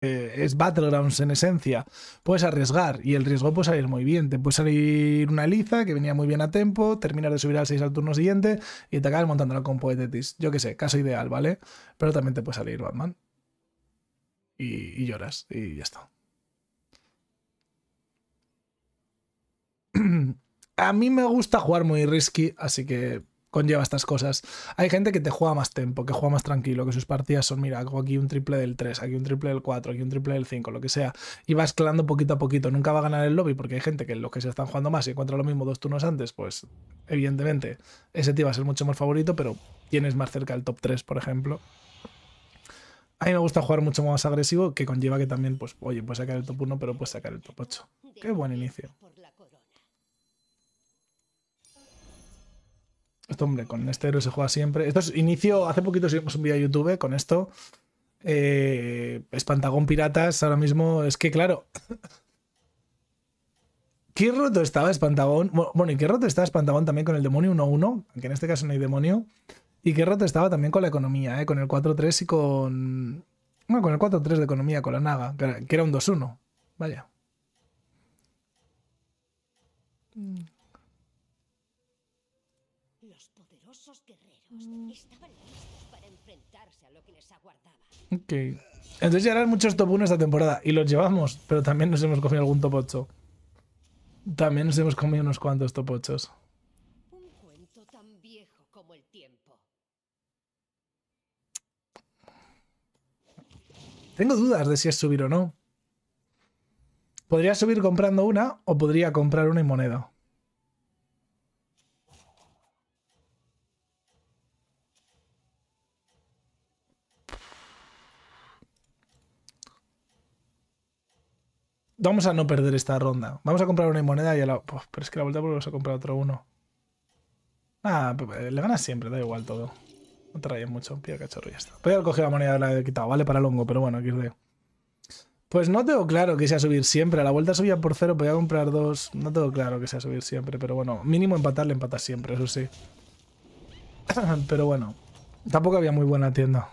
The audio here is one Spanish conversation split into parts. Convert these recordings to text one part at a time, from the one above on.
Eh, es Battlegrounds en esencia. Puedes arriesgar y el riesgo puede salir muy bien. Te puede salir una liza que venía muy bien a tiempo, terminar de subir al 6 al turno siguiente y te acabas montándola con Poetetis. Yo qué sé, caso ideal, ¿vale? Pero también te puede salir Batman. y, y lloras y ya está. A mí me gusta jugar muy risky, así que conlleva estas cosas. Hay gente que te juega más tempo, que juega más tranquilo, que sus partidas son, mira, hago aquí un triple del 3, aquí un triple del 4, aquí un triple del 5, lo que sea. Y vas escalando poquito a poquito. Nunca va a ganar el lobby porque hay gente que los que se están jugando más y encuentra lo mismo dos turnos antes, pues evidentemente ese tío va a ser mucho más favorito, pero tienes más cerca el top 3, por ejemplo. A mí me gusta jugar mucho más agresivo, que conlleva que también, pues, oye, puedes sacar el top 1, pero puedes sacar el top 8. Qué buen inicio. Esto, hombre, con este héroe se juega siempre. Esto es inicio, hace poquito subimos un vídeo a YouTube con esto. Eh, Espantagón Piratas ahora mismo es que, claro. qué roto estaba Espantagón. Bueno, y qué roto estaba Espantagón también con el demonio 1-1, aunque en este caso no hay demonio. Y qué roto estaba también con la economía, eh? con el 4-3 y con. Bueno, con el 4-3 de economía, con la Naga, que era un 2-1. Vaya. Mm. Estaban listos para enfrentarse a lo que les aguardaba. Ok. Entonces ya eran muchos top 1 esta temporada y los llevamos, pero también nos hemos comido algún topocho. También nos hemos comido unos cuantos topochos. tan como el tiempo. Tengo dudas de si es subir o no. Podría subir comprando una o podría comprar una y moneda. Vamos a no perder esta ronda. Vamos a comprar una moneda y a la. Pues, pero es que la vuelta volvemos a comprar otro uno. Ah, le ganas siempre, da igual todo. No te rayes mucho, pilla cachorro y ya está. Voy a coger la moneda y la he quitado, ¿vale? Para Longo, pero bueno, aquí Pues no tengo claro que sea subir siempre. A la vuelta subía por cero, podía comprar dos. No tengo claro que sea subir siempre, pero bueno, mínimo empatar le empatas siempre, eso sí. pero bueno, tampoco había muy buena tienda.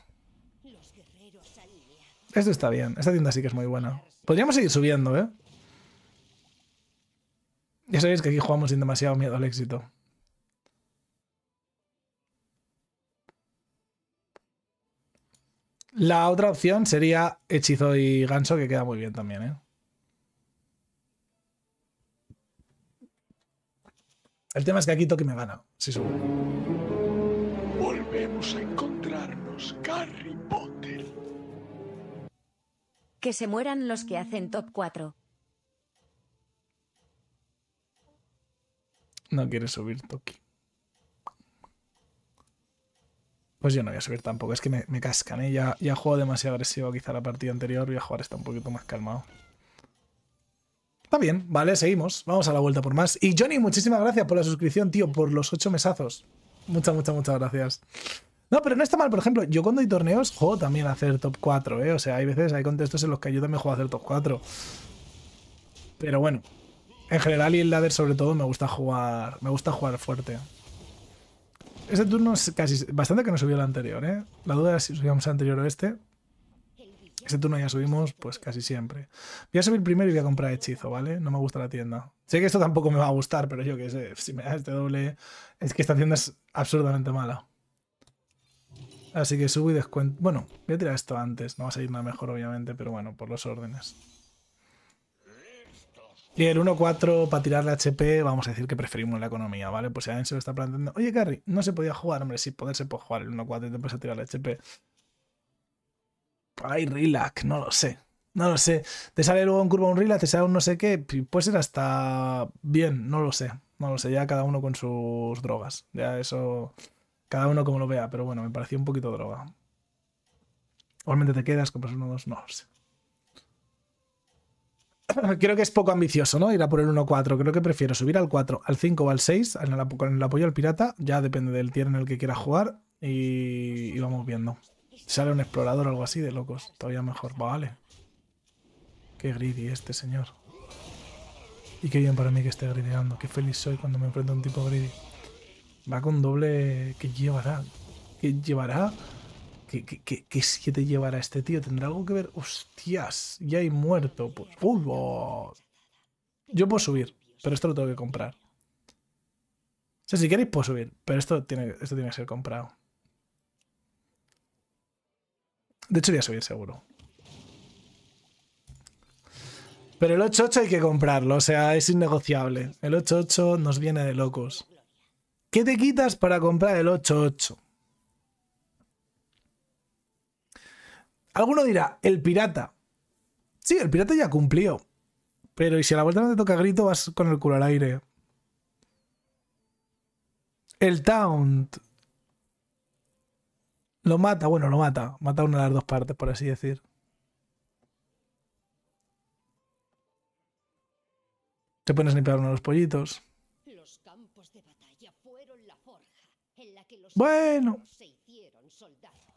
Esto está bien, esta tienda sí que es muy buena. Podríamos seguir subiendo, ¿eh? Ya sabéis que aquí jugamos sin demasiado miedo al éxito. La otra opción sería hechizo y ganso, que queda muy bien también, ¿eh? El tema es que aquí y me gana, si subo. Volvemos a encontrarnos, Carrie. Que se mueran los que hacen top 4. No quiere subir Toki. Pues yo no voy a subir tampoco, es que me, cascan, ¿eh? Ya, ya juego demasiado agresivo quizá la partida anterior, voy a jugar esta un poquito más calmado. Está bien, vale, seguimos. Vamos a la vuelta por más. Y Johnny, muchísimas gracias por la suscripción, tío, por los ocho mesazos. Muchas, muchas, muchas gracias. No, pero no está mal, por ejemplo, yo cuando hay torneos juego también a hacer top 4, ¿eh? O sea, hay veces, hay contextos en los que yo también juego a hacer top 4. Pero bueno, en general y en ladder sobre todo me gusta jugar, me gusta jugar fuerte. Este turno es casi bastante que no subió el anterior, ¿eh? La duda es si subíamos el anterior o este. Ese turno ya subimos, pues casi siempre. Voy a subir primero y voy a comprar hechizo, ¿vale? No me gusta la tienda. Sé que esto tampoco me va a gustar, pero yo qué sé, si me da este doble... Es que esta tienda es absurdamente mala. Así que subo y descuento. Bueno, voy a tirar esto antes. No va a salir nada mejor, obviamente, pero bueno, por los órdenes. Y el 1-4 para la HP, vamos a decir que preferimos la economía, ¿vale? Pues si alguien se lo está planteando, oye, Carry, no se podía jugar, hombre, sí, poderse puede jugar el 1-4 y te tirar la HP. Ay, Rilak, no lo sé. No lo sé. Te sale luego en curva un Relax, te sale un no sé qué, puede ser hasta bien, no lo sé. No lo sé, ya cada uno con sus drogas. Ya eso cada uno como lo vea, pero bueno, me pareció un poquito droga. Igualmente te quedas, con uno o no sé. Creo que es poco ambicioso, ¿no? Ir a por el 1-4. Creo que prefiero subir al 4, al 5 o al 6, en el, el apoyo al pirata. Ya depende del tier en el que quiera jugar. Y, vamos viendo. Sale un explorador o algo así de locos. Todavía mejor. Vale. Qué greedy este señor. Y qué bien para mí que esté grideando. Qué feliz soy cuando me enfrento a un tipo greedy. Va con doble. ¿Qué llevará? ¿Qué llevará? ¿Qué, qué, qué, llevará este tío? ¿Tendrá algo que ver? ¡Hostias! Ya hay muerto. Pues. ¡Fútbol! Yo puedo subir, pero esto lo tengo que comprar. O sea, si queréis puedo subir, pero esto tiene, esto tiene que ser comprado. De hecho, voy a subir seguro. Pero el 8-8 hay que comprarlo, o sea, es innegociable. El 8-8 nos viene de locos. ¿Qué te quitas para comprar el 8.8? Alguno dirá, el pirata. Sí, el pirata ya cumplió. Pero y si a la vuelta no te toca grito, vas con el culo al aire. El Taunt. Lo mata, bueno, lo mata. Mata una de las dos partes, por así decir. Te pones a limpiar uno de los pollitos. Bueno.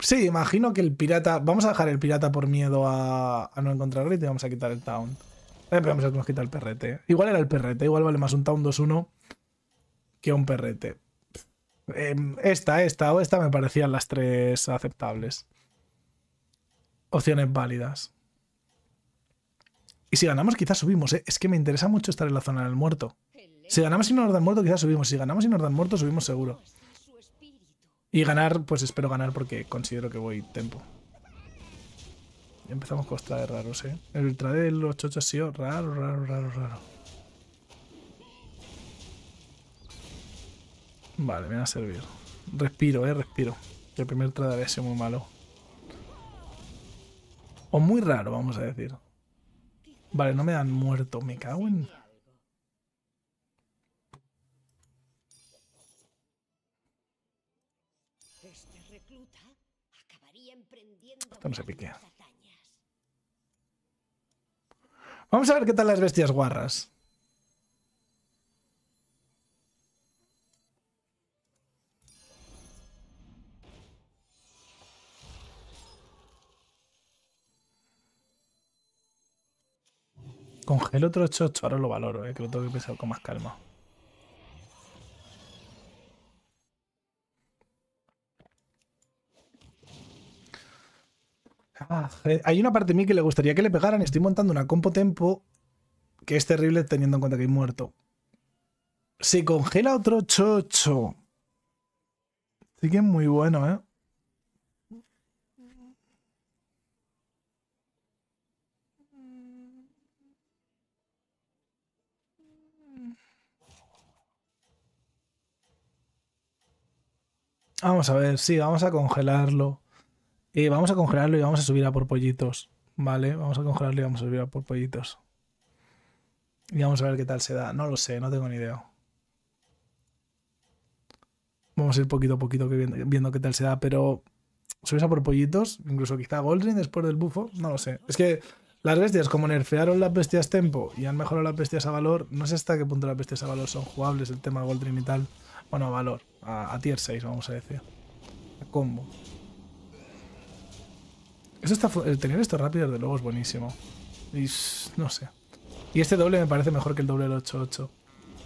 Sí, imagino que el pirata... Vamos a dejar el pirata por miedo a, no encontrar y y vamos a quitar el town. Eh, vamos a quitar el perrete. Igual era el perrete, igual vale más un town 2-1 que un perrete. Em, esta, esta o esta me parecían las tres aceptables. Opciones válidas. Y si ganamos quizás subimos, eh. Es que me interesa mucho estar en la zona del muerto. Si ganamos y nos dan muerto, quizás subimos. Si ganamos y nos dan muerto, subimos seguro. Y ganar, pues espero ganar porque considero que voy tempo. Ya Empezamos con de raros, ¿eh? El de los chochos ha sido raro, raro, raro, raro. Vale, me va a servir. Respiro, eh, respiro. el primer trade había sido muy malo. O muy raro, vamos a decir. Vale, no me dan muerto. Me cago en... no se piquea. Vamos a ver qué tal las bestias guarras. Congelo otro chocho, ahora lo valoro, eh, que lo tengo que pensar con más calma. Ah, eh, hay una parte de mí que le gustaría que le pegaran. Estoy montando una compo tempo que es terrible teniendo en cuenta que he muerto. Se congela otro chocho. Así que es muy bueno, ¿eh? Vamos a ver, sí, vamos a congelarlo. Eh, vamos a congelarlo y vamos a subir a por pollitos. Vale, vamos a congelarlo y vamos a subir a por pollitos. Y vamos a ver qué tal se da. No lo sé, no tengo ni idea. Vamos a ir poquito a poquito viendo, qué tal se da, pero subes a por pollitos, incluso quizá Goldring después del bufo, no lo sé. Es que las bestias, como nerfearon las bestias tempo y han mejorado las bestias a valor, no sé hasta qué punto las bestias a valor son jugables, el tema Goldring y tal. Bueno, a valor, a, a tier 6, vamos a decir. A combo. Eso está, tener esto rápido, desde luego, es buenísimo. Y no sé. Y este doble me parece mejor que el doble del 8-8.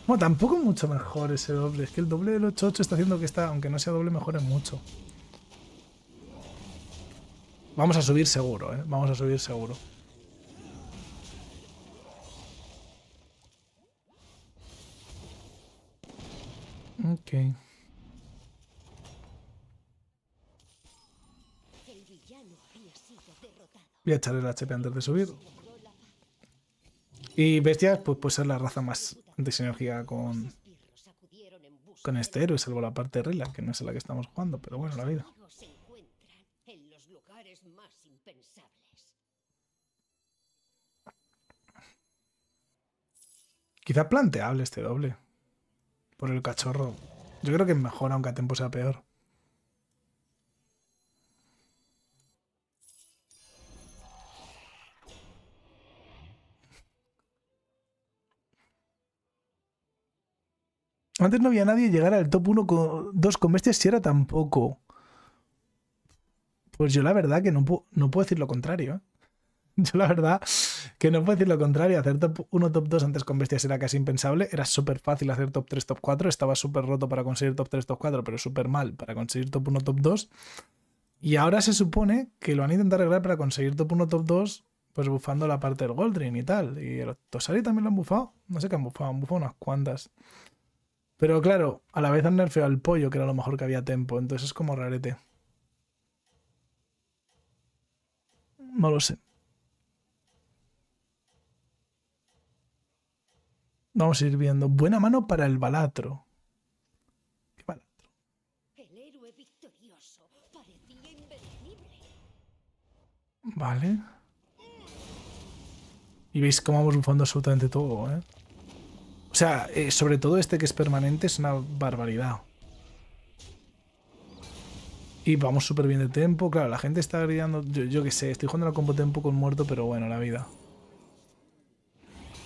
Bueno, tampoco mucho mejor ese doble. Es que el doble del 8-8 está haciendo que está aunque no sea doble, mejore mucho. Vamos a subir seguro, ¿eh? Vamos a subir seguro. Ok. Voy a echar el HP antes de subir. Y bestias, pues puede ser la raza más de sinergia con, con este héroe, salvo la parte de Rila, que no es la que estamos jugando, pero bueno, la vida. Quizá planteable este doble. Por el cachorro. Yo creo que es mejor, aunque a tiempo sea peor. Antes no había nadie llegar al top 1 con 2 con bestias si era tampoco. Pues yo la verdad que no, no puedo decir lo contrario. ¿eh? Yo la verdad que no puedo decir lo contrario. Hacer top 1, top 2 antes con bestias era casi impensable. Era súper fácil hacer top 3, top 4. Estaba súper roto para conseguir top 3, top 4, pero súper mal para conseguir top 1, top 2. Y ahora se supone que lo han intentado arreglar para conseguir top 1, top 2, pues bufando la parte del Goldrin y tal. Y el Tosari también lo han bufado. No sé qué han bufado, han bufado unas cuantas. Pero claro, a la vez han nerfeado al pollo, que era lo mejor que había tempo. Entonces es como rarete. No lo sé. Vamos a ir viendo. Buena mano para el balatro. ¿Qué balatro? Vale. Y veis cómo vamos bufando absolutamente todo, ¿eh? O sea, eh, sobre todo este que es permanente es una barbaridad. Y vamos súper bien de tempo. Claro, la gente está gritando. Yo, que qué sé, estoy jugando la combo tempo con muerto, pero bueno, la vida.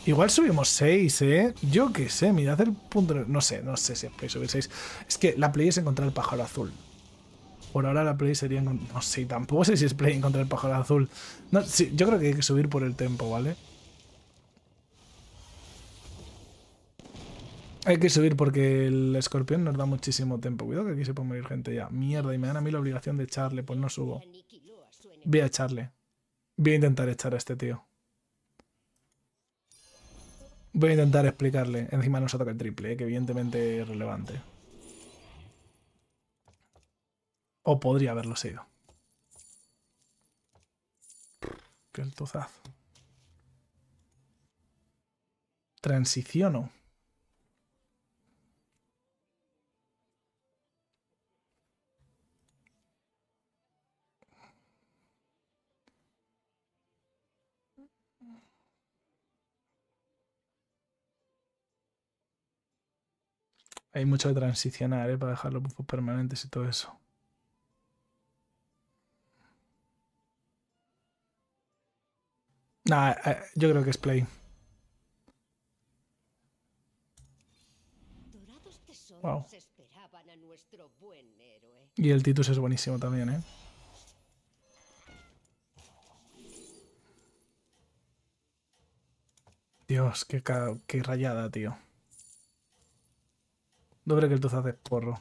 Igual subimos 6, ¿eh? Yo qué sé, mirad el punto... No sé, no sé si es play subir 6. Es que la play es encontrar el pájaro azul. Por ahora la play sería... No sé, tampoco sé si es play encontrar el pájaro azul. No, yo creo que hay que subir por el tempo, ¿vale? vale Hay que subir porque el escorpión nos da muchísimo tiempo. Cuidado que aquí se puede morir gente ya. Mierda, y me dan a mí la obligación de echarle, pues no subo. Voy a echarle. Voy a intentar echar a este tío. Voy a intentar explicarle. Encima nos toca el triple, eh, que evidentemente es relevante. O podría haberlo sido. Que el tozazo. Transiciono. Hay mucho que transicionar ¿eh? para dejar los buffos permanentes y todo eso. Nah, eh, yo creo que es play. Wow. Y el Titus es buenísimo también, ¿eh? Dios, qué, qué rayada, tío. Dobre que el dos hace porro.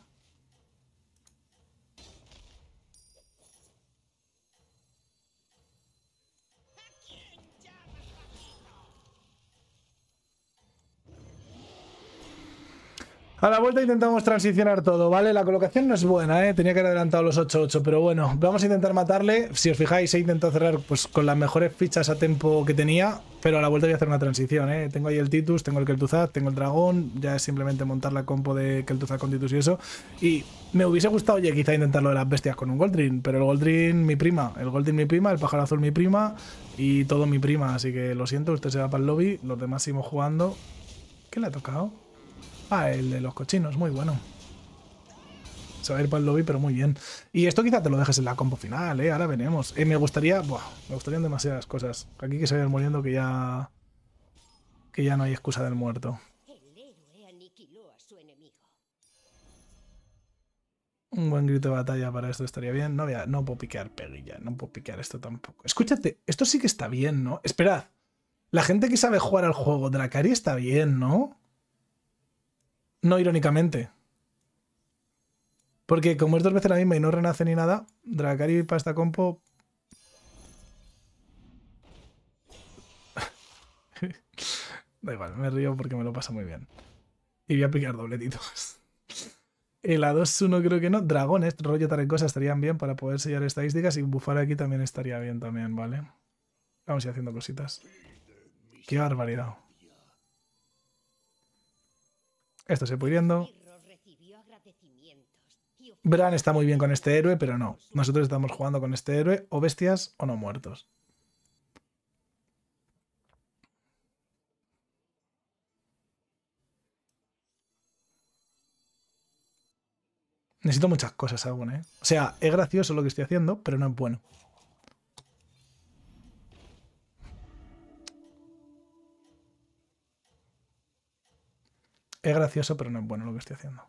A la vuelta intentamos transicionar todo, ¿vale? La colocación no es buena, ¿eh? Tenía que haber adelantado los 8-8, pero bueno, vamos a intentar matarle. Si os fijáis, he intentado cerrar pues, con las mejores fichas a tiempo que tenía, pero a la vuelta voy a hacer una transición, ¿eh? Tengo ahí el Titus, tengo el Kel'Thuzad, tengo el Dragón, ya es simplemente montar la compo de Kel'Thuzad con Titus y eso. Y me hubiese gustado, oye, quizá intentarlo de las bestias con un Goldrin, pero el Goldrin mi prima, el Goldrin mi prima, el pájaro azul mi prima y todo mi prima, así que lo siento, usted se va para el lobby, los demás seguimos jugando. ¿Qué le ha tocado? Ah, el de los cochinos, muy bueno. saber va para el lobby, pero muy bien. Y esto quizá te lo dejes en la compo final, ¿eh? Ahora veremos. Eh, me gustaría... Buah, me gustarían demasiadas cosas. Aquí que se vayan muriendo que ya... Que ya no hay excusa del muerto. Un buen grito de batalla para esto estaría bien. No, voy a, no puedo piquear peguilla, no puedo piquear esto tampoco. Escúchate, esto sí que está bien, ¿no? Esperad. La gente que sabe jugar al juego Dracari está bien, ¿no? no irónicamente. Porque como es dos veces la misma y no renace ni nada, Dragari y Pasta compo... da igual, me río porque me lo pasa muy bien. Y voy a picar dobletitos. El A2-1 creo que no. Dragones, rollo tal cosa estarían bien para poder sellar estadísticas y bufar aquí también estaría bien también, ¿vale? Vamos a ir haciendo cositas. ¡Qué barbaridad! Esto se pudriendo. Bran está muy bien con este héroe, pero no. Nosotros estamos jugando con este héroe o bestias o no muertos. Necesito muchas cosas aún, ¿eh? O sea, es gracioso lo que estoy haciendo, pero no es bueno. Es gracioso, pero no es bueno lo que estoy haciendo.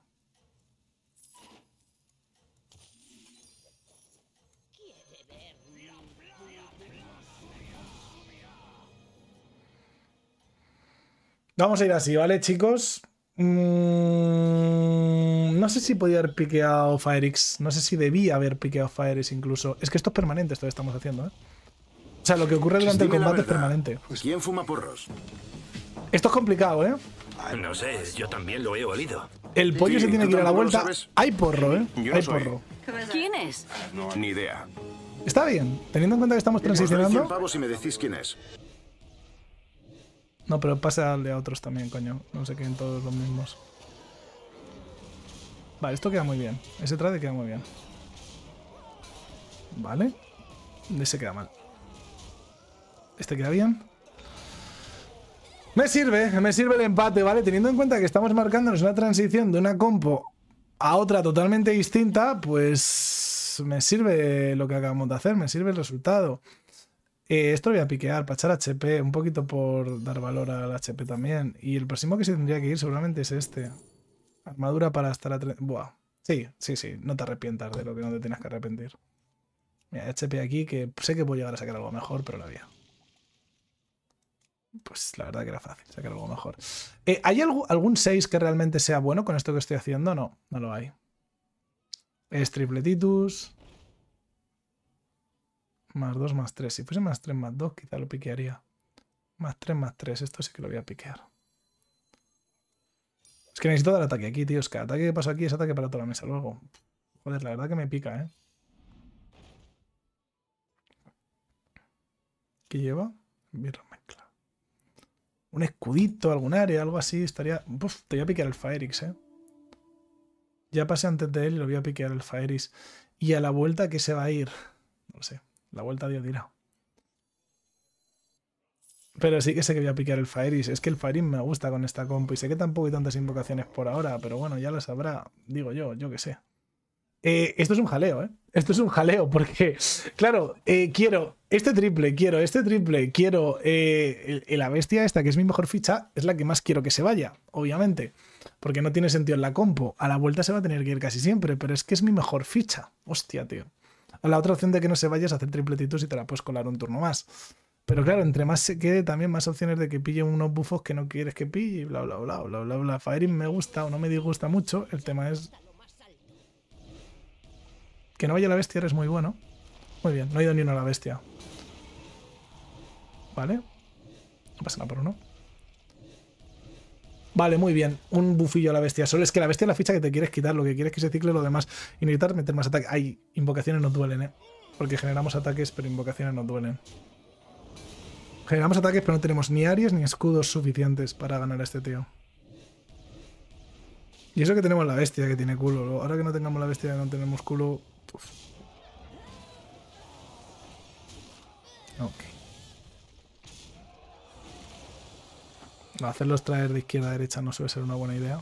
Vamos a ir así, ¿vale, chicos? Mm, no sé si podía haber piqueado Firex. No sé si debía haber piqueado Firex incluso. Es que esto es permanente, esto que estamos haciendo, ¿eh? O sea, lo que ocurre pues durante el combate es permanente. Pues, ¿Quién fuma porros? Esto es complicado, ¿eh? No sé, yo también lo he olido. El pollo se tiene que ir a la vuelta. Hay porro, ¿eh? Hay porro. ¿Quién es? No, ni idea. Está bien, teniendo en cuenta que estamos transicionando. me decís quién es. No, pero pasa a otros también, coño. No se queden todos los mismos. Vale, esto queda muy bien. Ese traje queda muy bien. Vale. Ese queda mal. Este queda bien. Me sirve, me sirve el empate, ¿vale? Teniendo en cuenta que estamos marcándonos una transición de una compo a otra totalmente distinta, pues me sirve lo que acabamos de hacer, me sirve el resultado. Eh, esto lo voy a piquear para echar HP, un poquito por dar valor al HP también. Y el próximo que se tendría que ir seguramente es este. Armadura para estar a... Buah. Sí, sí, sí, no te arrepientas de lo que no te tienes que arrepentir. Mira, HP aquí, que sé que a llegar a sacar algo mejor, pero la había pues la verdad que era fácil sacar algo mejor. Eh, ¿Hay algo, algún 6 que realmente sea bueno con esto que estoy haciendo? No, no lo hay. Es tripletitus. Más 2, más 3. Si fuese más 3, más 2, quizá lo piquearía. Más 3, más 3. Esto sí que lo voy a piquear. Es que necesito dar ataque aquí, tío que que ataque que paso aquí es ataque para toda la mesa luego. Joder, la verdad que me pica, ¿eh? ¿Qué lleva? Birra un escudito, algún área, algo así. Estaría... te voy a piquear el Faerix, ¿eh? Ya pasé antes de él y lo voy a piquear el Faerix. Y a la vuelta, que se va a ir? No sé. La vuelta Dios dirá. Pero sí que sé que voy a piquear el Faerix. Es que el Faerix me gusta con esta compo. Y sé que tampoco hay tantas invocaciones por ahora, pero bueno, ya lo sabrá. Digo yo, yo que sé. Eh, esto es un jaleo, ¿eh? Esto es un jaleo, porque, claro, eh, quiero este triple, quiero este triple, quiero eh, la bestia esta, que es mi mejor ficha, es la que más quiero que se vaya, obviamente, porque no tiene sentido en la compo. A la vuelta se va a tener que ir casi siempre, pero es que es mi mejor ficha. Hostia, tío. a La otra opción de que no se vaya es hacer tripletitos y te la puedes colar un turno más. Pero claro, entre más se quede, también más opciones de que pille unos bufos que no quieres que pille, bla, bla, bla, bla, bla, bla. Firing me gusta o no me disgusta mucho. El tema es que no vaya la bestia, eres muy bueno. Muy bien, no ha ido ni uno a la bestia. Vale. no Pasa nada por uno. Vale, muy bien. Un bufillo a la bestia. Solo es que la bestia es la ficha que te quieres quitar. Lo que quieres que se cicle lo demás. Y meter más ataques. Ay, invocaciones no duelen, ¿eh? Porque generamos ataques, pero invocaciones no duelen. Generamos ataques, pero no tenemos ni Aries ni escudos suficientes para ganar a este tío. Y eso que tenemos la bestia que tiene culo. Ahora que no tengamos la bestia no tenemos culo, Ok. No, hacerlos traer de izquierda a derecha no suele ser una buena idea.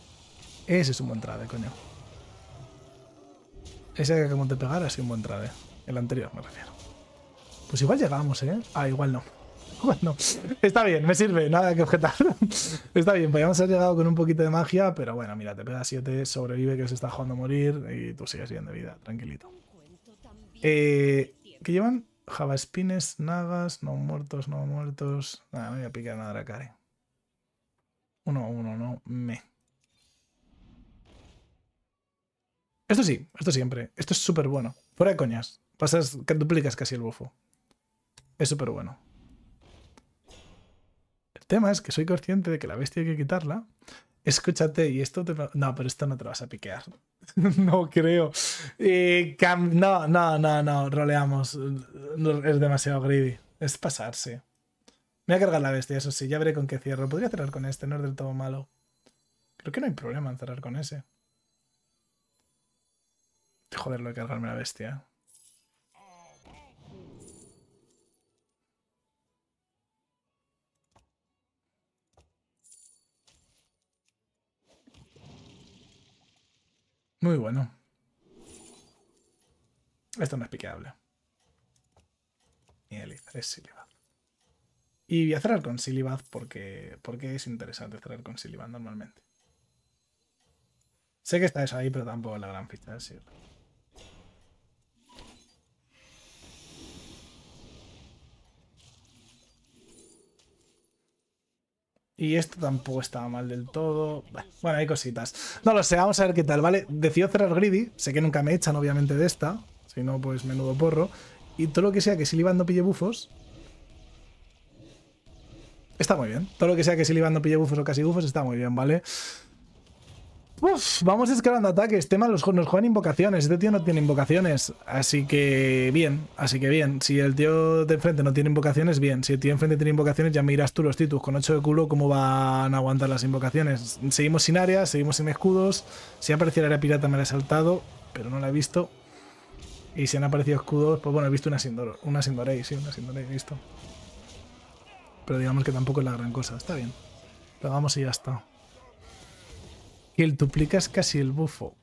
Ese es un buen trade, coño. Ese que acabamos de pegar ha sido un buen trade. El anterior, me refiero. Pues igual llegamos, ¿eh? Ah, igual no. bueno, está bien, me sirve, nada que objetar. está bien, podríamos haber llegado con un poquito de magia, pero bueno, mira, te pega 7, sobrevive que se está jugando a morir y tú sigues bien de vida, tranquilito. Eh, ¿Qué llevan? Spines, nagas, no muertos, no muertos. Nada, no voy a picar nada a Uno uno, no, me. Esto sí, esto siempre. Esto es súper bueno. Fuera de coñas. Pasas, duplicas casi el bufo. Es súper bueno. El tema es que soy consciente de que la bestia hay que quitarla. Escúchate, y esto te... No, pero esto no te lo vas a piquear. no creo. No, no, no, no, roleamos. Es demasiado greedy. Es pasarse. Me voy a cargar la bestia, eso sí, ya veré con qué cierro. Podría cerrar con este, no es del todo malo. Creo que no hay problema en cerrar con ese. Joder, lo de cargarme la bestia. Muy bueno. Esto no es piqueable. Y el es Y voy a cerrar con Silibad porque, porque es interesante cerrar con Silibad normalmente. Sé que está eso ahí, pero tampoco la gran ficha, es cierto. Y esto tampoco estaba mal del todo. Bueno, hay cositas. No lo sé, vamos a ver qué tal, ¿vale? Decido cerrar Greedy. Sé que nunca me echan, obviamente, de esta. Si no, pues menudo porro. Y todo lo que sea que Silivan no pille bufos... Está muy bien. Todo lo que sea que Silivan no pille bufos o casi bufos está muy bien, ¿vale? vale vamos escalando ataques. Tema, los, nos juegan invocaciones. Este tío no tiene invocaciones. Así que bien, así que bien. Si el tío de enfrente no tiene invocaciones, bien. Si el tío de enfrente tiene invocaciones, ya miras tú los titus con 8 de culo cómo van a aguantar las invocaciones. Seguimos sin áreas, seguimos sin escudos. Si ha aparecido el área pirata me la he saltado, pero no la he visto. Y si han aparecido escudos, pues bueno, he visto una Sindor, una Sindorei, sí, una Sindorei, visto, Pero digamos que tampoco es la gran cosa, está bien. Pero vamos y ya está. Y el duplica es casi el bufo.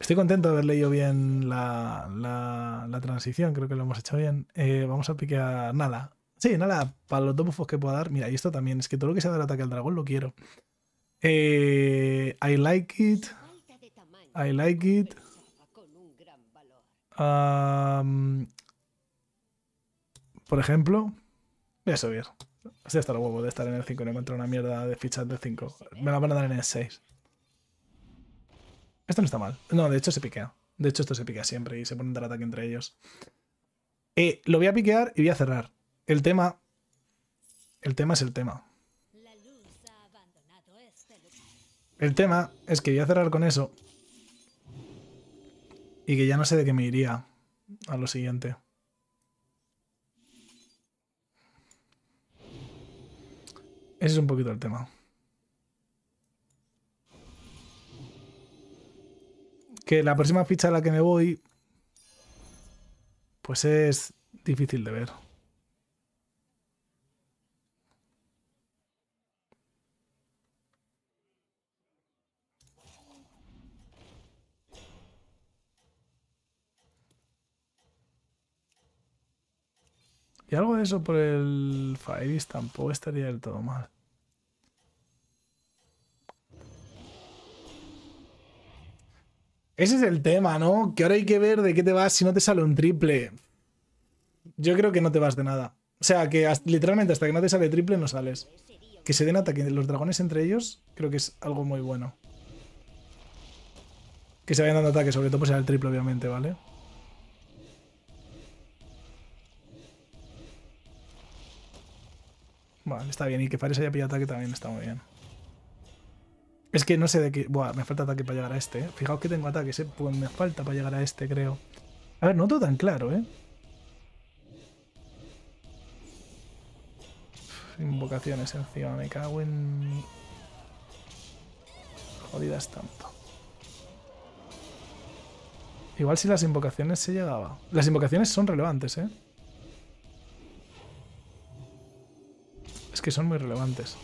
Estoy contento de haber leído bien la, la, transición, creo que lo hemos hecho bien. Eh, vamos a piquear nada. Sí, nada, para los dos bufos que pueda dar. Mira, y esto también, es que todo lo que sea del ataque al dragón lo quiero. Eh, I like it. I like it. por ejemplo, Voy a subir. Así lo huevo de estar en el 5 y no encuentro una mierda de fichas de 5. Me la van a dar en el 6. Esto no está mal. No, de hecho se piquea. De hecho esto se piquea siempre y se pone un ataque entre ellos. Eh, lo voy a piquear y voy a cerrar. El tema... El tema es el tema. El tema es que voy a cerrar con eso. Y que ya no sé de qué me iría a lo siguiente. Ese es un poquito el tema. Que la próxima ficha a la que me voy, pues es difícil de ver. Y algo de eso por el Faeris tampoco estaría del todo mal. Ese es el tema, ¿no? Que ahora hay que ver de qué te vas si no te sale un triple. Yo creo que no te vas de nada. O sea, que literalmente hasta que no te sale triple no sales. Que se den ataque los dragones entre ellos, creo que es algo muy bueno. Que se vayan dando ataques, sobre todo pues ser el triple, obviamente, ¿vale? vale está bien. Y que Fares haya pillado ataque también está muy bien. Es que no sé de qué... Buah, me falta ataque para llegar a este, ¿eh? Fijaos que tengo ataques, ¿eh? Pues me falta para llegar a este, creo. A ver, no todo tan claro, ¿eh? Invocaciones encima, me cago en... Jodidas tanto. Igual si las invocaciones se llegaba. Las invocaciones son relevantes, ¿eh? Es que son muy relevantes.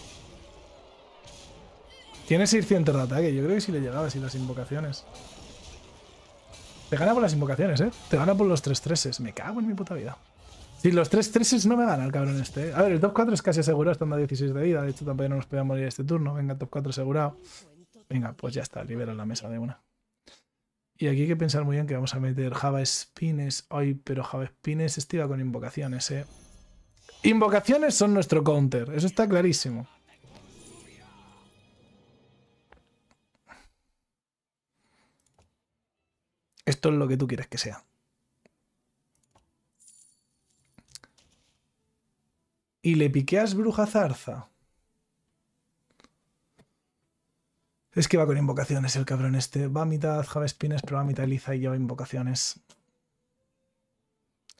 Tiene 600 de ataque. Yo creo que si le llegaba así las invocaciones. Te gana por las invocaciones, ¿eh? Te gana por los 3-3s. Me cago en mi puta vida. Si los 3-3s no me gana el cabrón este. ¿eh? A ver, el top 4 es casi asegurado, estando a 16 de vida. De hecho, tampoco nos podíamos morir este turno. Venga, top 4 asegurado. Venga, pues ya está. Libera la mesa de una. Y aquí hay que pensar muy bien que vamos a meter Java Spines. hoy, pero Java Spines iba con invocaciones, ¿eh? Invocaciones son nuestro counter, eso está clarísimo. Esto es lo que tú quieres que sea. Y le piqueas bruja zarza. Es que va con invocaciones el cabrón este. Va a mitad javespines, pero va a mitad liza y lleva invocaciones.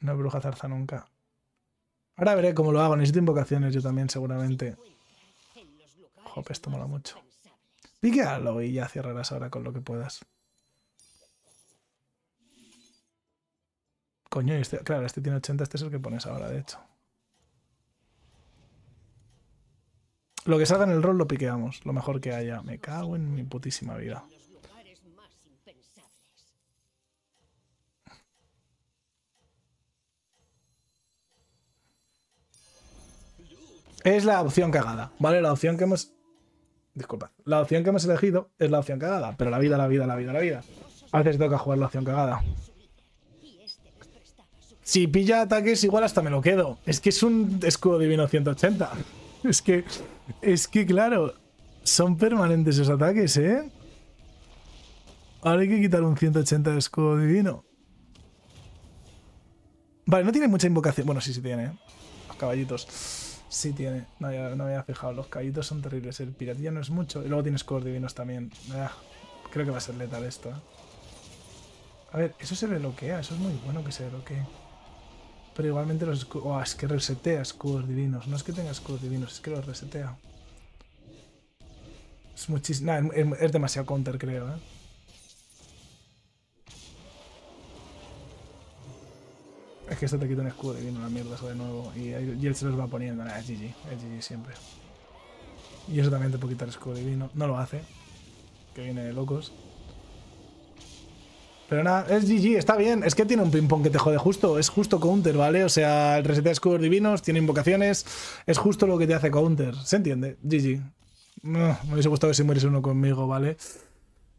No es bruja zarza nunca. Ahora veré cómo lo hago. Necesito invocaciones yo también, seguramente. Jope, esto mola mucho. Piquealo y ya cerrarás ahora con lo que puedas. Coño, este, claro, este tiene 80, este es el que pones ahora, de hecho. Lo que salga en el rol lo piqueamos, lo mejor que haya. Me cago en mi putísima vida. es la opción cagada, ¿vale? La opción que hemos... disculpa, La opción que hemos elegido es la opción cagada, pero la vida, la vida, la vida, la vida. A veces toca jugar la opción cagada. Si pilla ataques, igual hasta me lo quedo. Es que es un escudo divino 180. Es que... Es que, claro, son permanentes esos ataques, ¿eh? Ahora hay que quitar un 180 de escudo divino. Vale, no tiene mucha invocación. Bueno, sí, sí tiene. ¿eh? Los caballitos. Sí tiene, no, me había fijado, los caídos son terribles, el piratilla no es mucho. Y luego tienes escudos divinos también. Ah, creo que va a ser letal esto. ¿eh? A ver, eso se reloquea, eso es muy bueno que se reloquee. Pero igualmente los escudos... Oh, es que resetea escudos divinos. No es que tenga escudos divinos, es que los resetea. Es muchísimo... es, es, demasiado counter, creo, ¿eh? Es que esto te quita un escudo divino la mierda eso de nuevo. Y, él se los va poniendo. Nah, es GG. Es GG siempre. Y eso también te puede quitar escudo divino. No lo hace. Que viene de locos. Pero nada, es GG, está bien. Es que tiene un ping-pong que te jode justo. Es justo counter, ¿vale? O sea, el resetea escudos divinos, tiene invocaciones. Es justo lo que te hace counter. ¿Se entiende? GG. me hubiese gustado que si mueres uno conmigo, ¿vale?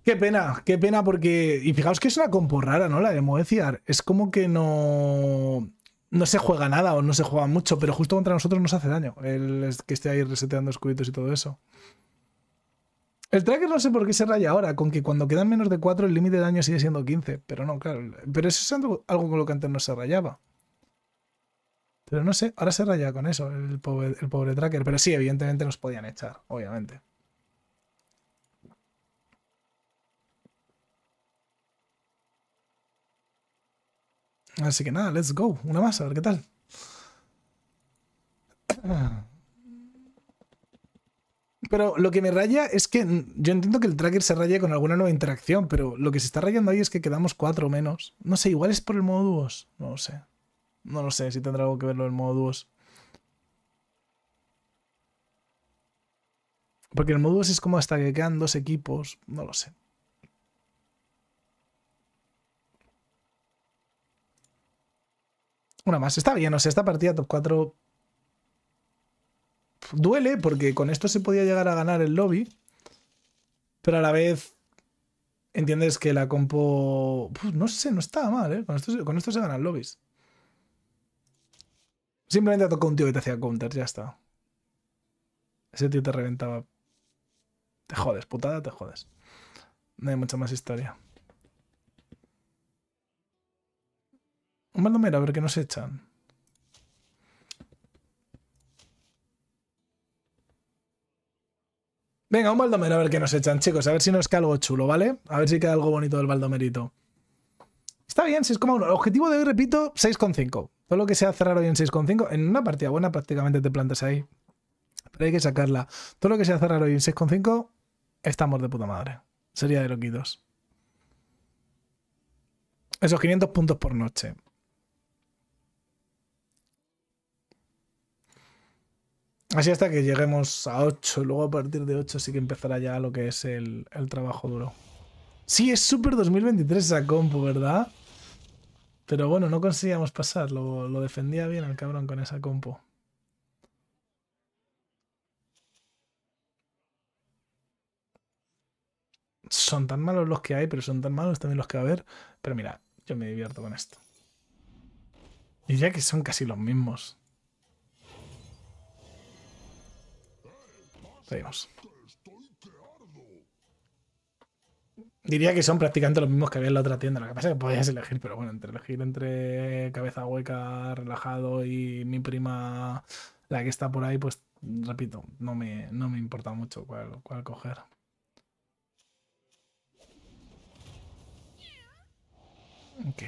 Qué pena, qué pena porque... Y fijaos que es una compo rara, ¿no? La de Moeciar. Es como que no... No se juega nada o no se juega mucho, pero justo contra nosotros nos hace daño. El que esté ahí reseteando escuditos y todo eso. El tracker no sé por qué se raya ahora, con que cuando quedan menos de 4 el límite de daño sigue siendo 15. Pero no, claro. Pero eso es algo con lo que antes no se rayaba. Pero no sé, ahora se raya con eso, el pobre, el pobre tracker. Pero sí, evidentemente nos podían echar, obviamente. Así que nada, let's go. Una más, a ver qué tal. Pero lo que me raya es que yo entiendo que el tracker se raya con alguna nueva interacción, pero lo que se está rayando ahí es que quedamos cuatro menos. No sé, igual es por el modo dúos. No lo sé. No lo sé si tendrá algo que verlo en modo dúos. Porque el modo dúos es como hasta que quedan dos equipos. No lo sé. Una más. Está bien, o sea, esta partida top 4 duele porque con esto se podía llegar a ganar el lobby, pero a la vez entiendes que la compo... no sé, no está mal, ¿eh? Con esto, con esto se ganan lobbies. Simplemente tocó un tío que te hacía counter, ya está. Ese tío te reventaba. Te jodes, putada, te jodes. No hay mucha más historia. Un a ver qué nos echan. Venga, un baldomero a ver qué nos echan, chicos. A ver si nos queda algo chulo, ¿vale? A ver si queda algo bonito del baldomerito. Está bien, 6,1. El objetivo de hoy, repito, 6,5. Todo lo que sea cerrar hoy en 6,5. En una partida buena prácticamente te plantas ahí. Pero hay que sacarla. Todo lo que sea cerrar hoy en 6,5, estamos de puta madre. Sería de loquitos. Esos 500 puntos por noche. Así hasta que lleguemos a 8. Luego a partir de 8 sí que empezará ya lo que es el, trabajo duro. Sí, es Super 2023 esa compu, ¿verdad? Pero bueno, no conseguíamos pasar. Lo, lo defendía bien el cabrón con esa compu. Son tan malos los que hay, pero son tan malos también los que va a haber. Pero mira, yo me divierto con esto. Y ya que son casi los mismos. Seguimos. Diría que son prácticamente los mismos que había en la otra tienda. Lo que pasa es que podías elegir, pero bueno, entre elegir entre cabeza hueca, relajado y mi prima, la que está por ahí, pues repito, no me, no me importa mucho cuál, cuál coger. Ok.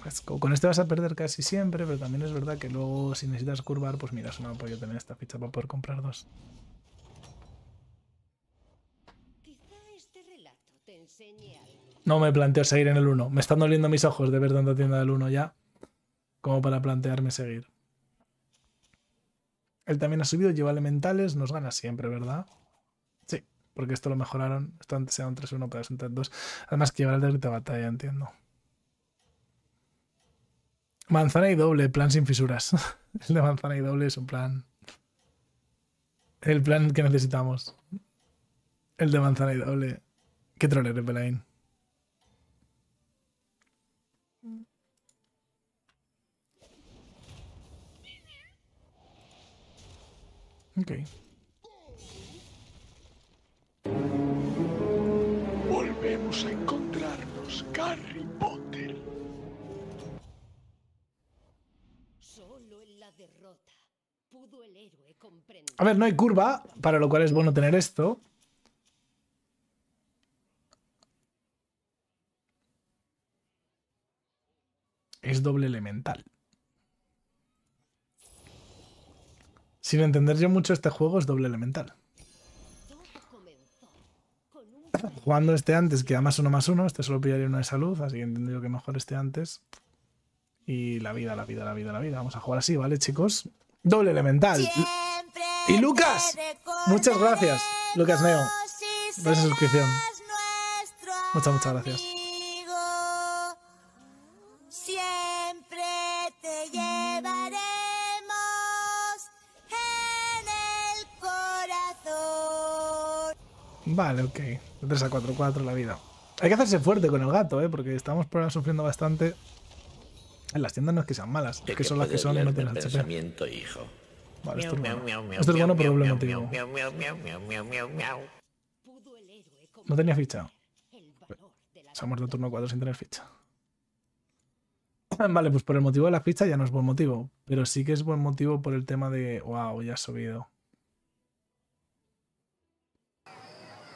Pues con este vas a perder casi siempre, pero también es verdad que luego si necesitas curvar, pues mira, me ha apoyo tener esta ficha para poder comprar dos. No me planteo seguir en el 1. Me están doliendo mis ojos de ver tanta tienda del 1 ya, como para plantearme seguir. Él también ha subido, lleva elementales, nos gana siempre, ¿verdad? Sí, porque esto lo mejoraron. Esto antes era un 3-1, pero es un 2 Además que llevará el de batalla, entiendo. Manzana y doble, plan sin fisuras. El de manzana y doble es un plan. El plan que necesitamos. El de manzana y doble. Qué troler es Belain. Ok. Volvemos a encontrarnos, Carrie A ver, no hay curva, para lo cual es bueno tener esto. Es doble elemental. Sin entender yo mucho este juego, es doble elemental. Jugando este antes queda más uno más uno, este solo pillaría uno de salud, así que he entendido que mejor este antes. Y la vida, la vida, la vida, la vida. Vamos a jugar así, ¿vale, chicos? Doble elemental. Y Lucas, muchas gracias, Lucas Neo, por esa suscripción. Muchas, muchas gracias. Vale, ok. 3 a 4, 4 la vida. Hay que hacerse fuerte con el gato, ¿eh? Porque estamos por sufriendo bastante. En las tiendas no es que sean malas, es que, son las que son y no tienen pensamiento, hijo. esto es bueno. Esto es bueno, No tenía ficha. Se ha muerto turno 4 sin tener ficha. Vale, pues por el motivo de la ficha ya no es buen motivo, pero sí que es buen motivo por el tema de, wow, ya ha subido.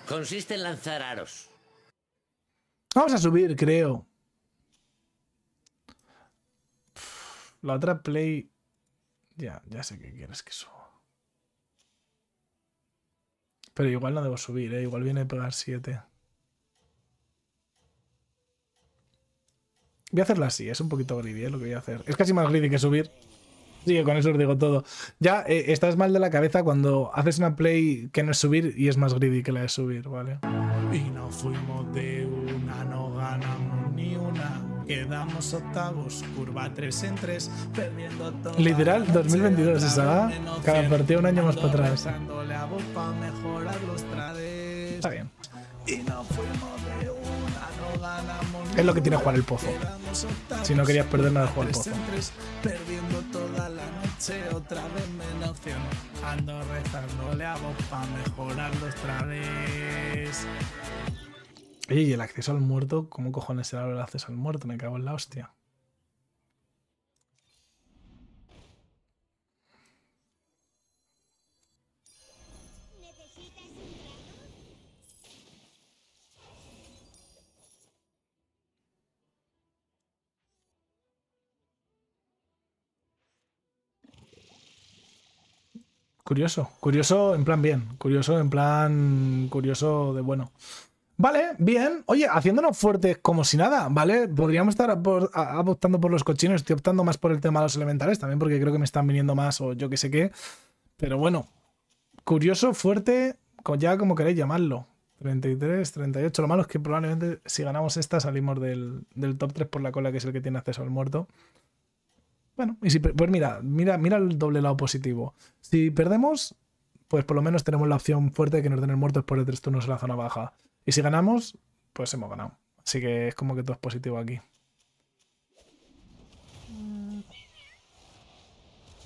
Consiste en lanzar aros. Vamos a subir, creo. La otra Play... Ya, ya sé que quieres que suba. Pero igual no debo subir, ¿eh? Igual viene a pegar 7. Voy a hacerla así, es un poquito greedy ¿eh? lo que voy a hacer. Es casi más greedy que subir. Sí, con eso os digo todo. Ya eh, estás mal de la cabeza cuando haces una play que no es subir y es más greedy que la de subir, ¿vale? Y no fuimos de una, no ganamos ni una. Quedamos octavos, curva 3 en 3, perdiendo todo. Literal, 2022 esa, Cada partido un año más para atrás. Está bien. Es lo que tiene jugar el pozo. Si no querías perder nada, jugar el pozo. Perdiendo toda la noche, otra vez me opción Ando rezándole a vos para mejorar los trades Oye, y el acceso al muerto, ¿cómo cojones será el acceso al muerto? Me cago en la hostia. Curioso, curioso en plan bien, curioso en plan curioso de bueno. Vale, bien. Oye, haciéndonos fuertes como si nada, ¿vale? Podríamos estar optando por los cochinos. Estoy optando más por el tema de los elementales también, porque creo que me están viniendo más o yo qué sé qué. Pero bueno, curioso, fuerte, ya como queréis llamarlo. 33, 38. Lo malo es que probablemente si ganamos esta salimos del, del top 3 por la cola, que es el que tiene acceso al muerto. Bueno, y si, pues mira, mira, mira el doble lado positivo. Si perdemos, pues por lo menos tenemos la opción fuerte de que nos den el muerto después de tres turnos en la zona baja. Y si ganamos, pues hemos ganado. Así que es como que todo es positivo aquí.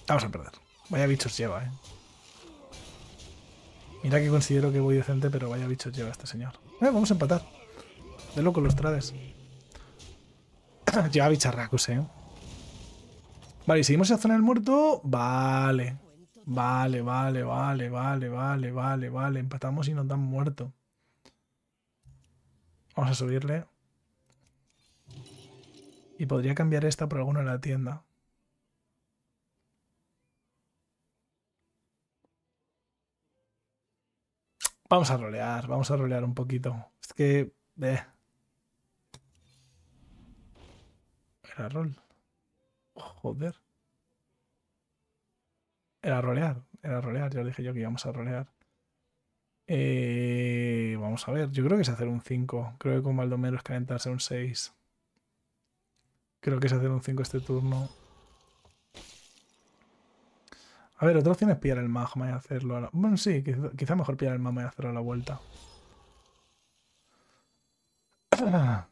Vamos a perder. Vaya bichos lleva, eh. Mira que considero que voy decente, pero vaya bichos lleva este señor. Eh, vamos a empatar. De loco los trades. lleva bicharracos, eh. Vale, y seguimos en zona del muerto. Vale. Vale, vale, vale, vale, vale, vale, vale. Empatamos y nos dan muerto. Vamos a subirle. Y podría cambiar esta por alguna en la tienda. Vamos a rolear, vamos a rolear un poquito. Es que... Eh. Era rol. Joder. Era rolear, era rolear. Ya dije yo que íbamos a rolear. Eh, vamos a ver, yo creo que es hacer un 5. Creo que con maldomero es calentarse un 6. Creo que es hacer un 5 este turno. A ver, otra opción es pillar el magma y hacerlo a Bueno, sí, quizá, mejor pillar el magma y hacerlo a la vuelta.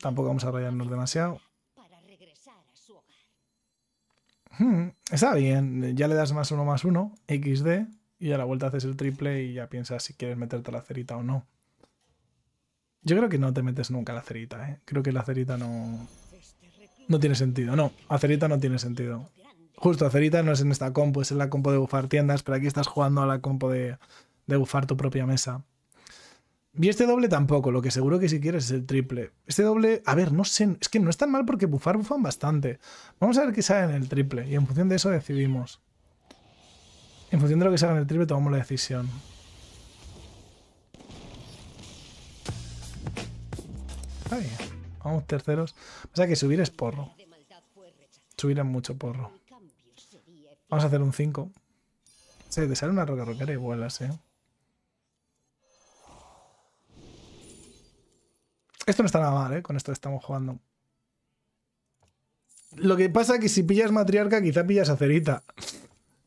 Tampoco vamos a rayarnos demasiado. Hmm, está bien, ya le das más uno más uno, XD y a la vuelta haces el triple y ya piensas si quieres meterte la cerita o no. Yo creo que no te metes nunca la cerita, ¿eh? Creo que la cerita no... No tiene sentido, no. cerita no tiene sentido. Justo, cerita no es en esta compu, es en la compo de bufar tiendas, pero aquí estás jugando a la compo de, de bufar tu propia mesa. Y este doble tampoco, lo que seguro que si quieres es el triple. Este doble, a ver, no sé, es que no es tan mal porque bufar bufan bastante. Vamos a ver qué sale en el triple y en función de eso decidimos. En función de lo que salga en el triple tomamos la decisión. Está Vamos terceros. O sea que subir es porro. Subir es mucho porro. Vamos a hacer un 5. Se te sale una roca roquera y vuelas, eh. Esto no está nada mal, ¿eh? Con esto estamos jugando. Lo que pasa es que si pillas matriarca, quizá pillas acerita.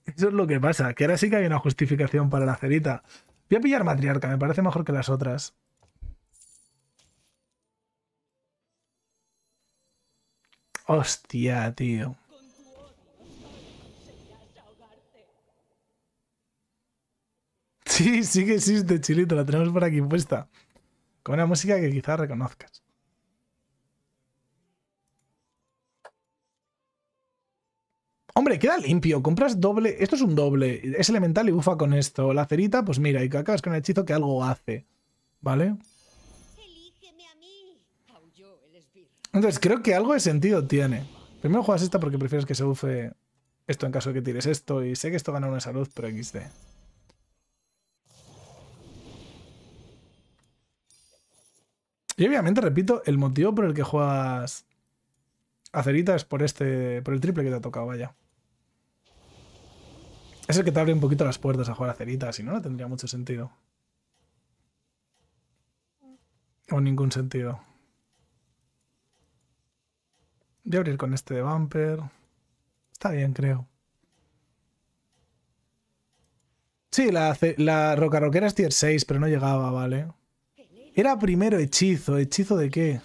Eso es lo que pasa, que ahora sí que hay una justificación para la cerita. Voy a pillar matriarca, me parece mejor que las otras. Hostia, tío. Sí, sí que existe, Chilito, la tenemos por aquí puesta. Con una música que quizás reconozcas. Hombre, queda limpio. Compras doble. Esto es un doble. Es elemental y bufa con esto. La cerita, pues mira, y que acabas con el hechizo que algo hace. ¿Vale? Entonces, creo que algo de sentido tiene. Primero juegas esta porque prefieres que se bufe esto en caso de que tires esto. Y sé que esto gana una salud, pero XD. Y obviamente, repito, el motivo por el que juegas aceritas por este. por el triple que te ha tocado, vaya. Es el que te abre un poquito las puertas a jugar a si no, no tendría mucho sentido. O ningún sentido. Voy a abrir con este de bumper. Está bien, creo. Sí, la, la roca roquera es tier 6, pero no llegaba, ¿vale? Era primero hechizo. ¿Hechizo de qué?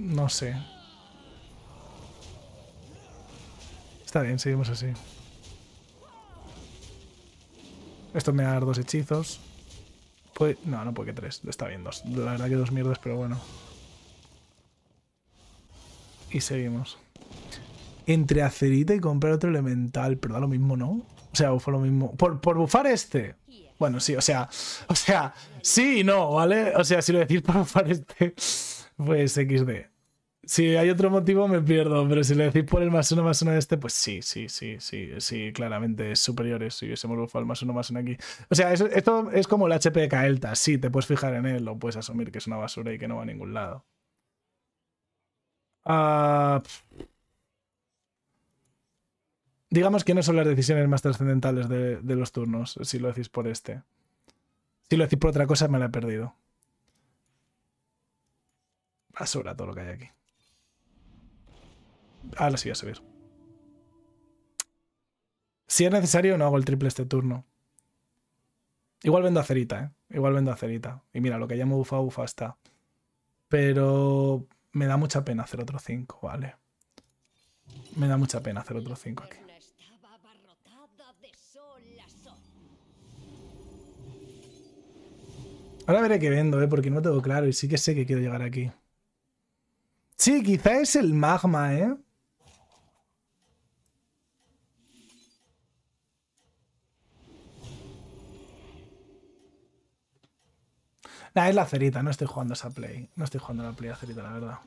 No sé. Está bien, seguimos así. Esto me va a dar dos hechizos. No, no puede que tres. Está bien, dos. La verdad que dos mierdas, pero bueno. Y seguimos. Entre Acerita y comprar otro elemental, pero da lo mismo, ¿no? O sea, fue lo mismo. Por, por bufar este. Bueno, sí, o sea. O sea, sí y no, ¿vale? O sea, si lo decís para bufar este. Pues XD. Si hay otro motivo me pierdo, pero si le decís por el más uno más uno de este, pues sí, sí, sí, sí, sí, claramente es superior eh, si hubiésemos bufado el más uno más uno aquí. O sea, esto es como el HP de Kael'ta, sí, te puedes fijar en él lo puedes asumir que es una basura y que no va a ningún lado. Ah, digamos que no son las decisiones más trascendentales de, de los turnos, si lo decís por este. Si lo decís por otra cosa me la he perdido. Ha sobrado todo lo que hay aquí. Ahora sí voy a subir. Si es necesario, no hago el triple este turno. Igual vendo acerita, ¿eh? Igual vendo acerita. Y mira, lo que ya me bufa, bufa está. Pero me da mucha pena hacer otro 5, vale. Me da mucha pena hacer otro 5 aquí. Ahora veré qué vendo, ¿eh? Porque no tengo claro y sí que sé que quiero llegar aquí. Sí, quizá es el magma, ¿eh? Nah, es la cerita, no estoy jugando esa play. No estoy jugando la play cerita, la verdad.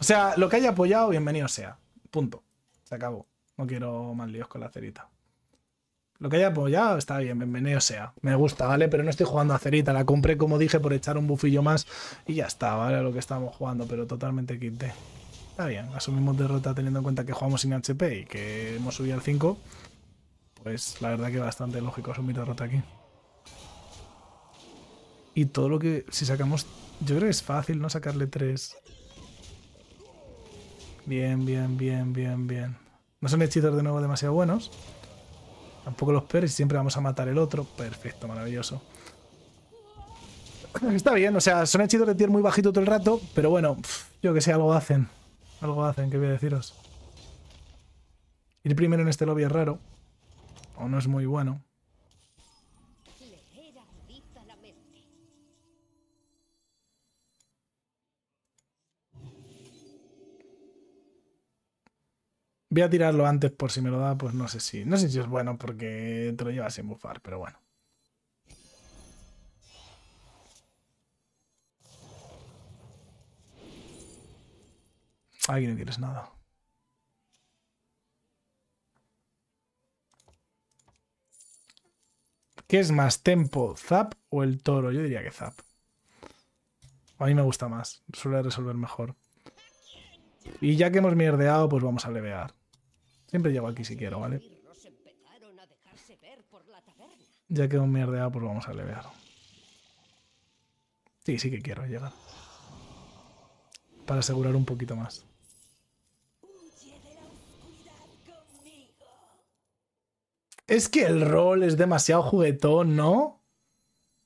O sea, lo que haya apoyado, bienvenido sea. Punto. Se acabó. No quiero más líos con la cerita. Lo que haya apoyado está bien, bienvenido sea. Me gusta, ¿vale? Pero no estoy jugando a cerita. La compré, como dije, por echar un bufillo más y ya está, ¿vale? Lo que estábamos jugando, pero totalmente quité. Está bien, asumimos derrota teniendo en cuenta que jugamos sin HP y que hemos subido al 5. Pues la verdad que bastante lógico asumir derrota aquí. Y todo lo que... Si sacamos... Yo creo que es fácil no sacarle 3. Bien, bien, bien, bien, bien. No son hechizos de nuevo demasiado buenos. Tampoco los peores y siempre vamos a matar el otro. Perfecto, maravilloso. Está bien, o sea, son hechizos de tier muy bajito todo el rato, pero bueno, yo que sé, algo hacen. Algo hacen, que voy a deciros. Ir primero en este lobby es raro. O no es muy bueno. Voy a tirarlo antes por si me lo da, pues no sé si. No sé si es bueno porque te lo llevas sin bufar, pero bueno. Aquí no tienes nada. ¿Qué es más, tempo, zap o el toro? Yo diría que zap. A mí me gusta más, suele resolver mejor. Y ya que hemos mierdeado, pues vamos a levear. Siempre llego aquí si quiero, ¿vale? Ya que un mierdeado, pues vamos a levear. Sí, sí que quiero llegar. Para asegurar un poquito más. Es que el rol es demasiado juguetón, ¿no?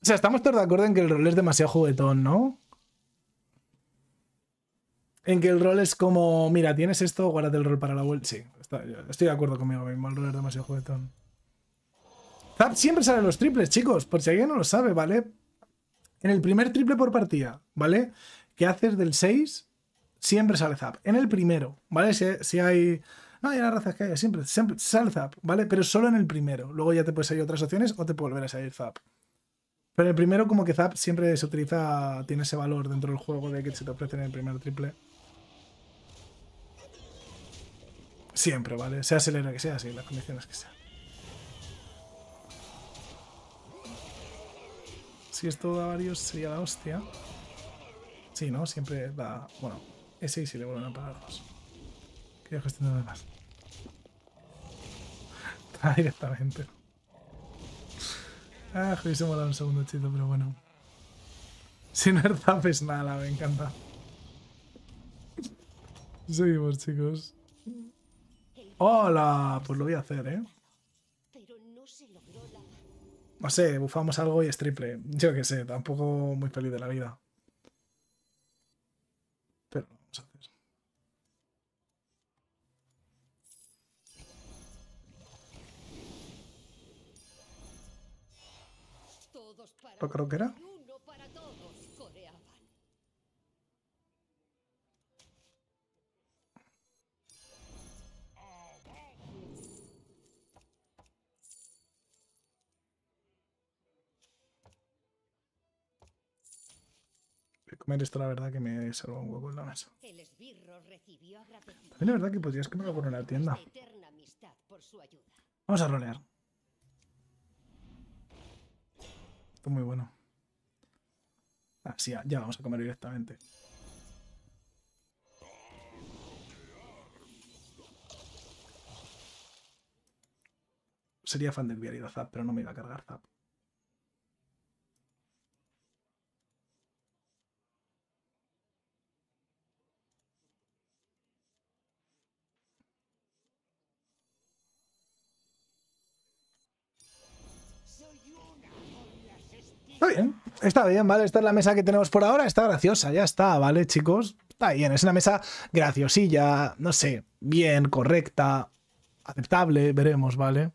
O sea, estamos todos de acuerdo en que el rol es demasiado juguetón, ¿no? En que el rol es como, mira, tienes esto, guárdate el rol para la vuelta. Sí, Estoy de acuerdo conmigo mismo, el es demasiado juguetón. Zap siempre sale los triples, chicos, por si alguien no lo sabe, ¿vale? En el primer triple por partida, ¿vale? Que haces del 6, siempre sale Zap. En el primero, ¿vale? Si, hay... No, hay las razas que haya, siempre, sale Zap, ¿vale? Pero solo en el primero. Luego ya te puedes salir otras opciones o te volverás volver a salir Zap. Pero el primero, como que Zap siempre se utiliza, tiene ese valor dentro del juego de que se te ofrece en el primer triple. Siempre, ¿vale? Sea Selena que sea, sí, las condiciones que sean. Si esto da varios sería la hostia. Sí, ¿no? Siempre da... Bueno, ese y si le vuelven a pagar dos. Que cuestión de Está directamente. Ah, se molado un segundo chido, pero bueno. Si no es nada, me encanta. Seguimos, chicos. ¡Hola! Pues lo voy a hacer, ¿eh? No sé, bufamos algo y es triple. Yo qué sé, tampoco muy feliz de la vida. Pero lo vamos a hacer. creo que era? Comer esto, la verdad, que me salva un hueco en la mesa. También la verdad que podrías que me lo en la tienda. Vamos a rolear. Esto es muy bueno. Ah, sí, ya vamos a comer directamente. Sería fan del de Zap, pero no me iba a cargar Zap. Está bien, está bien, ¿vale? Esta es la mesa que tenemos por ahora, está graciosa, ya está, ¿vale, chicos? Está bien, es una mesa graciosilla, no sé, bien, correcta, aceptable, veremos, ¿vale?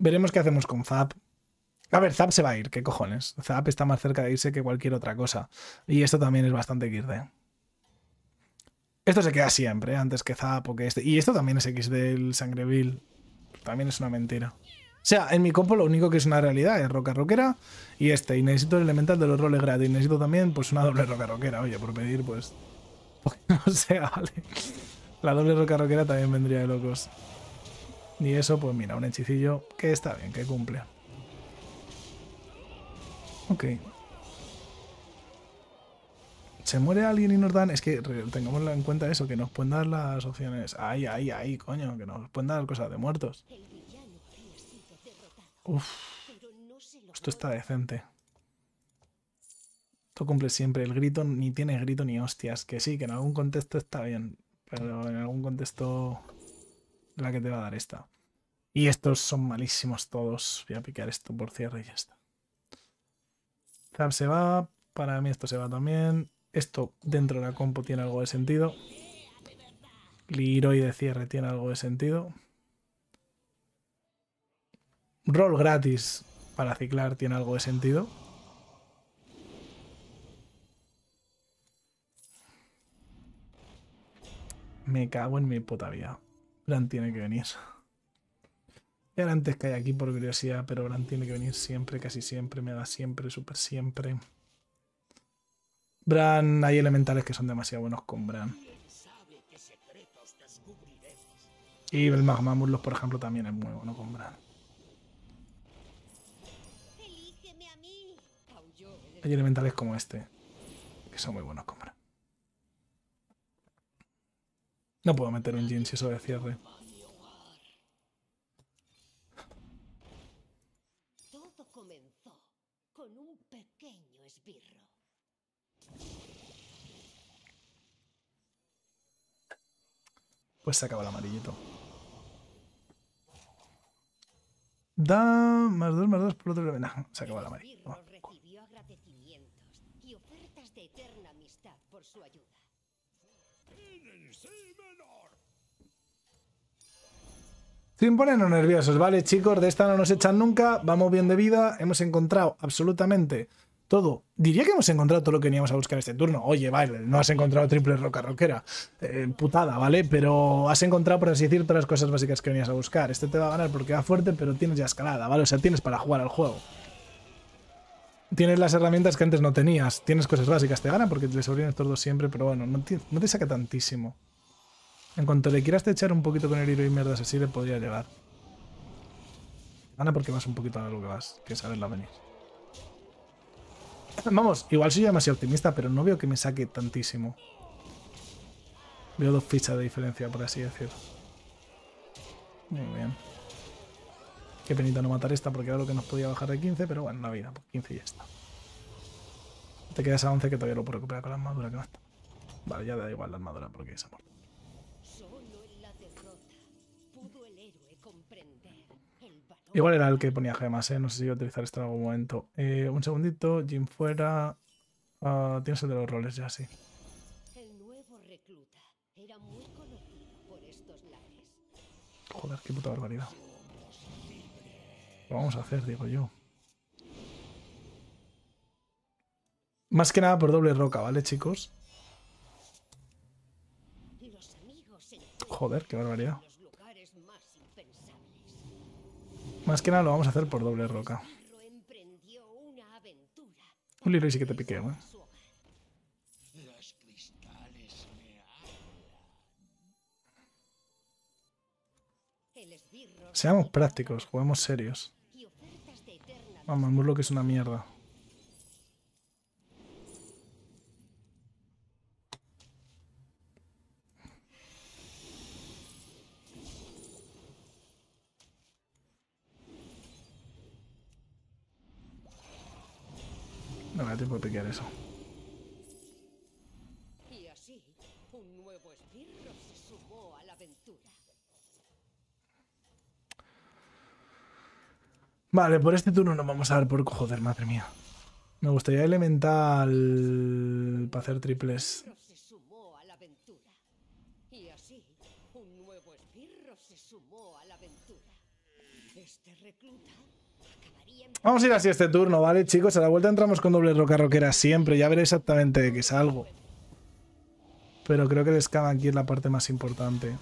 Veremos qué hacemos con Zap. A ver, Zap se va a ir, qué cojones. Zap está más cerca de irse que cualquier otra cosa. Y esto también es bastante XD. Esto se queda siempre, antes que Zap o que este. Y esto también es X del Sangreville. También es una mentira. O sea, en mi compo lo único que es una realidad es roca roquera y este. Y necesito el elemental de los roles gratis. Y necesito también pues una doble roca roquera, oye, por pedir pues... pues no sea, vale. La doble roca roquera también vendría de locos. Y eso, pues mira, un hechicillo que está bien, que cumple. Ok. ¿Se muere alguien y nos dan? Es que tengamos en cuenta eso, que nos pueden dar las opciones. Ay, ay, ay, coño, que nos pueden dar cosas de muertos. Uf, esto está decente. Esto cumple siempre el grito, ni tiene grito ni hostias. Que sí, que en algún contexto está bien, pero en algún contexto la que te va a dar esta. Y estos son malísimos todos. Voy a picar esto por cierre y ya está. Zap se va, para mí esto se va también. Esto dentro de la compo tiene algo de sentido. y de cierre tiene algo de sentido. Roll gratis para ciclar tiene algo de sentido. Me cago en mi puta vida. Bran tiene que venir. Era antes que hay aquí por curiosidad, pero Bran tiene que venir siempre, casi siempre, me da siempre, super siempre. Bran, hay elementales que son demasiado buenos con Bran. Y el Magmamus, por ejemplo, también es muy bueno con Bran. Hay elementales como este, que son muy buenos compra No puedo meter un jeans si eso de cierre. Todo comenzó con un pequeño esbirro. Pues se acaba el amarillito. Da más dos, más dos por otro. No, se acaba el amarillo. su Sin nerviosos, ¿vale, chicos? De esta no nos echan nunca, vamos bien de vida, hemos encontrado absolutamente todo. Diría que hemos encontrado todo lo que veníamos a buscar este turno. Oye, vale, no has encontrado triple roca roquera. Eh, putada, ¿vale? Pero has encontrado, por así decir, todas las cosas básicas que venías a buscar. Este te va a ganar porque va fuerte, pero tienes ya escalada, ¿vale? O sea, tienes para jugar al juego tienes las herramientas que antes no tenías. Tienes cosas básicas, te gana porque te les sobrían estos dos siempre, pero bueno, no te, saca tantísimo. En cuanto le quieras te echar un poquito con el hilo y mierdas así, le podría llegar. Gana porque vas un poquito a lo que vas, que la venir. Vamos, igual soy demasiado optimista, pero no veo que me saque tantísimo. Veo dos fichas de diferencia, por así decirlo. Muy bien. Qué penita no matar esta porque era lo que nos podía bajar de 15, pero bueno, la vida, pues 15 y ya está. Te quedas a 11 que todavía lo puedo recuperar con la armadura que no Vale, ya da igual la armadura porque es amor. Igual era el que ponía gemas, ¿eh? No sé si iba a utilizar esto en algún momento. Eh, un segundito, Jim fuera. Ah, tienes el de los roles ya, sí. Joder, qué puta barbaridad. Lo vamos a hacer, digo yo. Más que nada por doble roca, ¿vale, chicos? Joder, qué barbaridad. Más que nada lo vamos a hacer por doble roca. Un libro sí que te piqueo, ¿eh? Seamos prácticos, juguemos serios. Vamos, el murlo que es una mierda. No me da tiempo de eso. Vale, por este turno nos vamos a dar por... Joder, madre mía. Me gustaría elemental para hacer triples. Vamos a ir así este turno, ¿vale, chicos? A la vuelta entramos con doble roca roquera siempre. Ya veré exactamente de qué salgo. Pero creo que el escama aquí es la parte más importante.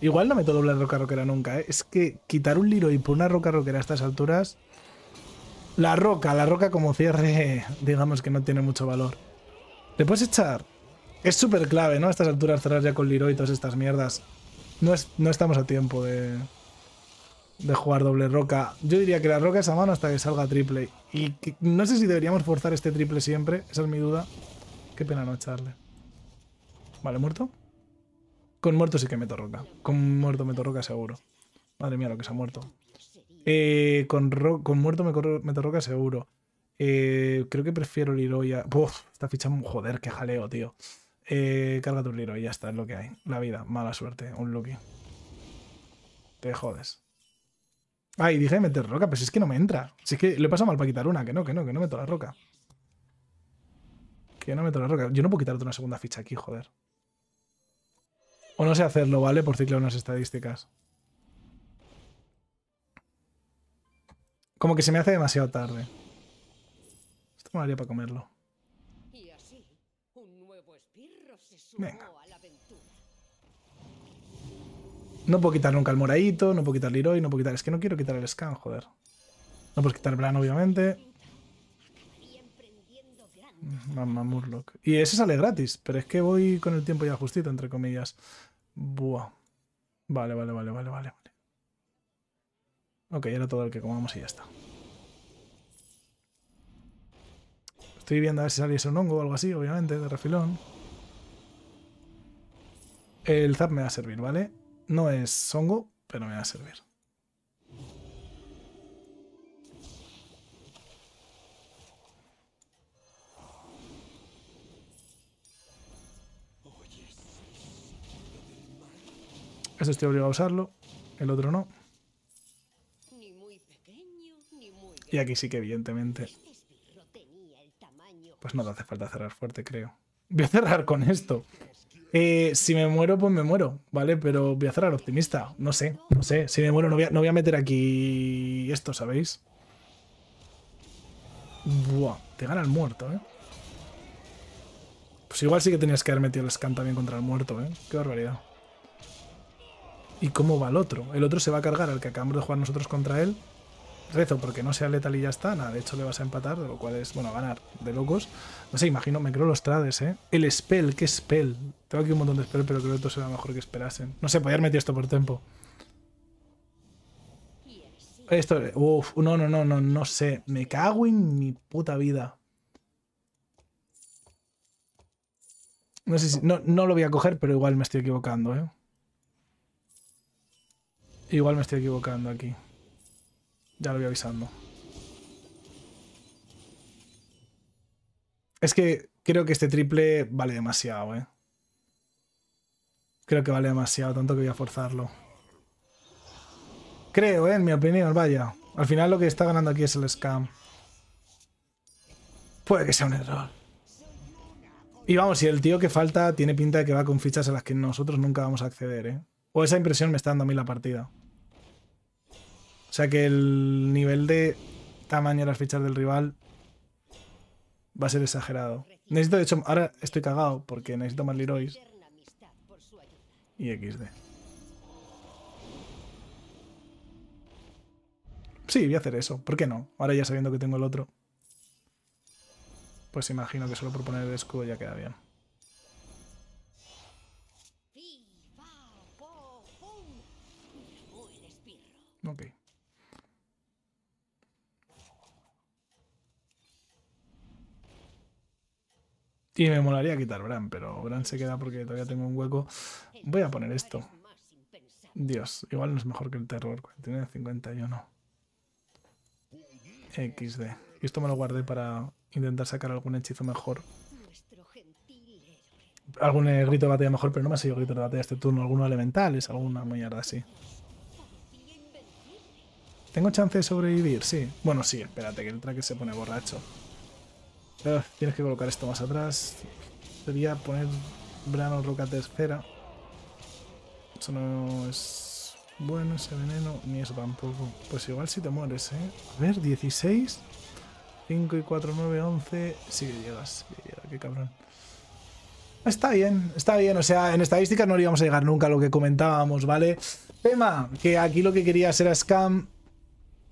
Igual no meto doble roca roquera nunca, ¿eh? Es que quitar un y por una roca roquera a estas alturas. La roca, la roca como cierre, digamos que no tiene mucho valor. Le puedes echar. Es súper clave, ¿no? A estas alturas cerrar ya con Leroy y todas estas mierdas. No, es, no estamos a tiempo de, de jugar doble roca. Yo diría que la roca es a mano hasta que salga triple. Y no sé si deberíamos forzar este triple siempre. Esa es mi duda. Qué pena no echarle. Vale, muerto. Con muerto sí que meto roca. Con muerto meto roca seguro. Madre mía, lo que se ha muerto. Eh, con, con, muerto me meto roca seguro. Eh, creo que prefiero liro Uf, esta ficha, joder, que jaleo, tío. Eh, carga tu y ya está, es lo que hay. La vida, mala suerte, un Lucky. Te jodes. Ay, ah, dije meter roca, pero pues si es que no me entra. Si es que le pasa mal para quitar una, que no, que no, que no meto la roca. Que no meto la roca. Yo no puedo quitarte una segunda ficha aquí, joder. O no sé hacerlo, ¿vale? Por ciclo unas estadísticas. Como que se me hace demasiado tarde. Esto me haría para comerlo. Venga. No puedo quitar nunca el moradito, no puedo quitar el Leroy, no puedo quitar... Es que no quiero quitar el Scan, joder. No puedo quitar el Bran, obviamente. Mamma Murloc. Y ese sale gratis, pero es que voy con el tiempo ya justito, entre comillas. Buah. Vale, vale, vale, vale, vale. Ok, era todo el que comamos y ya está. Estoy viendo a ver si saliese un hongo o algo así, obviamente, de refilón. El zap me va a servir, ¿vale? No es hongo, pero me va a servir. Esto estoy obligado a usarlo, el otro no. Y aquí sí que evidentemente... Pues no te hace falta cerrar fuerte, creo. Voy a cerrar con esto. Eh, si me muero, pues me muero, ¿vale? Pero voy a cerrar optimista. No sé, no sé. Si me muero, no voy a, no voy a meter aquí esto, ¿sabéis? Buah, te gana el muerto, ¿eh? Pues igual sí que tenías que haber metido el scan también contra el muerto, ¿eh? Qué barbaridad y cómo va el otro. El otro se va a cargar al que acabamos de jugar nosotros contra él. Rezo porque no sea letal y ya está. Nada, de hecho le vas a empatar, de lo cual es, bueno, ganar de locos. No sé, imagino, me creo los trades, ¿eh? El spell, ¿qué spell? Tengo aquí un montón de spell, pero creo que esto será mejor que esperasen. No sé, podía haber metido esto por tiempo. Esto, uff, no, no, no, no, no sé. Me cago en mi puta vida. No sé si, no, no lo voy a coger, pero igual me estoy equivocando, ¿eh? Igual me estoy equivocando aquí. Ya lo voy avisando. Es que creo que este triple vale demasiado, ¿eh? Creo que vale demasiado, tanto que voy a forzarlo. Creo, ¿eh? En mi opinión, vaya. Al final lo que está ganando aquí es el scam. Puede que sea un error. Y vamos, si el tío que falta tiene pinta de que va con fichas a las que nosotros nunca vamos a acceder, ¿eh? O esa impresión me está dando a mí la partida. O sea que el nivel de tamaño de las fichas del rival va a ser exagerado. Necesito, de hecho, ahora estoy cagado porque necesito más Leroy. y XD. Sí, voy a hacer eso. ¿Por qué no? Ahora ya sabiendo que tengo el otro. Pues imagino que solo por poner el escudo ya queda bien. Ok. Y me molaría quitar Bran, pero Bran se queda porque todavía tengo un hueco. Voy a poner esto. Dios, igual no es mejor que el terror. 49, 51. XD. Y esto me lo guardé para intentar sacar algún hechizo mejor. Algún eh, grito de batalla mejor, pero no me ha sido grito de batalla este turno. Alguno elemental es alguna mierda así. ¿Tengo chance de sobrevivir? Sí. Bueno, sí, espérate, que el track se pone borracho tienes que colocar esto más atrás. Sería poner Brano Roca tercera. Eso no es bueno, ese veneno, ni eso tampoco. Pues igual si te mueres, ¿eh? A ver, 16. 5 y 4, 9, 11. Sí que llegas, qué cabrón. Está bien, está bien. O sea, en estadísticas no íbamos a llegar nunca a lo que comentábamos, ¿vale? Tema, que aquí lo que quería era Scam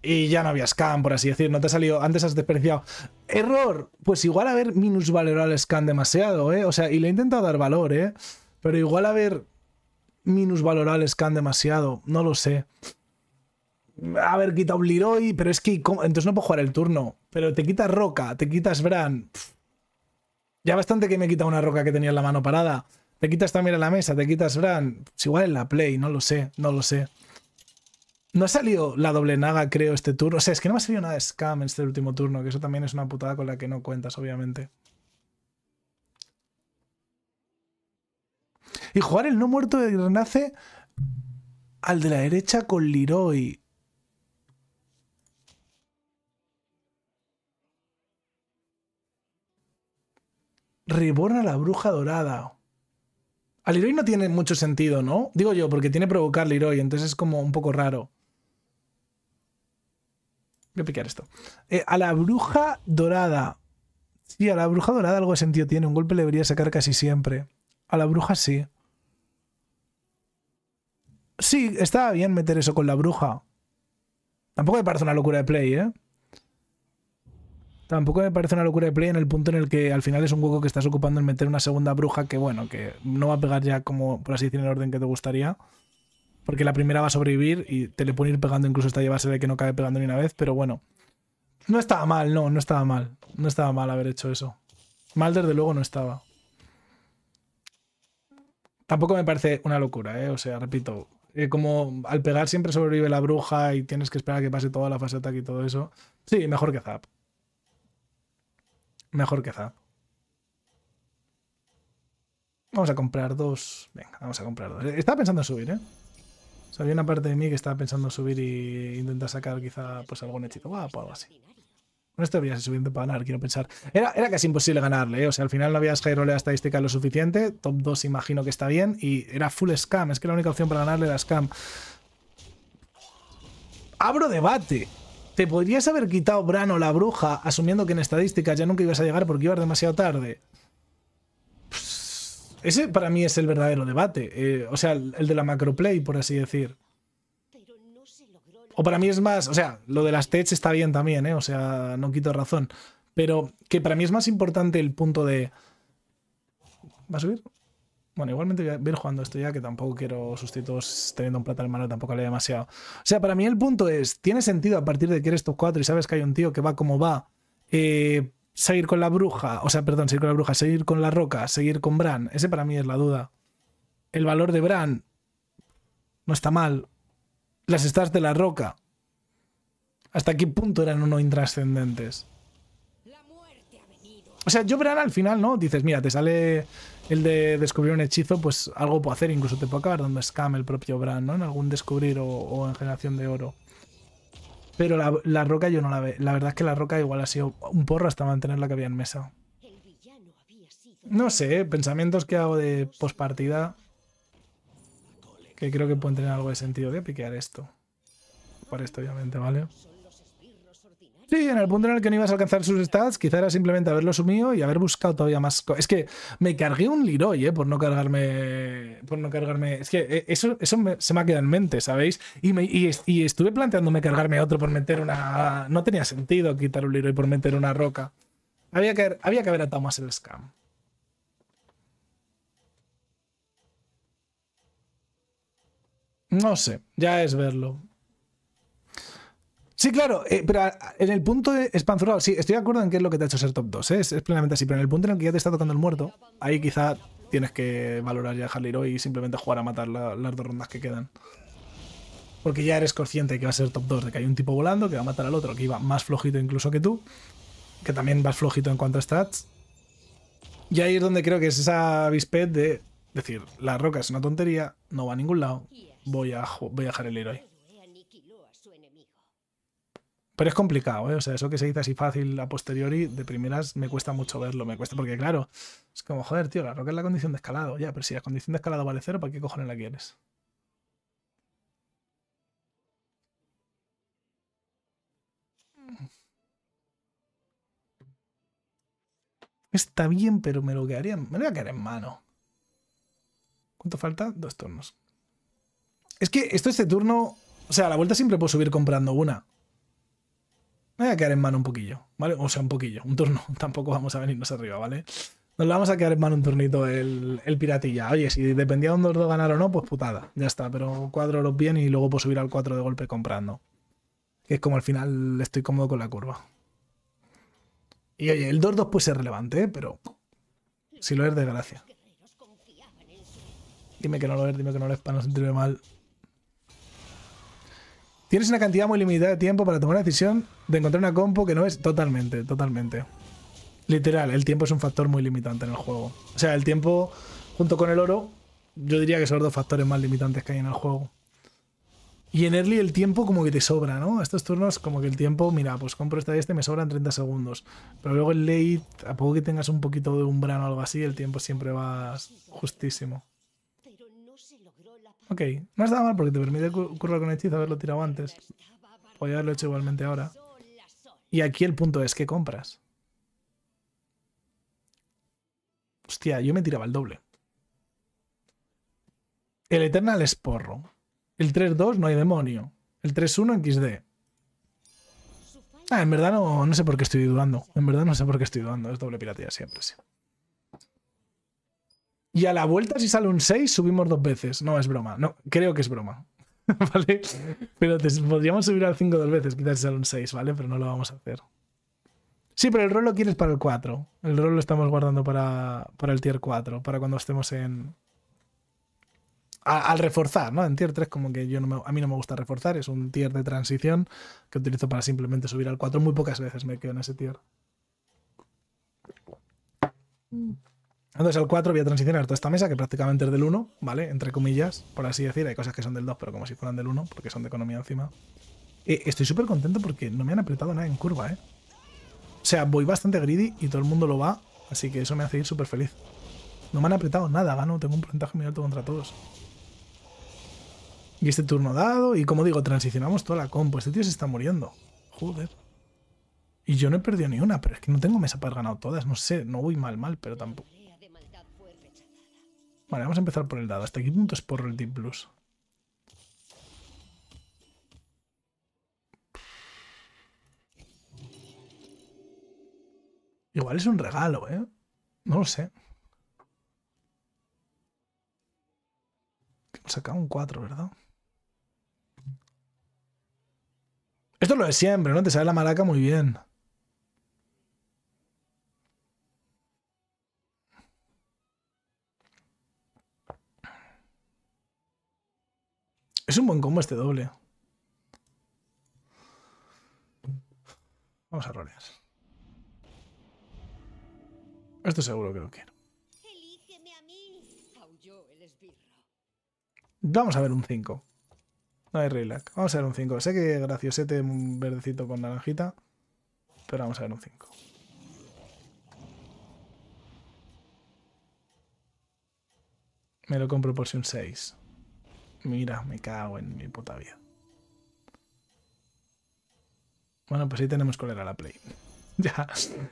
y ya no había scan, por así decir, no te ha salido, antes has despreciado. Error, pues igual haber minusvalorado el scan demasiado, ¿eh? O sea, y le he intentado dar valor, ¿eh? Pero igual haber minusvalorado el scan demasiado, no lo sé. Haber quitado un Leroy, pero es que entonces no puedo jugar el turno. Pero te quitas Roca, te quitas Bran. Ya bastante que me quita una roca que tenía en la mano parada. Te quitas también a la mesa, te quitas Bran. Pues igual en la play, no lo sé, no lo sé. No ha salido la doble naga, creo, este turno. O sea, es que no me ha salido nada de scam en este último turno, que eso también es una putada con la que no cuentas, obviamente. Y jugar el no muerto de Renace al de la derecha con Leroy. Reborn a la bruja dorada. Al Leroy no tiene mucho sentido, ¿no? Digo yo, porque tiene provocar Leroy, entonces es como un poco raro. Voy a picar esto. Eh, a la bruja dorada. Sí, a la bruja dorada algo de sentido tiene. Un golpe le debería sacar casi siempre. A la bruja sí. Sí, estaba bien meter eso con la bruja. Tampoco me parece una locura de play, ¿eh? Tampoco me parece una locura de play en el punto en el que al final es un hueco que estás ocupando en meter una segunda bruja que, bueno, que no va a pegar ya como, por así decir, en el orden que te gustaría porque la primera va a sobrevivir y te le pone ir pegando incluso esta llevarse de que no cae pegando ni una vez, pero bueno. No estaba mal, no, no estaba mal. No estaba mal haber hecho eso. Mal desde luego no estaba. Tampoco me parece una locura, ¿eh? O sea, repito, eh, como al pegar siempre sobrevive la bruja y tienes que esperar a que pase toda la fase ataque y todo eso. Sí, mejor que Zap. Mejor que Zap. Vamos a comprar dos. Venga, vamos a comprar dos. Eh, estaba pensando en subir, ¿eh? O había una parte de mí que estaba pensando subir e intentar sacar quizá pues algún hechizo guapo o algo así. No estaría subiendo para ganar, quiero pensar. Era, casi imposible ganarle, ¿eh? O sea, al final no habías la estadística lo suficiente. Top 2 imagino que está bien. Y era full scam. Es que la única opción para ganarle era scam. Abro debate. ¿Te podrías haber quitado Brano la bruja asumiendo que en estadística ya nunca ibas a llegar porque ibas demasiado tarde? Ese para mí es el verdadero debate. Eh, o sea, el, de la macroplay, por así decir. O para mí es más, o sea, lo de las tech está bien también, ¿eh? O sea, no quito razón. Pero que para mí es más importante el punto de... ¿Va a subir? Bueno, igualmente voy a ir jugando esto ya, que tampoco quiero sustitutos teniendo un plata en mano, tampoco le demasiado. O sea, para mí el punto es, ¿tiene sentido a partir de que eres top 4 y sabes que hay un tío que va como va? Eh, seguir con la bruja, o sea, perdón, seguir con la bruja, seguir con la roca, seguir con Bran. Ese para mí es la duda. El valor de Bran no está mal. Las estás de la roca. ¿Hasta qué punto eran uno intrascendentes? O sea, yo Bran al final, ¿no? Dices, mira, te sale el de descubrir un hechizo, pues algo puedo hacer, incluso te puedo acabar dando scam el propio Bran, ¿no? En algún descubrir o en generación de oro. Pero la, roca yo no la ve La verdad es que la roca igual ha sido un porro hasta mantener la que había en mesa. No sé, ¿eh? pensamientos que hago de postpartida Que creo que pueden tener algo de sentido de piquear esto. Para esto, obviamente, ¿vale? vale Sí, en el punto en el que no ibas a alcanzar sus stats, quizá era simplemente haberlo sumido y haber buscado todavía más. Es que me cargué un Leroy, ¿eh? Por no cargarme. Por no cargarme. Es que eh, eso, eso se me ha quedado en mente, ¿sabéis? Y, y, estuve planteándome cargarme otro por meter una. No tenía sentido quitar un Leroy por meter una roca. Había que, había que haber atado más el scam. No sé, ya es verlo. Sí, claro, eh, pero en el punto de sí, estoy de acuerdo en que es lo que te ha hecho ser top 2, ¿eh? es, plenamente así, pero en el punto en el que ya te está tocando el muerto, ahí quizá tienes que valorar ya Harley Roy y simplemente jugar a matar las dos rondas que quedan. Porque ya eres consciente de que va a ser top 2, de que hay un tipo volando que va a matar al otro, que iba más flojito incluso que tú, que también vas flojito en cuanto a stats. Y ahí es donde creo que es esa bispet de decir, la roca es una tontería, no va a ningún lado, voy a, voy a dejar el héroe. Pero es complicado, ¿eh? O sea, eso que se dice así fácil a posteriori, de primeras me cuesta mucho verlo, me cuesta, porque claro, es como, joder, tío, la roca es la condición de escalado, ya, pero si la condición de escalado vale cero, ¿para qué cojones la quieres? Está bien, pero me lo quedaría, me lo voy a quedar en mano. ¿Cuánto falta? Dos turnos. Es que esto este turno, o sea, a la vuelta siempre puedo subir comprando una. Me voy a quedar en mano un poquillo, ¿vale? O sea, un poquillo, un turno. Tampoco vamos a venirnos arriba, ¿vale? Nos lo vamos a quedar en mano un turnito el, piratilla. Oye, si dependía de un dordo ganar o no, pues putada. Ya está, pero cuadro los bien y luego puedo subir al 4 de golpe comprando. Que es como al final estoy cómodo con la curva. Y oye, el 2-2 puede ser relevante, ¿eh? pero si lo es, desgracia. Dime que no lo es, dime que no lo es para no sentirme mal. Tienes una cantidad muy limitada de tiempo para tomar una decisión de encontrar una compo que no es totalmente, totalmente. Literal, el tiempo es un factor muy limitante en el juego. O sea, el tiempo junto con el oro, yo diría que son los dos factores más limitantes que hay en el juego. Y en early el tiempo como que te sobra, ¿no? Estos turnos como que el tiempo, mira, pues compro esta y este me sobran 30 segundos. Pero luego en late, a poco que tengas un poquito de umbral o algo así, el tiempo siempre va justísimo. Ok, no está mal porque te permite currar con hechizo haberlo tirado antes. Podría haberlo hecho igualmente ahora. Y aquí el punto es que compras. Hostia, yo me tiraba el doble. El Eternal es porro. El 3-2 no hay demonio. El 3-1 XD. Ah, en verdad no, no sé por qué estoy dudando. En verdad no sé por qué estoy dudando. Es doble ya siempre, sí. Y a la vuelta, si sale un 6, subimos dos veces. No, es broma. No, creo que es broma. ¿Vale? Pero podríamos subir al 5 dos veces, quizás si sale un 6, ¿vale? Pero no lo vamos a hacer. Sí, pero el rol lo quieres para el 4. El rol lo estamos guardando para, el tier 4, para cuando estemos en. al reforzar, ¿no? En tier 3, como que yo a mí no me gusta reforzar, es un tier de transición que utilizo para simplemente subir al 4. Muy pocas veces me quedo en ese tier. Entonces al 4 voy a transicionar toda esta mesa, que prácticamente es del 1, ¿vale? Entre comillas, por así decir. Hay cosas que son del 2, pero como si fueran del 1, porque son de economía encima. Eh, estoy súper contento porque no me han apretado nada en curva, ¿eh? O sea, voy bastante greedy y todo el mundo lo va, así que eso me hace ir súper feliz. No me han apretado nada, gano, tengo un porcentaje muy alto contra todos. Y este turno dado, y como digo, transicionamos toda la compo. Este tío se está muriendo. Joder. Y yo no he perdido ni una, pero es que no tengo mesa para haber ganado todas. No sé, no voy mal, mal, pero tampoco Vale, vamos a empezar por el dado. ¿Hasta aquí punto es por el Deep plus Igual es un regalo, ¿eh? No lo sé. Sacaba un 4, ¿verdad? Esto lo de siempre, ¿no? Te sale la maraca muy bien. Es un buen combo este doble. Vamos a rolear. Esto seguro que lo quiero. Vamos a ver un 5. No hay relax. Vamos a ver un 5. Sé que graciosete un verdecito con naranjita. Pero vamos a ver un 5. Me lo compro por si un 6. Mira, me cago en mi puta vida. Bueno, pues ahí tenemos cuál era la play. ya,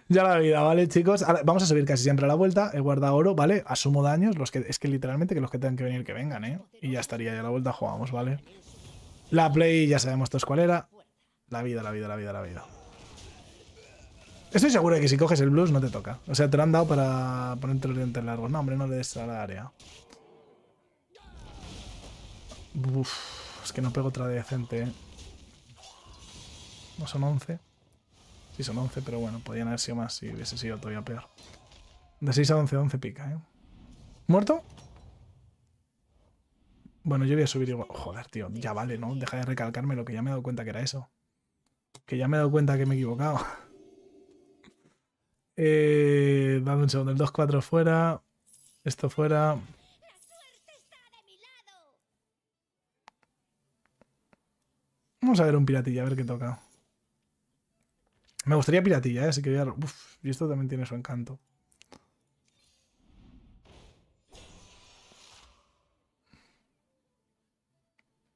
ya la vida, ¿vale, chicos? vamos a subir casi siempre a la vuelta. He guardado oro, ¿vale? Asumo daños. Los que, es que literalmente que los que tengan que venir, que vengan, ¿eh? Y ya estaría, ya la vuelta jugamos, ¿vale? La play, ya sabemos todos cuál era. La vida, la vida, la vida, la vida. Estoy seguro de que si coges el blues no te toca. O sea, te lo han dado para ponerte los dientes largos. No, hombre, no le des a la área. Uf, es que no pego otra de decente, ¿eh? No son 11. Sí, son 11, pero bueno, podían haber sido más si hubiese sido todavía peor. De 6 a 11, 11 pica, ¿eh? ¿Muerto? Bueno, yo voy a subir Joder, tío, ya vale, ¿no? Deja de recalcarme lo que ya me he dado cuenta que era eso. Que ya me he dado cuenta que me he equivocado. eh, dame un segundo. El 2-4 fuera. Esto fuera. Vamos a ver un piratilla, a ver qué toca. Me gustaría piratilla, ¿eh? Así que voy a... Uf, y esto también tiene su encanto.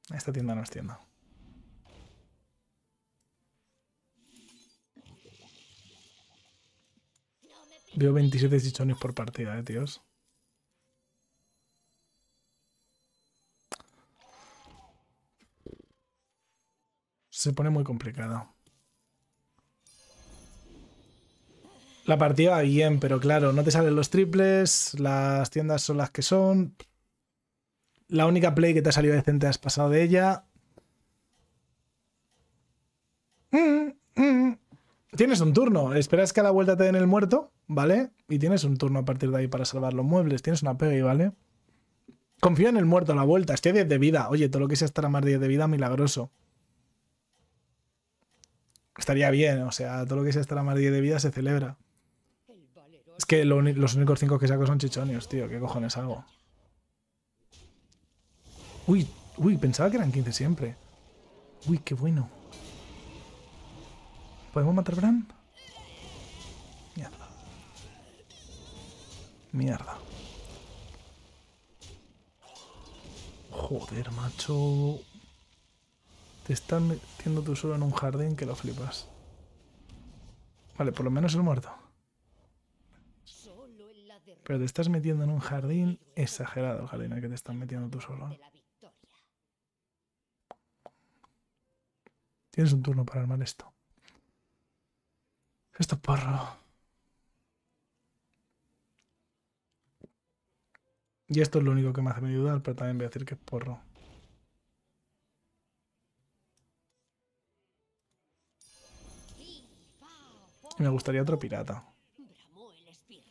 Esta tienda no es tienda. Veo 27 chichones por partida, eh, tíos. se pone muy complicado. La partida va bien, pero claro, no te salen los triples, las tiendas son las que son. La única play que te ha salido decente has pasado de ella. Mm, mm. Tienes un turno, esperas que a la vuelta te den el muerto, ¿vale? Y tienes un turno a partir de ahí para salvar los muebles, tienes una pega y ¿vale? Confío en el muerto a la vuelta, estoy a 10 de vida. Oye, todo lo que sea estar a más 10 de vida, milagroso estaría bien, o sea, todo lo que sea hasta la más de vida se celebra. Es que los únicos cinco que saco son chichonios, tío, ¿qué cojones hago? Uy, uy, pensaba que eran 15 siempre. Uy, qué bueno. ¿Podemos matar a Bran? Mierda. Mierda. Joder, macho. Te estás metiendo tú solo en un jardín que lo flipas. Vale, por lo menos el muerto. Pero te estás metiendo en un jardín exagerado, el jardín que te estás metiendo tú solo. Tienes un turno para armar esto. Esto porro. Y esto es lo único que me hace dudar, pero también voy a decir que es porro. me gustaría otro pirata. Este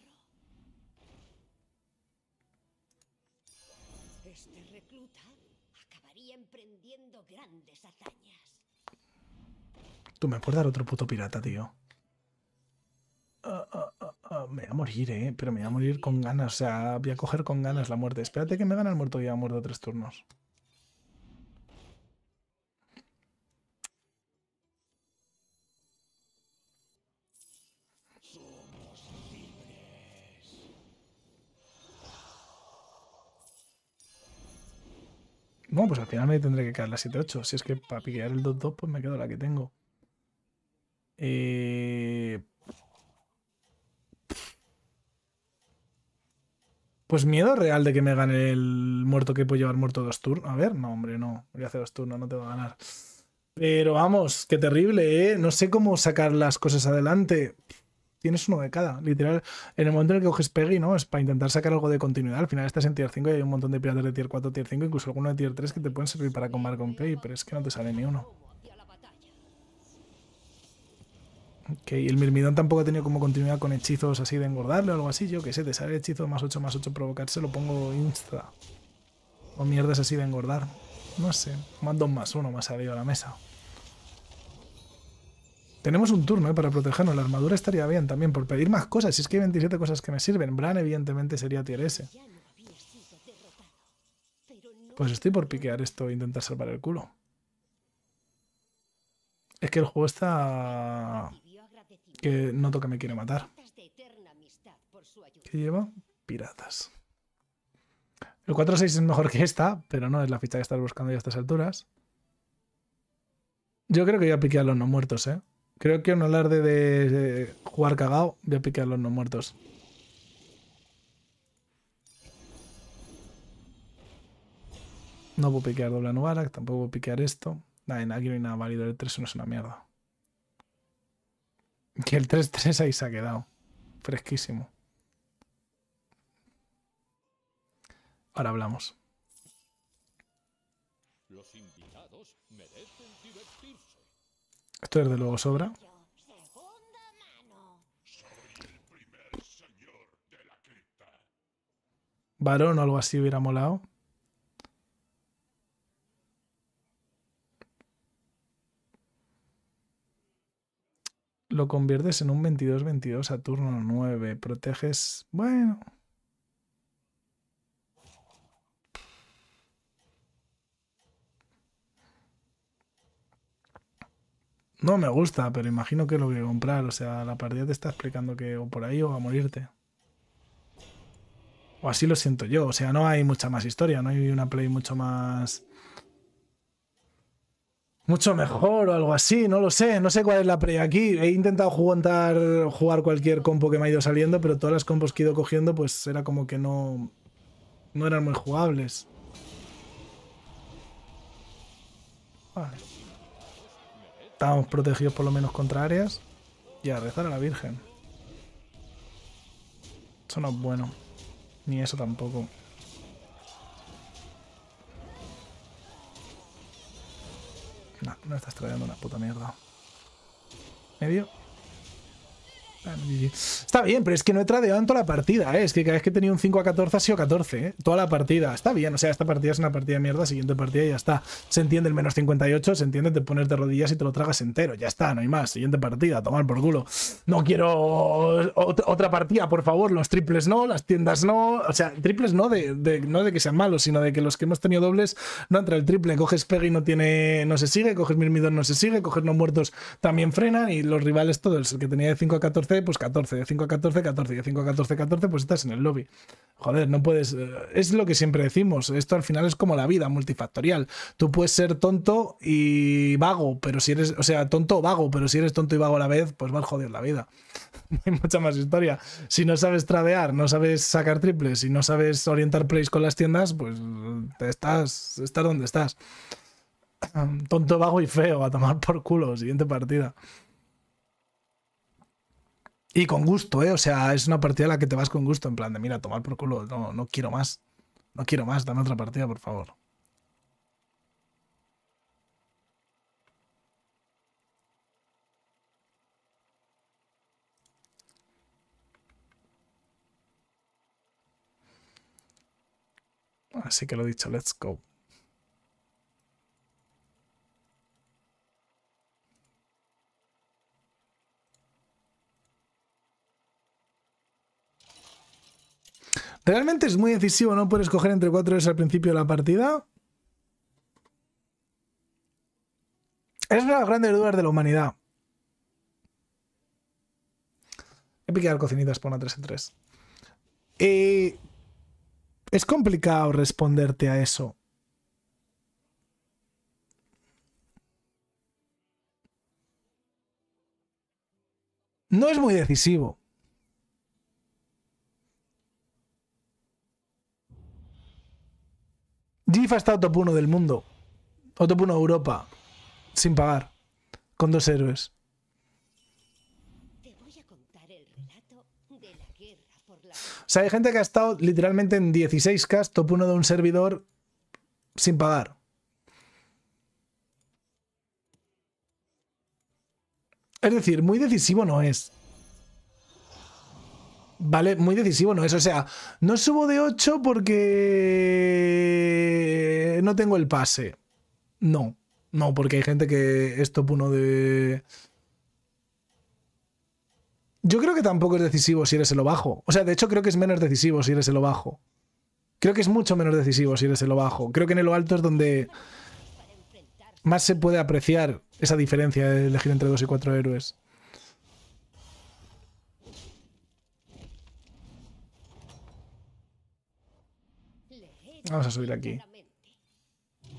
grandes Tú me puedes dar otro puto pirata, tío. Ah, ah, ah, me voy a morir, eh. Pero me voy a morir con ganas. O sea, voy a coger con ganas la muerte. Espérate que me gana el muerto y ya muerto tres turnos. Bueno, pues al final me tendré que quedar la 7-8. Si es que para piquear el 2-2, pues me quedo la que tengo. Eh, pues miedo real de que me gane el muerto que puedo llevar muerto dos turnos. A ver, no, hombre, no. Voy a hacer dos turnos, no te va a ganar. Pero vamos, qué terrible, ¿eh? No sé cómo sacar las cosas adelante tienes uno de cada. Literal, en el momento en el que coges Peggy, ¿no? Es para intentar sacar algo de continuidad. Al final estás en tier 5 y hay un montón de piratas de tier 4, tier 5, incluso algunos de tier 3 que te pueden servir para combar con Peggy, pero es que no te sale ni uno. Ok, y el Mirmidón tampoco ha tenido como continuidad con hechizos así de engordarle o algo así. Yo que sé, te sale hechizo más 8 más 8 provocarse, lo pongo insta. O mierdas así de engordar. No sé, más 2 más 1 más salido a la mesa. Tenemos un turno eh, para protegernos. La armadura estaría bien también, por pedir más cosas. Si es que hay 27 cosas que me sirven. Bran, evidentemente, sería tier S. Pues estoy por piquear esto e intentar salvar el culo. Es que el juego está... Que noto que me quiere matar. ¿Qué lleva? Piratas. El 4-6 es mejor que esta, pero no es la ficha que estás buscando ya a estas alturas. Yo creo que voy a piquear a los no muertos, ¿eh? Creo que un alarde de, de jugar cagado, voy a piquear los no muertos. No puedo piquear doble anubarak, tampoco puedo piquear esto. nada aquí no hay nada válido, el 3-1 es una mierda. Que el 3-3 ahí se ha quedado. Fresquísimo. Ahora hablamos. Esto luego sobra. Varón o algo así hubiera molado. Lo conviertes en un 22-22 a turno 9. Proteges... Bueno, No me gusta, pero imagino que lo que comprar. O sea, la partida te está explicando que o por ahí o a morirte. O así lo siento yo. O sea, no hay mucha más historia, no hay una play mucho más. Mucho mejor o algo así, no lo sé. No sé cuál es la play aquí. He intentado jugar, jugar cualquier compo que me ha ido saliendo, pero todas las compos que he ido cogiendo, pues era como que no. No eran muy jugables. Vale. Estábamos protegidos por lo menos contra áreas. Y a rezar a la Virgen. Eso no es bueno. Ni eso tampoco. No, no estás trayendo una puta mierda. ¿Medio? Está bien, pero es que no he tradeado en toda la partida, ¿eh? Es que cada vez que he tenido un 5 a 14 ha sido 14, ¿eh? Toda la partida. Está bien, o sea, esta partida es una partida de mierda, siguiente partida y ya está. Se entiende el menos 58, se entiende te pones de rodillas y te lo tragas entero. Ya está, no hay más. Siguiente partida, tomar por culo. No quiero otra partida, por favor. Los triples no, las tiendas no. O sea, triples no de, no de que sean malos, sino de que los que hemos tenido dobles no entra el triple. Coges Peggy no tiene, no se sigue, coges Mirmidón no se sigue, coges no muertos también frena. y los rivales todos, el que tenía de 5 a 14 pues 14, de 5 a 14, 14, de 5 a 14, 14, pues estás en el lobby. Joder, no puedes... Eh, es lo que siempre decimos, esto al final es como la vida multifactorial. Tú puedes ser tonto y vago, pero si eres... O sea, tonto o vago, pero si eres tonto y vago a la vez, pues vas joder la vida. Hay mucha más historia. Si no sabes tradear, no sabes sacar triples, si no sabes orientar plays con las tiendas, pues estás, estás donde estás. Tonto, vago y feo, a tomar por culo, siguiente partida. Y con gusto, ¿eh? O sea, es una partida a la que te vas con gusto, en plan de, mira, tomar por culo, no, no quiero más. No quiero más, dame otra partida, por favor. Así que lo he dicho, let's go. ¿Realmente es muy decisivo no poder escoger entre cuatro es al principio de la partida? Es una de las grandes dudas de la humanidad. He picado cocinitas por una 3 en 3. Y es complicado responderte a eso. No es muy decisivo. GIF ha estado top 1 del mundo. O top 1 de Europa. Sin pagar. Con dos héroes. O sea, hay gente que ha estado literalmente en 16K, top 1 de un servidor sin pagar. Es decir, muy decisivo no es. ¿vale? Muy decisivo no es, o sea, no subo de 8 porque no tengo el pase. No, no, porque hay gente que es top de... Yo creo que tampoco es decisivo si eres el lo bajo. O sea, de hecho creo que es menos decisivo si eres el lo bajo. Creo que es mucho menos decisivo si eres el lo bajo. Creo que en el alto es donde más se puede apreciar esa diferencia de elegir entre 2 y 4 héroes. Vamos a subir aquí.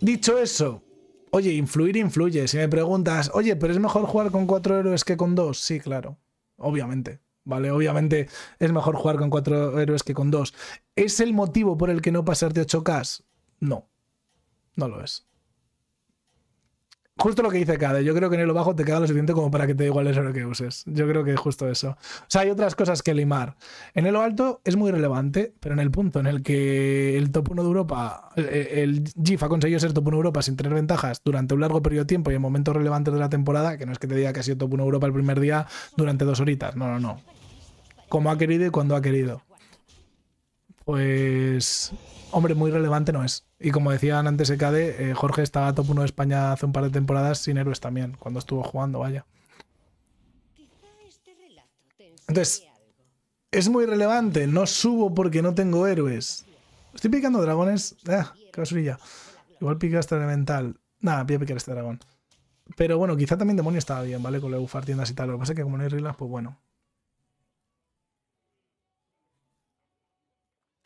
Dicho eso, oye, influir influye. Si me preguntas, oye, pero es mejor jugar con cuatro héroes que con dos. Sí, claro, obviamente. ¿vale? Obviamente es mejor jugar con cuatro héroes que con dos. ¿Es el motivo por el que no pasarte 8K? No, no lo es. Justo lo que dice Cade, yo creo que en el bajo te queda lo suficiente como para que te iguales lo que uses. Yo creo que es justo eso. O sea, hay otras cosas que limar. En el alto es muy relevante, pero en el punto en el que el top 1 de Europa, eh, el GIF ha conseguido ser top 1 de Europa sin tener ventajas durante un largo periodo de tiempo y en momentos relevantes de la temporada, que no es que te diga que ha sido top 1 de Europa el primer día durante dos horitas. No, no, no. Como ha querido y cuando ha querido. Pues hombre, muy relevante no es. Y como decían antes EKD eh, Jorge estaba top 1 de España hace un par de temporadas sin héroes también, cuando estuvo jugando, vaya. Entonces, es muy relevante, no subo porque no tengo héroes. Estoy picando dragones. Ah, qué basurilla. Igual pica este elemental. Nada, voy a picar este dragón. Pero bueno, quizá también demonio estaba bien, ¿vale? Con le bufar tiendas y tal. Lo que pasa es que como no hay reglas, pues bueno.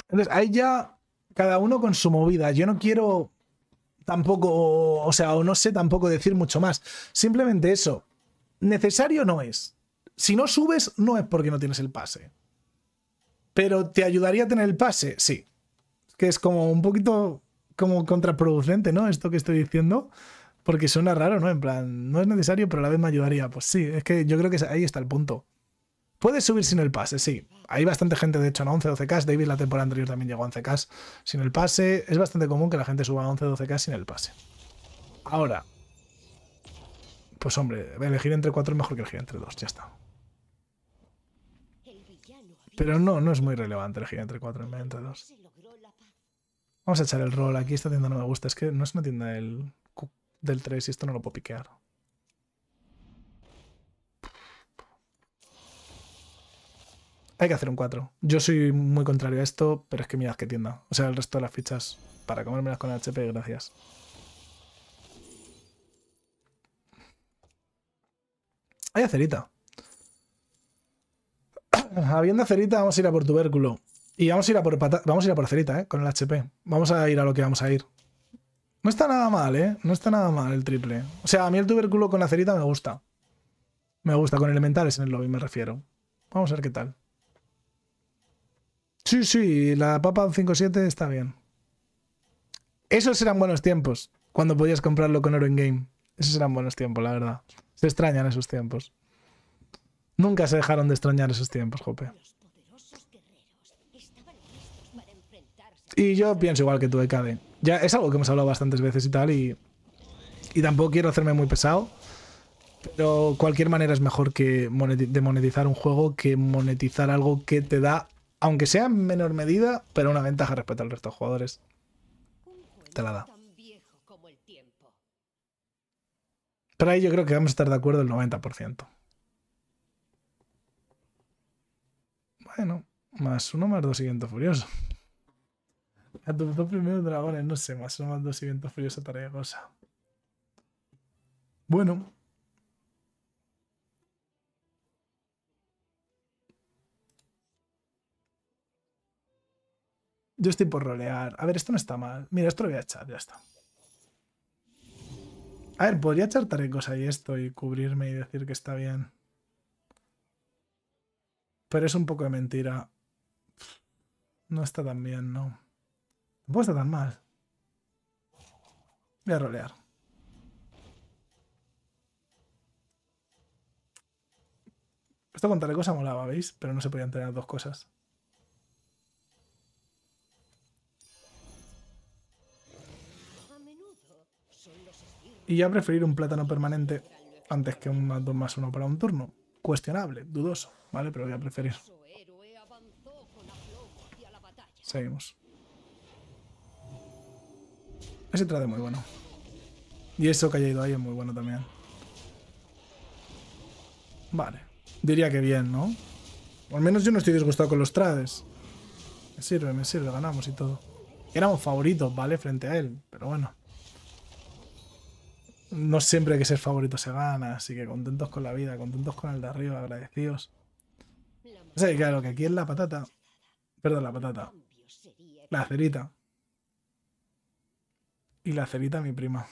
Entonces, ahí ya cada uno con su movida. Yo no quiero tampoco, o sea, o no sé tampoco decir mucho más. Simplemente eso. Necesario no es. Si no subes, no es porque no tienes el pase. Pero ¿te ayudaría a tener el pase? Sí. Que es como un poquito como contraproducente, ¿no? Esto que estoy diciendo. Porque suena raro, ¿no? En plan, no es necesario, pero a la vez me ayudaría. Pues sí, es que yo creo que ahí está el punto. Puedes subir sin el pase, sí. Hay bastante gente, de hecho, en 11, 12K. David la temporada anterior también llegó a 11K sin el pase. Es bastante común que la gente suba a 11, 12K sin el pase. Ahora, pues hombre, elegir entre 4 es mejor que elegir entre 2, ya está. Pero no, no es muy relevante elegir entre 4 en vez de entre 2. Vamos a echar el rol. Aquí esta tienda no me gusta. Es que no es una tienda del, del 3 y esto no lo puedo piquear. Hay que hacer un 4. Yo soy muy contrario a esto, pero es que mirad que tienda. O sea, el resto de las fichas para comérmelas con HP, gracias. Hay acerita. Habiendo acerita, vamos a ir a por tubérculo. Y vamos a ir a por vamos a ir a por acerita, ¿eh? Con el HP. Vamos a ir a lo que vamos a ir. No está nada mal, ¿eh? No está nada mal el triple. O sea, a mí el tubérculo con acerita me gusta. Me gusta, con elementales en el lobby me refiero. Vamos a ver qué tal. Sí, sí, la Papa 5-7 está bien. Esos eran buenos tiempos, cuando podías comprarlo con oro en game. Esos eran buenos tiempos, la verdad. Se extrañan esos tiempos. Nunca se dejaron de extrañar esos tiempos, Jope. Y yo pienso igual que tú, EKD. Ya es algo que hemos hablado bastantes veces y tal, y, y tampoco quiero hacerme muy pesado. Pero cualquier manera es mejor que de monetizar un juego que monetizar algo que te da aunque sea en menor medida, pero una ventaja respecto al resto de jugadores. Te la da. Pero ahí yo creo que vamos a estar de acuerdo el 90%. Bueno, más uno, más dos y viento furioso. A tus dos primeros dragones, no sé, más uno, más dos y viento furioso, tarea cosa. Bueno, Yo estoy por rolear. A ver, esto no está mal. Mira, esto lo voy a echar, ya está. A ver, podría echar tarecos ahí esto y cubrirme y decir que está bien. Pero es un poco de mentira. No está tan bien, ¿no? no está tan mal. Voy a rolear. Esto con tarecos molaba, ¿veis? Pero no se podían tener dos cosas. y ya preferir un plátano permanente antes que un 2 más 1 para un turno. Cuestionable, dudoso, ¿vale? Pero voy a preferir. Seguimos. Ese trade muy bueno. Y eso que haya ido ahí es muy bueno también. Vale. Diría que bien, ¿no? al menos yo no estoy disgustado con los trades. Me sirve, me sirve, ganamos y todo. Éramos favoritos, ¿vale? Frente a él, pero bueno no siempre hay que ser favorito se gana, así que contentos con la vida, contentos con el de arriba, agradecidos. O sea, claro, que aquí es la patata. Perdón, la patata. La cerita. Y la cerita, mi prima.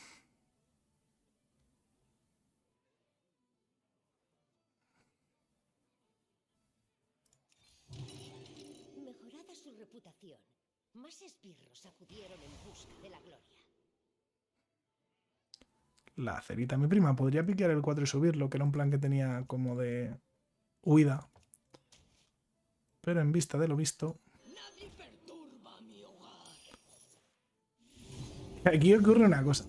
la cerita, mi prima, podría piquear el 4 y subirlo, que era un plan que tenía como de huida. Pero en vista de lo visto... Aquí ocurre una cosa.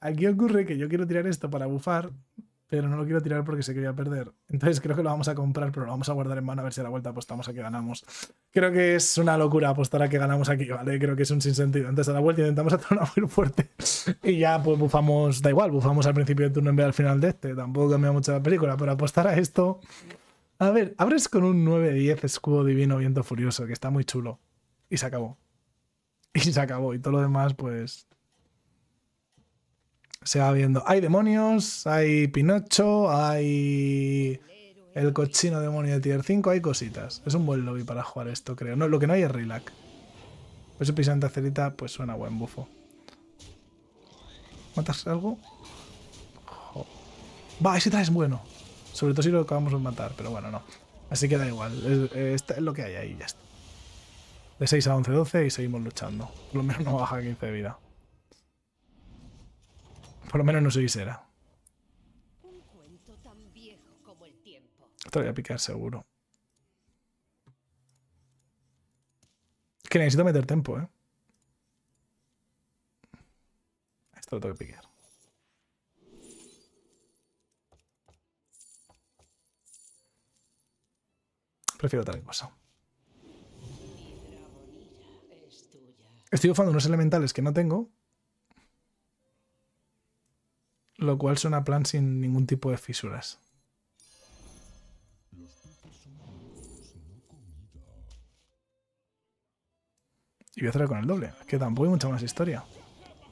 Aquí ocurre que yo quiero tirar esto para bufar, pero no lo quiero tirar porque se quería perder. Entonces creo que lo vamos a comprar, pero lo vamos a guardar en mano a ver si a la vuelta apostamos a que ganamos. Creo que es una locura apostar a que ganamos aquí, ¿vale? Creo que es un sinsentido. antes a la vuelta intentamos hacer una muy fuerte y ya pues bufamos, da igual, bufamos al principio del turno en vez al final de este. Tampoco cambia mucho la película, pero apostar a esto... A ver, abres con un 9-10 escudo divino viento furioso, que está muy chulo. Y se acabó. Y se acabó. Y todo lo demás, pues, se va viendo. Hay demonios, hay Pinocho, hay el cochino demonio de tier 5, hay cositas. Es un buen lobby para jugar esto, creo. No, lo que no hay es Relac. Ese pues pisante acerita, pues suena buen bufo. ¿Matas algo? Va, ese es bueno. Sobre todo si lo acabamos de matar, pero bueno, no. Así que da igual. Es, lo que hay ahí, ya está. De 6 a 11, 12 y seguimos luchando. Por lo menos no baja 15 de vida. Por lo menos no soy visera. Esto lo voy a picar seguro. que necesito meter tiempo, ¿eh? Esto lo tengo que picar. Prefiero tal cosa. Estoy usando unos elementales que no tengo lo cual suena plan sin ningún tipo de fisuras. Y voy a hacerlo con el doble, que tampoco hay mucha más historia.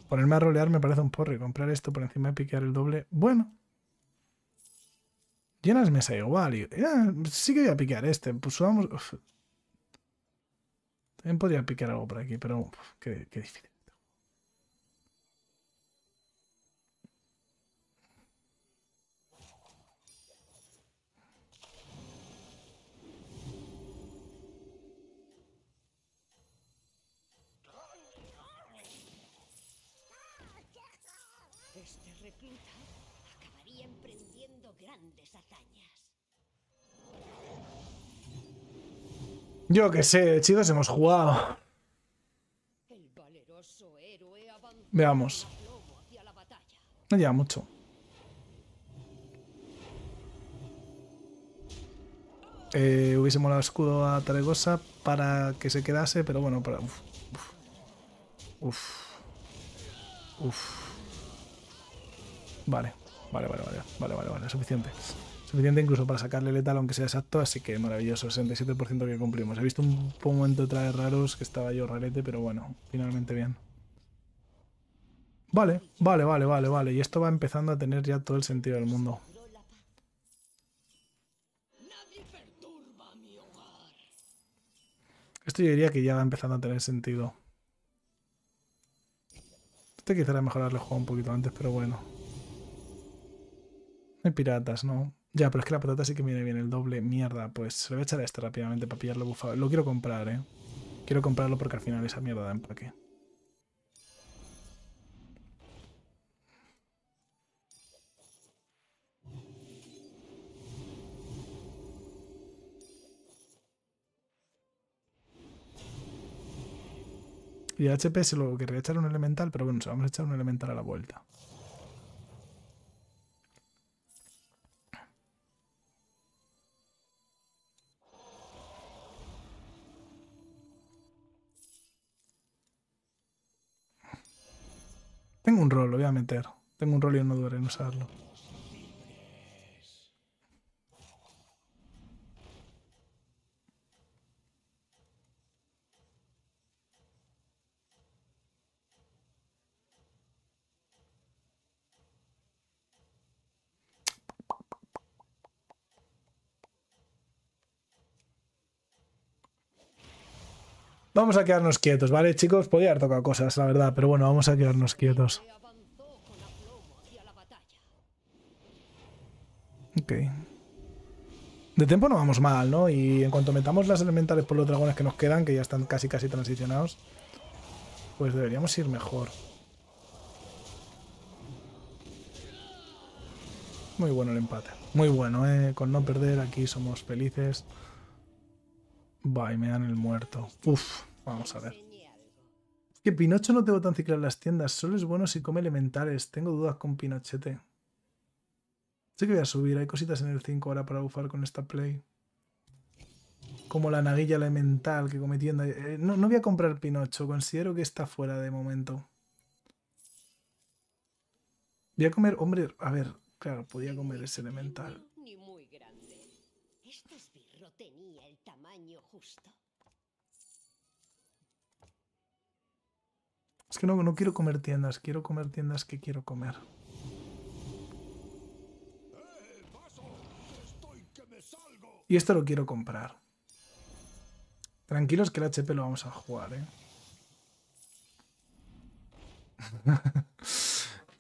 Ponerme a rolear me parece un porre. Comprar esto por encima de piquear el doble, bueno. Llenas mesa igual. Y, eh, sí que voy a piquear este. Pues vamos... También podría piquear algo por aquí, pero qué difícil. Yo qué sé, chicos hemos jugado. Veamos. No lleva mucho. Hubiésemos eh, hubiese molado escudo a Taregosa para que se quedase, pero bueno, para... Uf. Uf. Vale, vale, vale, vale, vale, vale, vale, suficiente suficiente incluso para sacarle letal, aunque sea exacto, así que maravilloso, 67% que cumplimos. He visto un momento de raros que estaba yo rarete, pero bueno, finalmente bien. Vale, vale, vale, vale, vale, y esto va empezando a tener ya todo el sentido del mundo. Esto yo diría que ya va empezando a tener sentido. Este quisiera era el juego un poquito antes, pero bueno. No hay piratas, ¿no? Ya, pero es que la patata sí que viene bien, el doble, mierda. Pues se voy a echar a este rápidamente para pillarlo bufado. Lo quiero comprar, ¿eh? Quiero comprarlo porque al final esa mierda da empaque. Y el HP se lo querría echar un elemental, pero bueno, se vamos a echar un elemental a la vuelta. Tengo un rol, lo voy a meter. Tengo un rol y no dure en usarlo. Vamos a quedarnos quietos, ¿vale, chicos? Podría haber tocado cosas, la verdad, pero bueno, vamos a quedarnos quietos. Ok. De tiempo no vamos mal, ¿no? Y en cuanto metamos las elementales por los dragones que nos quedan, que ya están casi casi transicionados, pues deberíamos ir mejor. Muy bueno el empate. Muy bueno, ¿eh? Con no perder aquí somos felices. Va, me dan el muerto. Uf, vamos a ver. Es que Pinocho no te botan ciclar las tiendas, solo es bueno si come elementales. Tengo dudas con Pinochete. Sé que voy a subir, hay cositas en el 5 ahora para bufar con esta play. Como la naguilla elemental que come tienda. Eh, no, no voy a comprar Pinocho, considero que está fuera de momento. Voy a comer, hombre, a ver, claro, podía comer ese elemental. Es que no, no quiero comer tiendas, quiero comer tiendas que quiero comer. Y esto lo quiero comprar. Tranquilos que el HP lo vamos a jugar, ¿eh?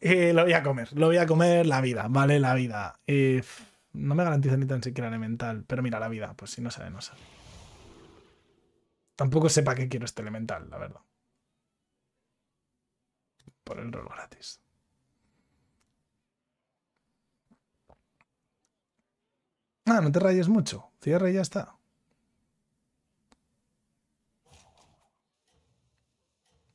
¿eh? lo voy a comer, lo voy a comer la vida, ¿vale? La vida. Eh, no me garantiza ni tan siquiera elemental, pero mira, la vida, pues si no sale, no sale. Tampoco sepa qué quiero este elemental, la verdad. Por el rol gratis. Ah, no te rayes mucho. cierre y ya está.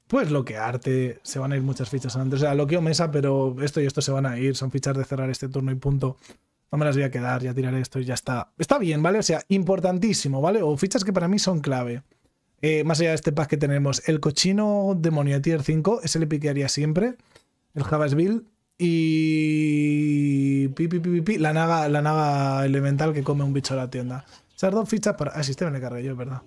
Pues arte se van a ir muchas fichas antes. O sea, loqueo mesa, pero esto y esto se van a ir. Son fichas de cerrar este turno y punto. No me las voy a quedar, ya tiraré esto y ya está. Está bien, ¿vale? O sea, importantísimo, ¿vale? O fichas que para mí son clave. Eh, más allá de este pack que tenemos, el cochino demonio de tier 5 ese le piquearía siempre. El Javasville y. Pi, la, naga, la elemental que come un bicho de la tienda. Esas dos fichas para. Ah, sistema le le yo, es verdad.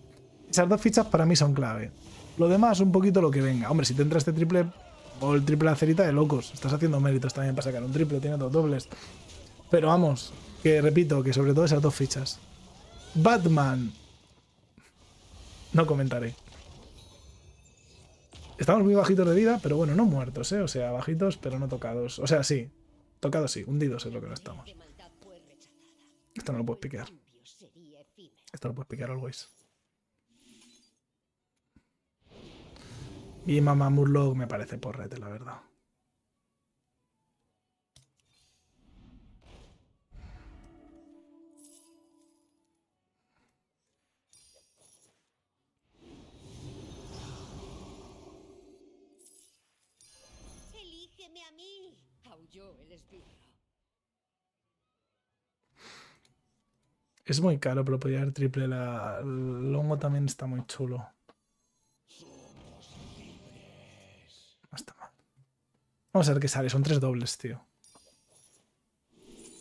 Esas dos fichas para mí son clave. Lo demás, un poquito lo que venga. Hombre, si te entra este triple o el triple acerita de locos, estás haciendo méritos también para sacar un triple, tiene dos dobles. Pero vamos, que repito, que sobre todo esas dos fichas. Batman, no comentaré. Estamos muy bajitos de vida, pero bueno, no muertos, ¿eh? O sea, bajitos, pero no tocados. O sea, sí. Tocados sí, hundidos es lo que no estamos. Esto no lo puedes piquear. Esto lo puedes piquear always. Y mamá Murloc me parece porrete, la verdad. Es muy caro, pero podría dar triple. La... El hongo también está muy chulo. No está mal. Vamos a ver qué sale. Son tres dobles, tío.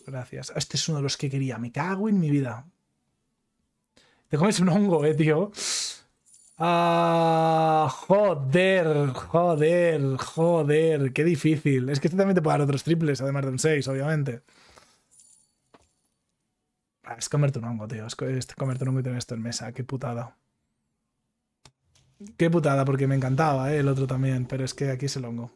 Gracias. Ah, este es uno de los que quería. Me cago en mi vida. Te comes un hongo, eh, tío. Ah, joder, joder, joder. Qué difícil. Es que este también te puede dar otros triples, además de un 6, obviamente. Es comerte un hongo, tío. Es, comerte un hongo y tener esto en mesa. Qué putada. Qué putada, porque me encantaba, ¿eh? El otro también, pero es que aquí es el hongo.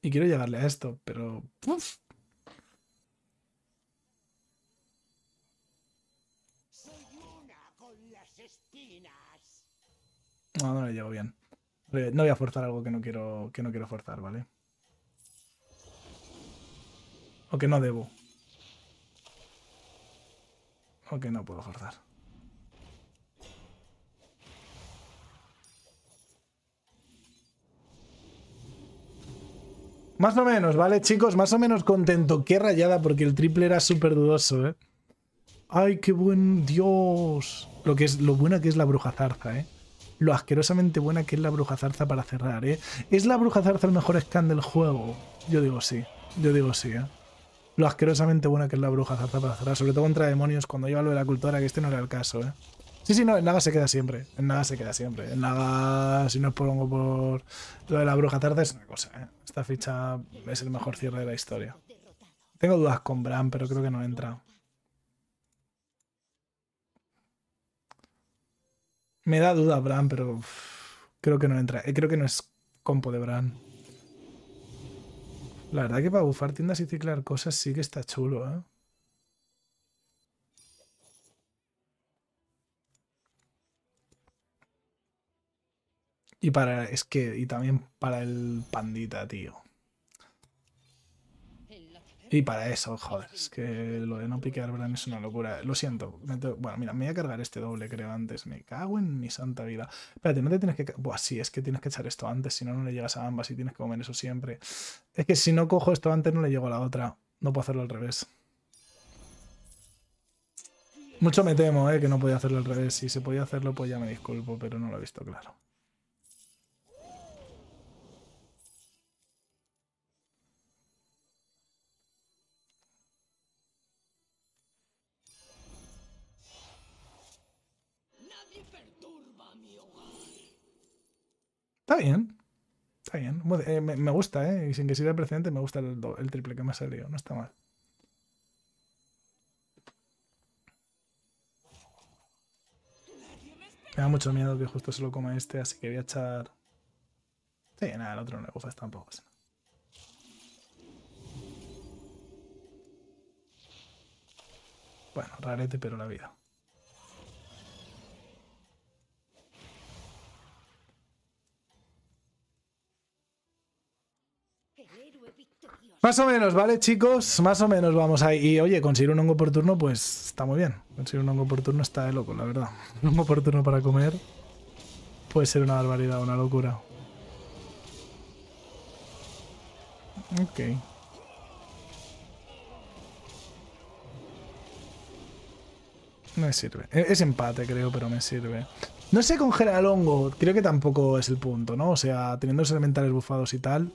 Y quiero llegarle a esto, pero... No, ah, no le llevo bien. Eh, no voy a forzar algo que no quiero, que no quiero forzar, ¿vale? O que no debo. O que no puedo forzar. Más o menos, ¿vale, chicos? Más o menos contento. Qué rayada, porque el triple era súper dudoso, ¿eh? ¡Ay, qué buen Dios! Lo, que es, lo buena que es la bruja zarza, ¿eh? lo asquerosamente buena que es la bruja zarza para cerrar, ¿eh? ¿Es la bruja zarza el mejor scan del juego? Yo digo sí, yo digo sí, ¿eh? Lo asquerosamente buena que es la bruja zarza para cerrar, sobre todo contra demonios cuando lleva lo de la cultura, que este no era el caso, ¿eh? Sí, sí, no, en Naga se queda siempre. En Naga se queda siempre. En Naga, si no os pongo por lo de la bruja zarza, es una cosa, ¿eh? Esta ficha es el mejor cierre de la historia. Tengo dudas con Bram, pero creo que no entra. Me da duda Bran, pero creo que no entra. Eh, creo que no es compo de Bran. La verdad que para bufar tiendas y ciclar cosas sí que está chulo, ¿eh? Y para. Es que. Y también para el pandita, tío. Y para eso, joder, es que lo de no piquear Bran es una locura. Lo siento. Bueno, mira, me voy a cargar este doble, creo, antes. Me cago en mi santa vida. Espérate, no te tienes que... Buah, sí, es que tienes que echar esto antes, si no, no le llegas a ambas y tienes que comer eso siempre. Es que si no cojo esto antes, no le llego a la otra. No puedo hacerlo al revés. Mucho me temo, ¿eh? Que no podía hacerlo al revés. Si se podía hacerlo, pues ya me disculpo, pero no lo he visto claro. Está bien. Está bien. Eh, me, gusta, ¿eh? Y sin que sirva precedente, me gusta el, triple que me ha salido. No está mal. Me da mucho miedo que justo solo lo coma este, así que voy a echar... Sí, nada, el otro no le gusta tampoco. Bueno, rarete, pero la vida. Más o menos, ¿vale, chicos? Más o menos vamos ahí. Y oye, conseguir un hongo por turno, pues está muy bien. Conseguir un hongo por turno está de loco, la verdad. Un hongo por turno para comer puede ser una barbaridad, una locura. Ok. No me sirve. E-, es empate, creo, pero me sirve. No sé congelar el hongo. Creo que tampoco es el punto, ¿no? O sea, teniendo los elementales bufados y tal...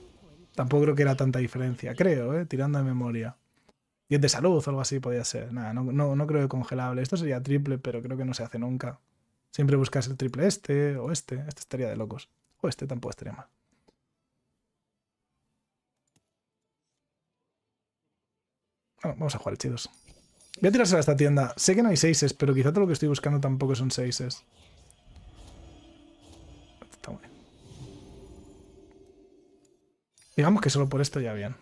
Tampoco creo que era tanta diferencia, creo, ¿eh? tirando de memoria. 10 de salud o algo así podía ser. Nada, no, no, no, creo que congelable. Esto sería triple, pero creo que no se hace nunca. Siempre buscas el triple este o este. Este estaría de locos. O este tampoco estaría mal. vamos a jugar, chidos. Voy a tirársela a esta tienda. Sé que no hay seises, pero quizá todo lo que estoy buscando tampoco son seises. Digamos que solo por esto ya bien.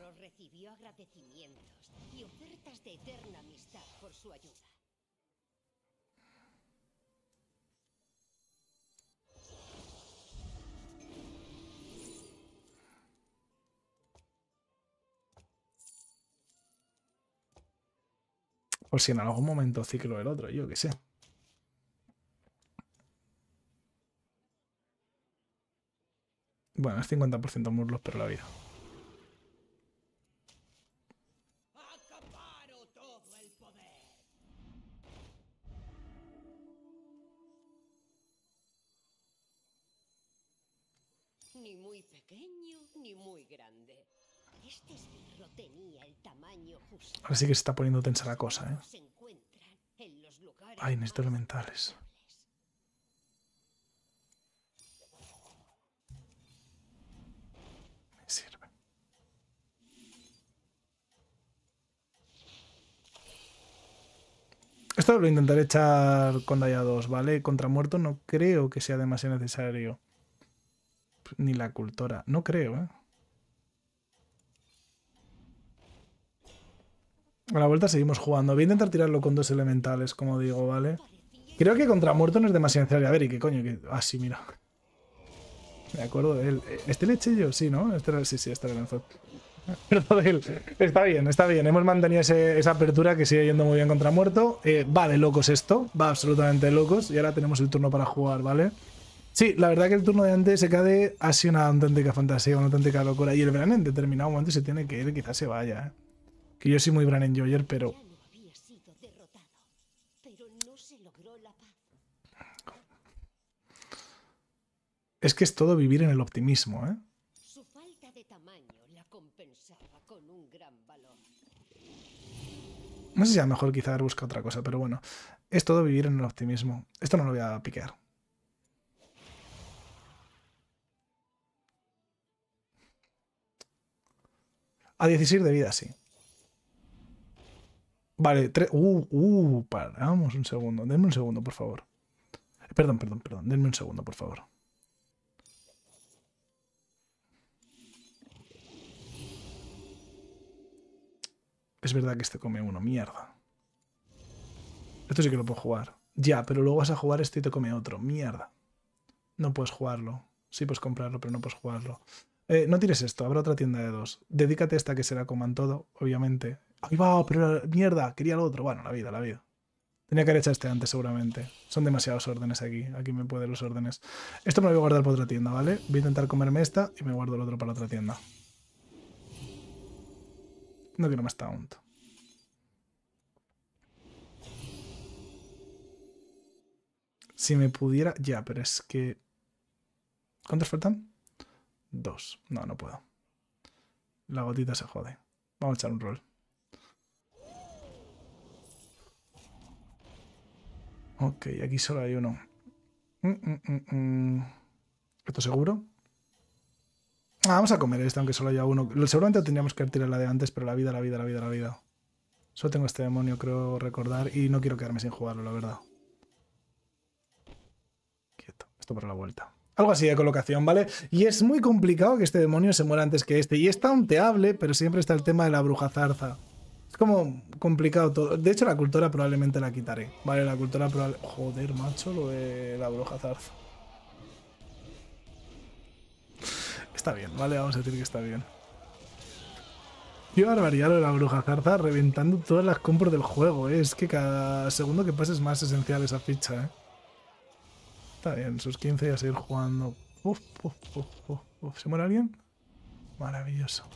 Por si en algún momento ciclo el otro, yo qué sé. Bueno, es 50% murlos, pero la vida. muy grande. Este Ahora sí que se está poniendo tensa la cosa, ¿eh? Ay, necesito elementales. Me sirve. Esto lo intentaré echar con Daya 2, ¿vale? Contra muerto no creo que sea demasiado necesario ni la cultora. No creo, ¿eh? A la vuelta seguimos jugando. Voy a intentar tirarlo con dos elementales, como digo, ¿vale? Creo que contra muerto no es demasiado necesario. A ver, ¿y qué coño? Ah, sí, mira. Me acuerdo de él. Eh, ¿Este lechillo, yo? Sí, ¿no? Este Sí, sí, este era el Está bien, está bien. Hemos mantenido esa apertura que sigue yendo muy bien contra muerto. Eh, va de locos esto. Va absolutamente locos. Y ahora tenemos el turno para jugar, ¿vale? vale Sí, la verdad que el turno de antes se cae ha sido una auténtica fantasía, una auténtica locura. Y el Bran en determinado momento se tiene que ir, quizás se vaya. ¿eh? Que yo soy muy Bran Enjoyer, pero... Es que es todo vivir en el optimismo, ¿eh? No sé si a lo mejor quizás busca otra cosa, pero bueno. Es todo vivir en el optimismo. Esto no lo voy a piquear. A 16 de vida, sí. Vale, tres... Uh, uh, paramos un segundo. Denme un segundo, por favor. Perdón, perdón, perdón. Denme un segundo, por favor. Es verdad que este come uno, mierda. Esto sí que lo puedo jugar. Ya, pero luego vas a jugar este y te come otro. Mierda. No puedes jugarlo. Sí puedes comprarlo, pero no puedes jugarlo. Eh, no tires esto, habrá otra tienda de dos. Dedícate a esta que será coman todo, obviamente. Ahí va, pero mierda, quería lo otro. Bueno, la vida, la vida. Tenía que haber hecho este antes, seguramente. Son demasiados órdenes aquí. Aquí me pueden los órdenes. Esto me lo voy a guardar para otra tienda, ¿vale? Voy a intentar comerme esta y me guardo el otro para otra tienda. No quiero más taunt. Si me pudiera... Ya, pero es que... ¿Cuántos faltan? Dos. No, no puedo. La gotita se jode. Vamos a echar un rol. Ok, aquí solo hay uno. Mm, mm, mm, ¿Esto seguro? Ah, vamos a comer esto aunque solo haya uno. Seguramente tendríamos que tirar la de antes, pero la vida, la vida, la vida, la vida. Solo tengo este demonio, creo recordar, y no quiero quedarme sin jugarlo, la verdad. Quieto. Esto para la vuelta. Algo así de colocación, ¿vale? Y es muy complicado que este demonio se muera antes que este. Y es taunteable, pero siempre está el tema de la bruja zarza. Es como complicado todo. De hecho, la cultura probablemente la quitaré. Vale, la cultura probablemente... Joder, macho, lo de la bruja zarza. Está bien, ¿vale? Vamos a decir que está bien. Qué barbaridad lo de la bruja zarza reventando todas las compras del juego, ¿eh? Es que cada segundo que pases es más esencial esa ficha, ¿eh? En sus 15 y a seguir jugando. ¿Se muere alguien? Maravilloso.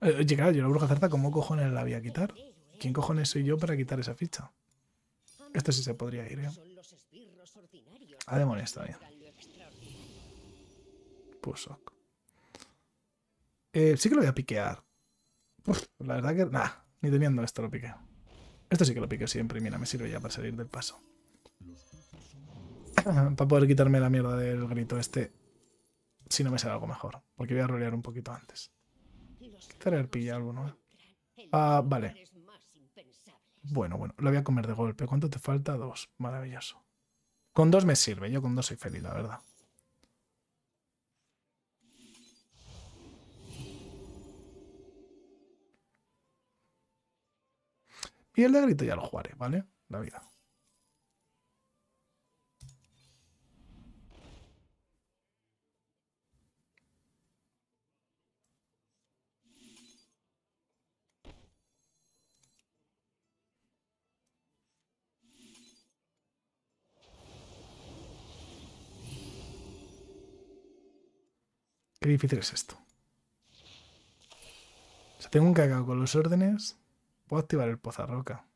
Eh, oye, claro, yo la bruja zarta, ¿cómo cojones la voy a quitar? ¿Quién cojones soy yo para quitar esa ficha? Esto sí se podría ir, A demonio está bien. sí que lo voy a piquear. la verdad que... Nah, ni teniendo esto lo piqué Esto sí que lo piqué siempre. Mira, me sirve ya para salir del paso. Para poder quitarme la mierda del grito este. Si no me sale algo mejor. Porque voy a rolear un poquito antes. Quitaré el pilla algo, ¿eh? Ah, vale. Bueno, bueno. Lo voy a comer de golpe. ¿Cuánto te falta? Dos. Maravilloso. Con dos me sirve. Yo con dos soy feliz, la verdad. Y el de grito ya lo jugaré, ¿vale? La vida. Qué difícil es esto. O tengo un cagado con los órdenes. Puedo activar el pozarroca.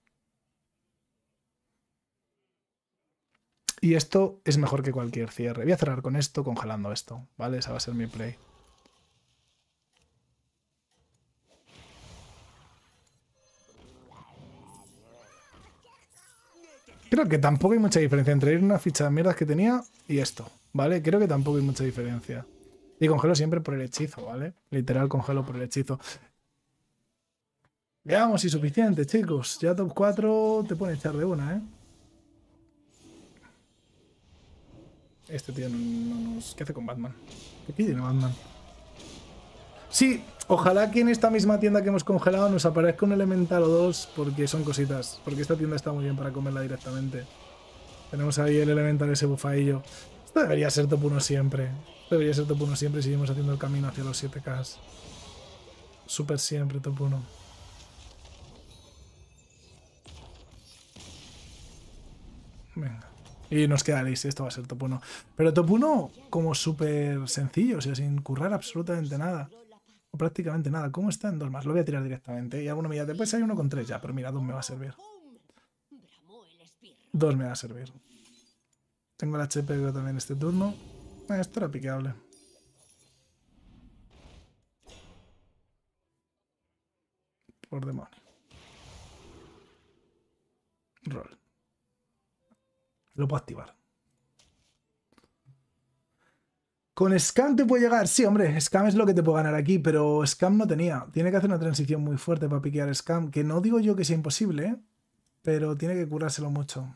Y esto es mejor que cualquier cierre. Voy a cerrar con esto, congelando esto, ¿vale? Esa va a ser mi play. Creo que tampoco hay mucha diferencia entre ir una ficha de mierdas que tenía y esto, ¿vale? Creo que tampoco hay mucha diferencia. Y congelo siempre por el hechizo, ¿vale? Literal, congelo por el hechizo. Veamos si suficiente, chicos. Ya top 4 te pone echar de una, ¿eh? Este tío ¿Qué hace con Batman? ¿Qué tiene Batman? Sí, ojalá que en esta misma tienda que hemos congelado nos aparezca un elemental o dos porque son cositas. Porque esta tienda está muy bien para comerla directamente. Tenemos ahí el elemental ese bufadillo. Esto debería ser top 1 siempre. debería ser top 1 siempre y seguimos haciendo el camino hacia los 7K. Super siempre top 1. Venga. Y nos queda esto va a ser top 1. Pero top 1 como súper sencillo, o sea, sin currar absolutamente nada. O prácticamente nada. ¿Cómo está en dos más? Lo voy a tirar directamente. Y alguno me dirá, después hay uno con tres ya, pero mira, ¿dos me va a servir. Dos me va a servir. Tengo el HPV también este turno. Eh, esto era piqueable Por demonio. Roll. Lo puedo activar. Con Scam te puede llegar. Sí, hombre, Scam es lo que te puede ganar aquí, pero Scam no tenía. Tiene que hacer una transición muy fuerte para piquear Scam, que no digo yo que sea imposible, ¿eh? pero tiene que curárselo mucho.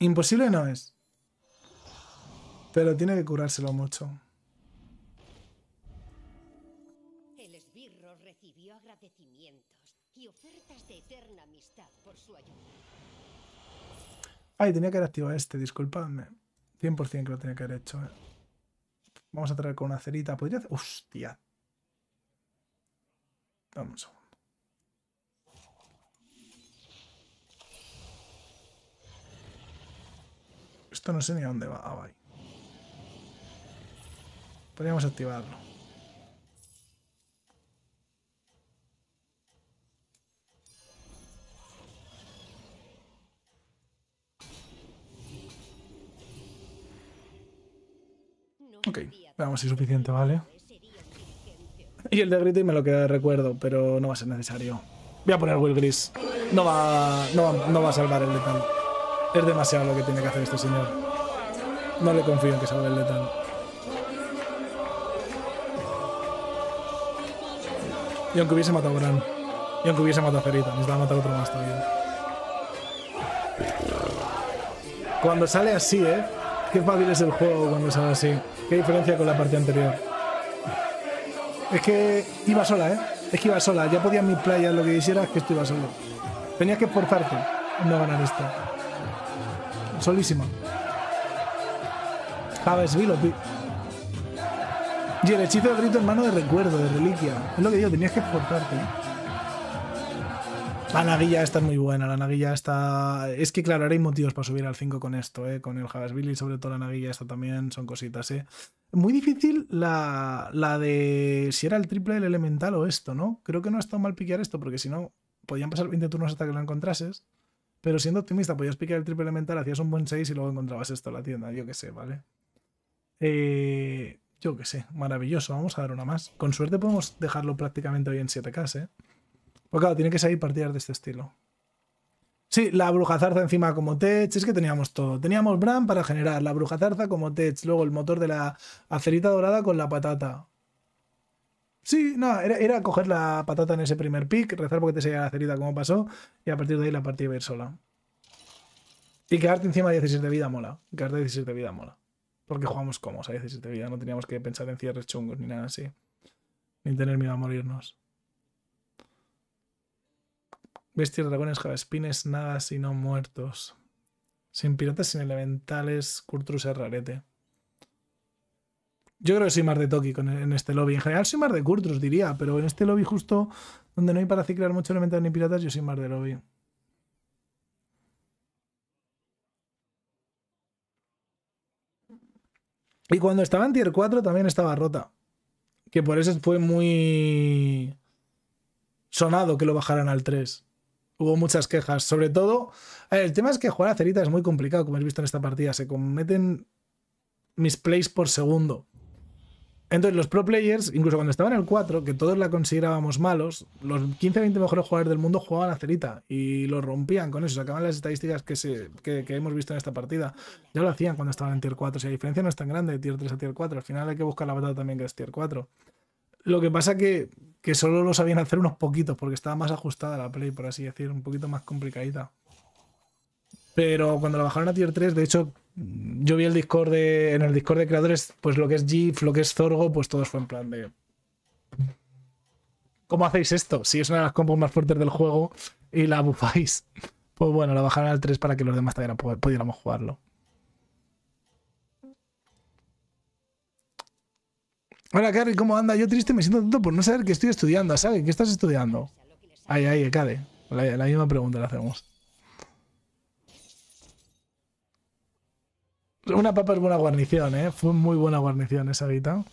Imposible no es. Pero tiene que curárselo mucho. El esbirro recibió agradecimientos y ofertas de eterna amistad por su ayuda. Ay, tenía que haber activado este, disculpadme. 100% que lo tenía que haber hecho. ¿eh? Vamos a traer con una cerita. ¿Podría hacer? ¡Hostia! Vamos a no sé ni a dónde va. Ah, Podríamos activarlo. Ok, veamos si es suficiente, ¿vale? Y el de y me lo queda de recuerdo, pero no va a ser necesario. Voy a poner Will Gris. No va, no, no va a salvar el letal. Es demasiado lo que tiene que hacer este señor. No le confío en que salga el letal. Y aunque hubiese matado a Bran. Y aunque hubiese matado a Ferita, nos va a matar otro más todavía. Cuando sale así, ¿eh? Qué fácil es el juego cuando sale así. Qué diferencia con la parte anterior. Es que iba sola, ¿eh? Es que iba sola. Ya podía mi playa, lo que quisieras, que esto iba solo. Tenías que esforzarte no ganar esto solísima. Javesville Y el hechizo de grito mano de recuerdo, de reliquia. Es lo que digo, tenías que esforzarte ¿eh? La naguilla está muy buena, la naguilla está... Es que claro, ahora hay motivos para subir al 5 con esto, ¿eh? con el Javasville, y sobre todo la naguilla esta también son cositas. ¿eh? Muy difícil la, la de si era el triple el elemental o esto, ¿no? Creo que no ha estado mal piquear esto porque si no, podían pasar 20 turnos hasta que lo encontrases. Pero siendo optimista, podías picar el triple elemental, hacías un buen 6 y luego encontrabas esto en la tienda. Yo qué sé, ¿vale? Eh, yo qué sé, maravilloso. Vamos a dar una más. Con suerte podemos dejarlo prácticamente hoy en 7K, ¿eh? Porque claro, tiene que salir partidas de este estilo. Sí, la bruja zarza encima como tech, es que teníamos todo. Teníamos Bran para generar, la bruja zarza como tech, luego el motor de la acerita dorada con la patata. Sí, no, era, era, coger la patata en ese primer pick, rezar porque te seguía la cerita como pasó, y a partir de ahí la partida iba a ir sola. Y quedarte encima de 16 de vida mola. Quedarte 17 de vida mola. Porque jugamos como, o sea, de vida, no teníamos que pensar en cierres chungos ni nada así. Ni tener miedo a morirnos. Bestias, dragones, javespines, nada sino muertos. Sin piratas, sin elementales, Curtrus es rarete. Yo creo que soy más de Toki en este lobby. En general soy más de Kurtros, diría, pero en este lobby justo donde no hay para ciclar mucho elementos ni piratas, yo soy más de lobby. Y cuando estaba en tier 4 también estaba rota. Que por eso fue muy sonado que lo bajaran al 3. Hubo muchas quejas. Sobre todo, el tema es que jugar a cerita es muy complicado, como has visto en esta partida. Se cometen mis misplays por segundo. Entonces, los pro players, incluso cuando estaban en el 4, que todos la considerábamos malos, los 15-20 mejores jugadores del mundo jugaban a Cerita y lo rompían con eso, sacaban las estadísticas que, hemos visto en esta partida. Ya lo hacían cuando estaban en tier 4, o sea, la diferencia no es tan grande de tier 3 a tier 4, al final hay que buscar la batalla también que es tier 4. Lo que pasa que, que solo lo sabían hacer unos poquitos, porque estaba más ajustada la play, por así decir, un poquito más complicadita. Pero cuando la bajaron a tier 3, de hecho, yo vi el Discord en el Discord de creadores, pues lo que es GIF, lo que es Zorgo, pues todos fue en plan de... ¿Cómo hacéis esto? Si es una de las combos más fuertes del juego y la bufáis. Pues bueno, la bajaron al 3 para que los demás pudiéramos jugarlo. Hola, Carrie, ¿cómo anda? Yo triste me siento tonto por no saber que estoy estudiando. ¿Sabes? ¿Qué estás estudiando? Ahí, ahí, acá la misma pregunta la hacemos. Una papa es buena guarnición, ¿eh? Fue muy buena guarnición esa guita.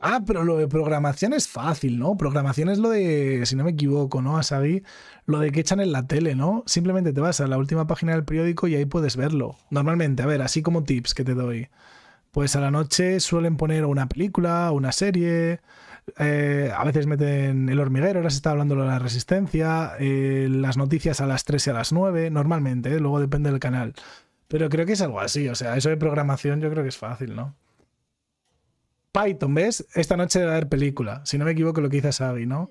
Ah, pero lo de programación es fácil, ¿no? Programación es lo de, si no me equivoco, ¿no? Asagi, lo de que echan en la tele, ¿no? Simplemente te vas a la última página del periódico y ahí puedes verlo. Normalmente, a ver, así como tips que te doy. Pues a la noche suelen poner una película, una serie, eh, a veces meten el hormiguero, ahora se está hablando de la resistencia, eh, las noticias a las 3 y a las 9, normalmente, eh, luego depende del canal. Pero creo que es algo así, o sea, eso de programación yo creo que es fácil, ¿no? Python, ¿ves? Esta noche va a haber película, si no me equivoco lo que dice Sabi, ¿no?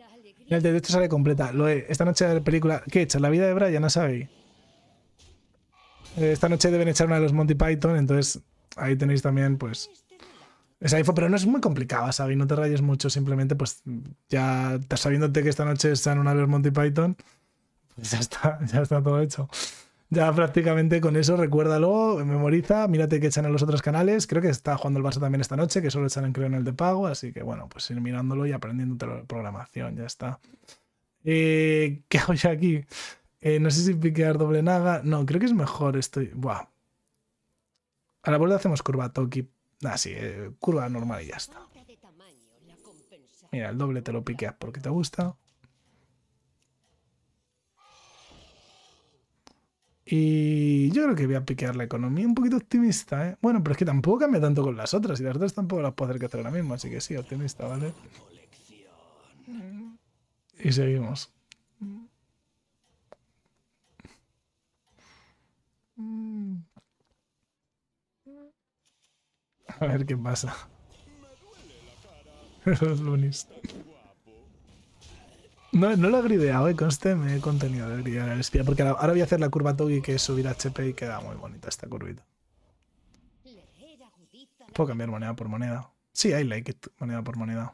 el texto sale completa. Lo esta noche va haber película. ¿Qué echas? La vida de Brian, a Xavi. Esta noche deben echar una de los Monty Python, entonces ahí tenéis también, pues, esa info, pero no es muy complicada, Sabi, no te rayes mucho, simplemente pues ya sabiéndote que esta noche están una vez Monty Python, pues ya está, ya está todo hecho. Ya prácticamente con eso, recuérdalo, memoriza, mírate que echan en los otros canales. Creo que está jugando el Barça también esta noche, que solo echan creo en el de pago, así que bueno, pues ir mirándolo y aprendiéndote la programación, ya está. Eh, ¿Qué hago yo aquí? Eh, no sé si piquear doble naga. No, creo que es mejor estoy. Buah. A la vuelta hacemos curva Toki, Así, ah, eh, sí, curva normal y ya está. Mira, el doble te lo piqueas porque te gusta. Y yo creo que voy a piquear la economía un poquito optimista, ¿eh? Bueno, pero es que tampoco cambia tanto con las otras y las otras tampoco las puedo hacer que hacer ahora mismo, así que sí, optimista, ¿vale? Y seguimos. Mm. A ver qué pasa. Los No, no lo he grideado, eh, con este me he contenido de gridear al espía, porque ahora voy a hacer la curva toki que es subir HP y queda muy bonita esta curvita. Puedo cambiar moneda por moneda. Sí, I like it, moneda por moneda.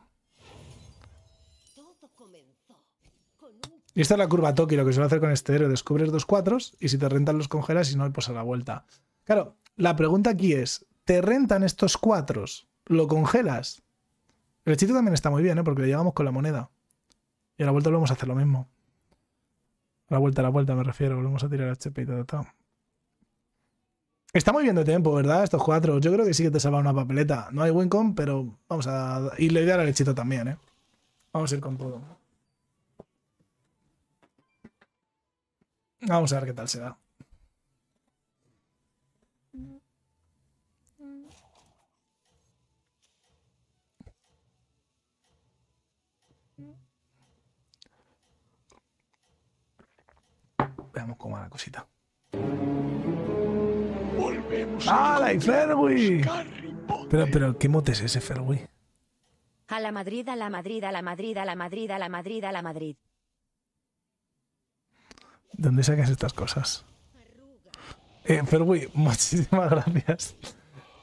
Y esta es la curva Toki, lo que se va a hacer con este héroe, descubres dos cuatros y si te rentan los congelas y no, pues a la vuelta. Claro, la pregunta aquí es, te rentan estos cuatro, lo congelas. El hechito también está muy bien, ¿eh? porque lo llevamos con la moneda. Y a la vuelta volvemos a hacer lo mismo. A la vuelta, a la vuelta me refiero, volvemos a tirar HP y todo, Está muy bien de tiempo, ¿verdad? Estos cuatro. Yo creo que sí que te salva una papeleta. No hay Wincom, pero vamos a... Y le dar al hechito también, ¿eh? Vamos a ir con todo. Vamos a ver qué tal se da. como la cosita. Volvemos y Pero, pero, ¿qué mote es ese, Ferwi? A la Madrid, a la Madrid, a la Madrid, a la Madrid, a la Madrid, a la Madrid. ¿Dónde sacas estas cosas? Eh, muchísimas gracias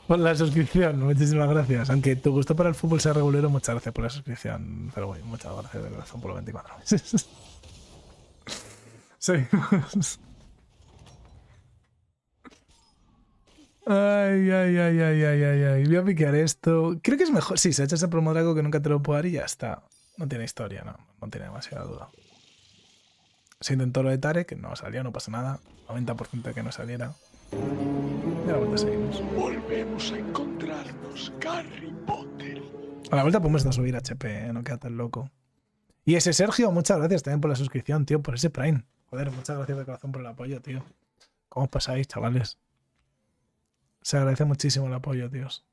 por la suscripción, muchísimas gracias. Aunque tu gusto para el fútbol sea regulero, muchas gracias por la suscripción, Ferwi. Muchas gracias de corazón por los 24 Seguimos. Ay, ay, ay, ay, ay, ay, ay. Voy a piquear esto. Creo que es mejor. Sí, se echa ese promo que nunca te lo puedo dar y ya está. No tiene historia, no. No tiene demasiada duda. Se intentó lo de que no salía, no pasa nada. 90% de que no saliera. Y a la vuelta seguimos. Volvemos a encontrarnos, Harry Potter. A la vuelta podemos subir HP, ¿eh? no queda tan loco. Y ese Sergio, muchas gracias también por la suscripción, tío, por ese Prime. Joder, muchas gracias de corazón por el apoyo, tío. ¿Cómo os pasáis, chavales? Se agradece muchísimo el apoyo, tíos.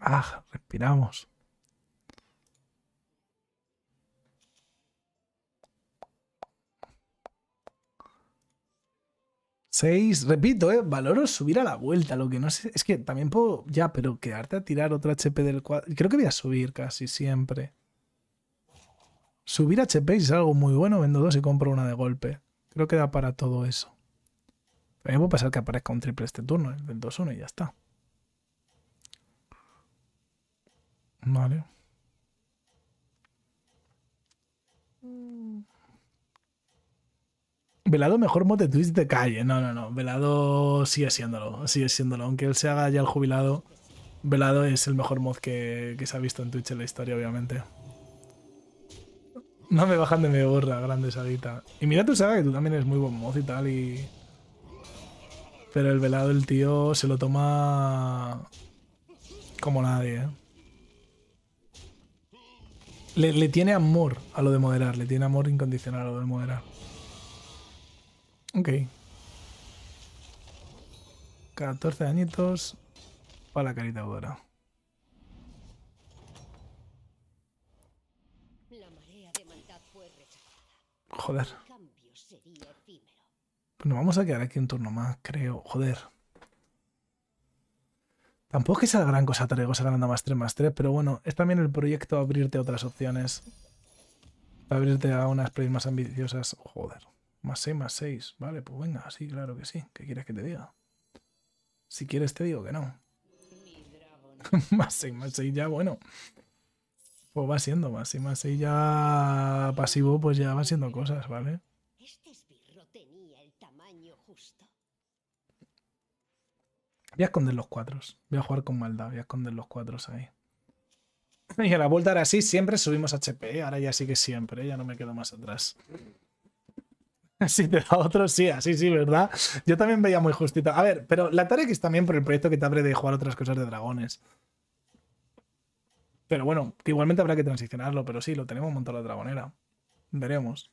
Ah, respiramos. 6, repito, ¿eh? valoro subir a la vuelta, lo que no sé, es que también puedo, ya, pero quedarte a tirar otra HP del cuadro, creo que voy a subir casi siempre. Subir HP es algo muy bueno, vendo dos y compro una de golpe. Creo que da para todo eso. También puede pasar que aparezca un triple este turno, el del 2-1 y ya está. Vale. Mm. Velado mejor mod de Twitch de calle. No, no, no. Velado sigue siéndolo. Sigue siéndolo. Aunque él se haga ya el jubilado, Velado es el mejor mod que, se ha visto en Twitch en la historia, obviamente. No me bajan de mi gorra, grande Saguita. Y mira tu saga, que tú también eres muy buen mod y tal, y... Pero el velado, el tío, se lo toma... Como nadie, ¿eh? le tiene amor a lo de moderar, le tiene amor incondicional a lo de moderar. Ok. 14 añitos para la carita rechazada. Joder. Pues nos vamos a quedar aquí un turno más, creo. Joder. Tampoco es que sea gran cosa se ganando más 3 más 3, pero bueno, es también el proyecto abrirte otras opciones. Abrirte a unas plays más ambiciosas. Joder. Más 6, más 6. Vale, pues venga, sí, claro que sí. ¿Qué quieres que te diga? Si quieres te digo que no. más 6, más 6 ya, bueno. Pues va siendo más 6, más 6 ya pasivo, pues ya va siendo cosas, ¿vale? Este voy a esconder los cuatro. Voy a jugar con maldad. Voy a esconder los cuatro ahí. Y a la vuelta era sí, siempre subimos HP. Ahora ya sí que siempre. Ya no me quedo más atrás. Si te da otro, sí, así sí, ¿verdad? Yo también veía muy justito. A ver, pero la es también por el proyecto que te abre de jugar otras cosas de dragones. Pero bueno, que igualmente habrá que transicionarlo, pero sí, lo tenemos montado la dragonera. Veremos.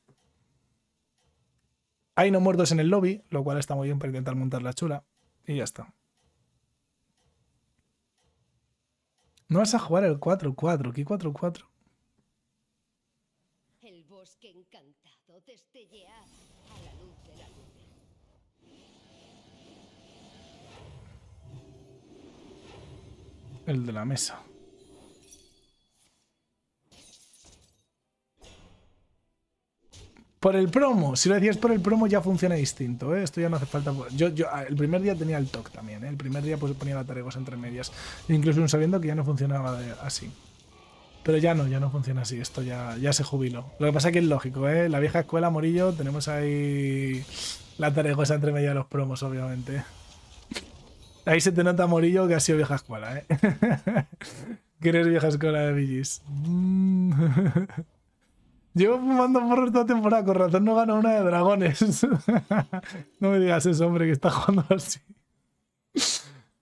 Hay no muertos en el lobby, lo cual está muy bien para intentar montar la chula. Y ya está. No vas a jugar el 4-4, ¿qué 4-4? El de la mesa. Por el promo. Si lo decías por el promo ya funciona distinto. ¿eh? Esto ya no hace falta... Yo, el primer día tenía el TOC también. ¿eh? El primer día pues ponía la taregosa pues, entre medias. Incluso sabiendo que ya no funcionaba así. Pero ya no, ya no funciona así. Esto ya, ya se jubiló. Lo que pasa es que es lógico. ¿eh? La vieja escuela, Morillo, tenemos ahí la taregosa pues, entre medias de los promos, obviamente. Ahí se te nota, Morillo, que ha sido vieja escuela, ¿eh? que eres vieja escuela de Villis. Mm. Llevo fumando por toda temporada, con razón no gano una de dragones. no me digas eso, hombre, que está jugando así.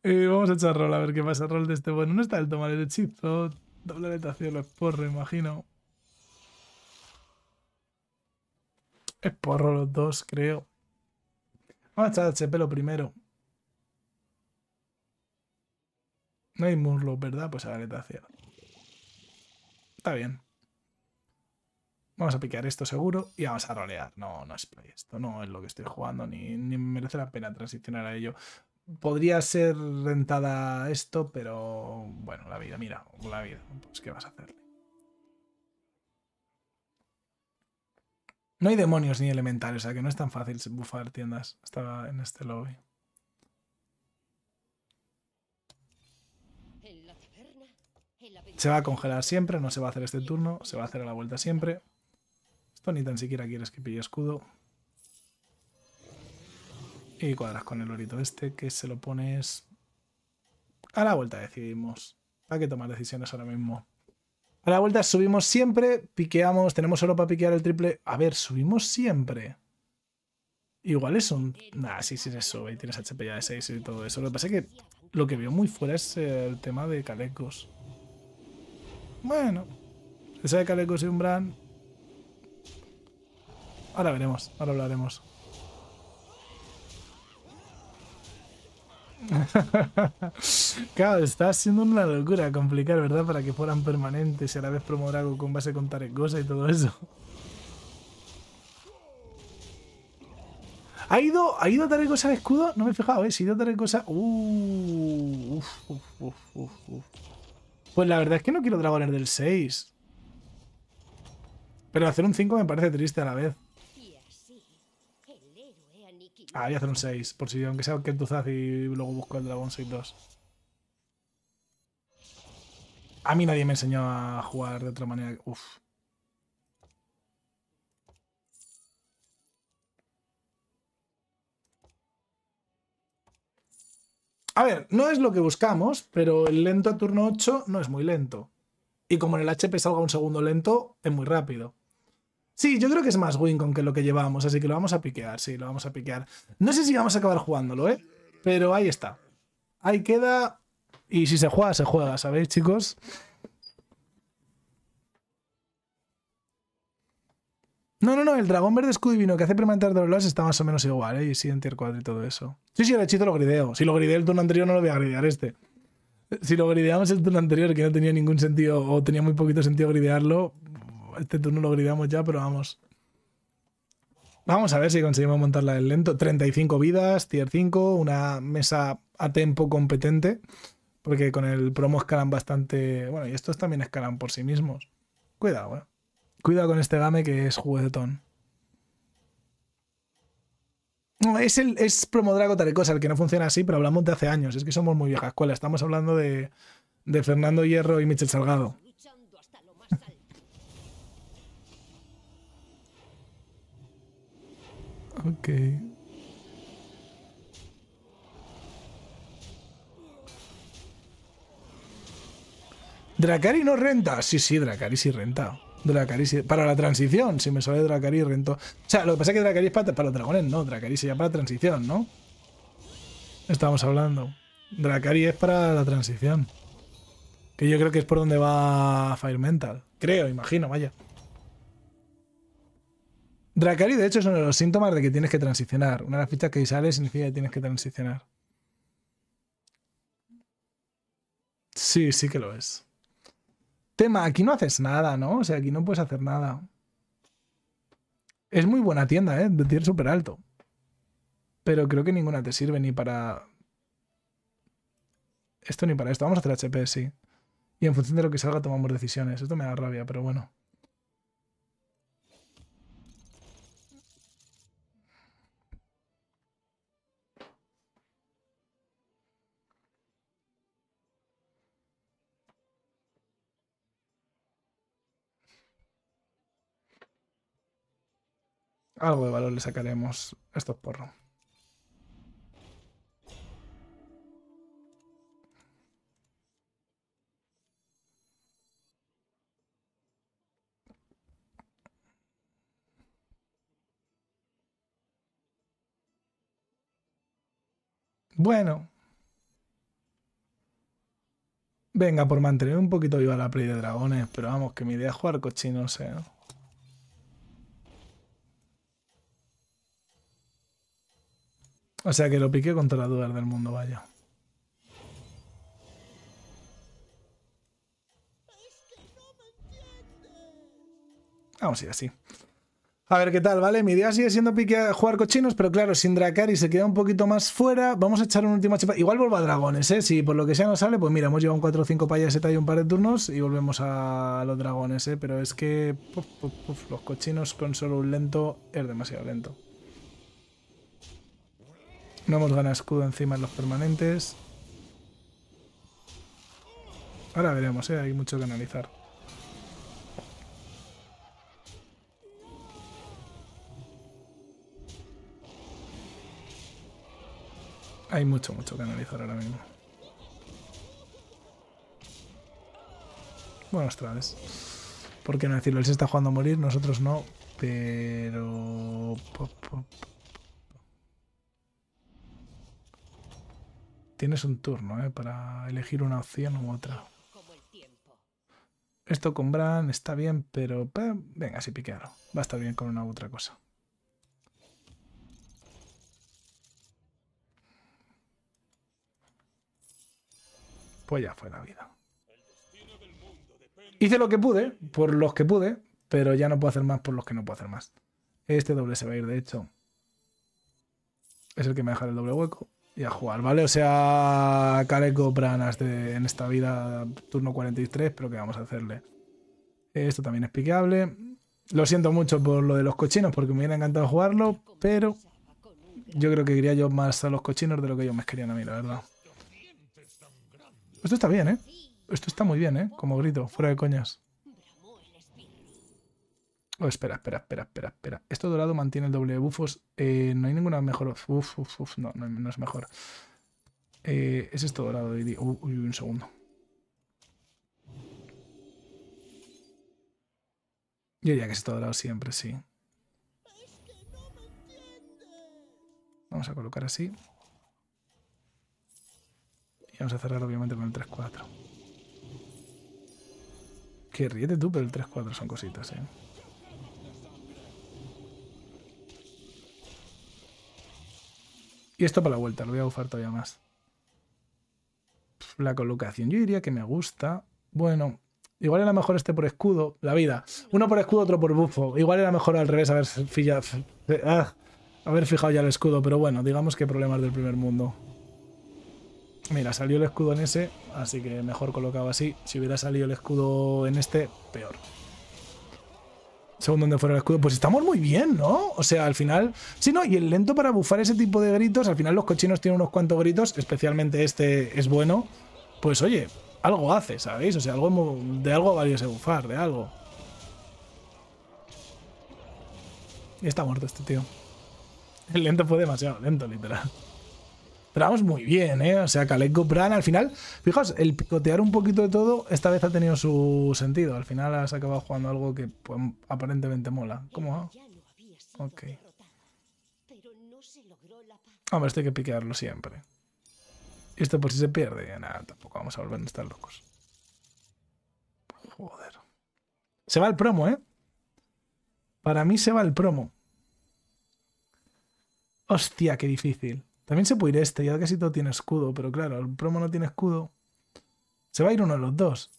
Eh, vamos a echar rol, a ver qué pasa. Rol de este bueno. No está el tomar el hechizo. Doble lo es porro, imagino. Es porro los dos, creo. Vamos a echar HP lo primero. No hay muslos, ¿verdad? Pues a aletas Está bien. Vamos a piquear esto seguro y vamos a rolear. No, no es play esto. No es lo que estoy jugando. Ni, merece la pena transicionar a ello. Podría ser rentada esto, pero bueno, la vida, mira, la vida. Pues qué vas a hacerle. No hay demonios ni elementales, o sea que no es tan fácil bufar tiendas estaba en este lobby. Se va a congelar siempre, no se va a hacer este turno, se va a hacer a la vuelta siempre. Esto ni tan siquiera quieres que pille escudo. Y cuadras con el orito este, que se lo pones... A la vuelta decidimos. Hay que tomar decisiones ahora mismo. A la vuelta subimos siempre, piqueamos, tenemos solo para piquear el triple. A ver, subimos siempre. Igual es un... Nah, sí, sí se sube y tienes HP ya de 6 y todo eso. Lo que pasa es que lo que veo muy fuera es el tema de Calecos. Bueno, se sabe es un Umbran. Ahora veremos, ahora hablaremos. claro, está haciendo una locura complicar, ¿verdad? Para que fueran permanentes y a la vez promover algo con base con Tarekosa y todo eso. ¿Ha ido, ¿ha ido a al escudo? No me he fijado, ¿eh? Si ha ido a Gosa... ¡Uh! uf, uf. Pues la verdad es que no quiero dragones del 6. Pero hacer un 5 me parece triste a la vez. Ah, voy a hacer un 6, por si aunque sea Kentuzaz y luego busco el dragón 6-2. A mí nadie me enseñó a jugar de otra manera. Uf. A ver, no es lo que buscamos, pero el lento a turno 8 no es muy lento. Y como en el HP salga un segundo lento, es muy rápido. Sí, yo creo que es más con que lo que llevamos, así que lo vamos a piquear, sí, lo vamos a piquear. No sé si vamos a acabar jugándolo, ¿eh? Pero ahí está. Ahí queda. Y si se juega, se juega, ¿sabéis, chicos? No, no, no, el dragón verde scooby vino que hace permanecer de los está más o menos igual, ¿eh? Y sí, en tier 4 y todo eso. Sí, sí, el hechizo lo grideo. Si lo grideé el turno anterior, no lo voy a gridear este. Si lo grideamos el turno anterior, que no tenía ningún sentido o tenía muy poquito sentido gridearlo, este turno lo grideamos ya, pero vamos. Vamos a ver si conseguimos montarla en lento. 35 vidas, tier 5, una mesa a tempo competente, porque con el promo escalan bastante. Bueno, y estos también escalan por sí mismos. Cuidado, ¿eh? Cuidado con este game que es juguetón. No, es, el, es Promodrago tal cosa, el que no funciona así, pero hablamos de hace años. Es que somos muy viejas escuela. Estamos hablando de, de Fernando Hierro y Michel Salgado. ok. Dracari no renta. Sí, sí, Dracari sí renta. Dracarys para la transición. Si me sale Dracarys, rento. O sea, lo que pasa es que es para, los dragones, no. Dracarys ya para transición, ¿no? Estamos hablando. Dracarys es para la transición. Que yo creo que es por donde va Fire Mental. Creo, imagino, vaya. Dracari, de hecho, es uno de los síntomas de que tienes que transicionar. Una de las fichas que sale significa que tienes que transicionar. Sí, sí que lo es. Tema, aquí no haces nada, ¿no? O sea, aquí no puedes hacer nada. Es muy buena tienda, ¿eh? De tier súper alto. Pero creo que ninguna te sirve ni para... Esto ni para esto. Vamos a hacer HP, sí. Y en función de lo que salga tomamos decisiones. Esto me da rabia, pero bueno. Algo de valor le sacaremos a estos porros. Bueno. Venga, por mantener un poquito viva la play de dragones, pero vamos, que mi idea es jugar cochinos, sé. Eh. O sea que lo piqué contra la duda del mundo, vaya. Vamos a ir así. A ver qué tal, ¿vale? Mi idea sigue siendo pique jugar cochinos, pero claro, sin y se queda un poquito más fuera. Vamos a echar un último chip. Igual vuelvo a dragones, ¿eh? Si por lo que sea no sale, pues mira, hemos llevado un 4 o 5 payasetas y un par de turnos y volvemos a los dragones, ¿eh? Pero es que puf, los cochinos con solo un lento es demasiado lento. No hemos ganado escudo encima en los permanentes. Ahora veremos, ¿eh? hay mucho que analizar. Hay mucho, mucho que analizar ahora mismo. Bueno, ostras. ¿Por qué no decirlo? Él se está jugando a morir, nosotros no, pero... Tienes un turno ¿eh? para elegir una opción u otra. Esto con Bran está bien, pero... venga, así piquearlo. Va a estar bien con una u otra cosa. Pues ya fue la vida. Hice lo que pude, por los que pude, pero ya no puedo hacer más por los que no puedo hacer más. Este doble se va a ir, de hecho. Es el que me deja el doble hueco y a jugar, ¿vale? O sea, Caleco Pranas en esta vida, turno 43, pero ¿qué vamos a hacerle? Esto también es piqueable. Lo siento mucho por lo de los cochinos, porque me hubiera encantado jugarlo, pero yo creo que quería yo más a los cochinos de lo que ellos me querían a mí, la verdad. Esto está bien, ¿eh? Esto está muy bien, ¿eh? Como grito, fuera de coñas. Oh, espera, espera, espera, espera, espera. Esto dorado mantiene el doble de bufos. Eh, no hay ninguna mejor. Uf, uf, uf. No, no, es mejor. Eh, es esto dorado. Uy, uy, un segundo. Yo diría que es esto dorado siempre, sí. Vamos a colocar así. Y vamos a cerrar obviamente con el 3-4. Que ríete tú, pero el 3-4 son cositas, eh. Y esto para la vuelta, lo voy a bufar todavía más. La colocación, yo diría que me gusta. Bueno, igual era mejor este por escudo, la vida. Uno por escudo, otro por bufo. Igual era mejor al revés haber, ah, haber fijado ya el escudo, pero bueno, digamos que problemas del primer mundo. Mira, salió el escudo en ese, así que mejor colocado así. Si hubiera salido el escudo en este, peor. Según donde fuera el escudo. Pues estamos muy bien, ¿no? O sea, al final. Si no, y el lento para bufar ese tipo de gritos. Al final los cochinos tienen unos cuantos gritos, especialmente este es bueno. Pues oye, algo hace, ¿sabéis? O sea, algo de algo valió ese bufar, de algo. Y está muerto este tío. El lento fue demasiado lento, literal. Pero muy bien, ¿eh? O sea, Caleb Bran al final, fijaos, el picotear un poquito de todo, esta vez ha tenido su sentido. Al final has acabado jugando algo que pues, aparentemente mola. ¿Cómo? va? Ok. Hombre, esto hay que piquearlo siempre. Y esto por si se pierde, nada, tampoco vamos a volver a estar locos. Joder. Se va el promo, ¿eh? Para mí se va el promo. Hostia, qué difícil. También se puede ir este, ya casi todo tiene escudo, pero claro, el promo no tiene escudo. Se va a ir uno de los dos.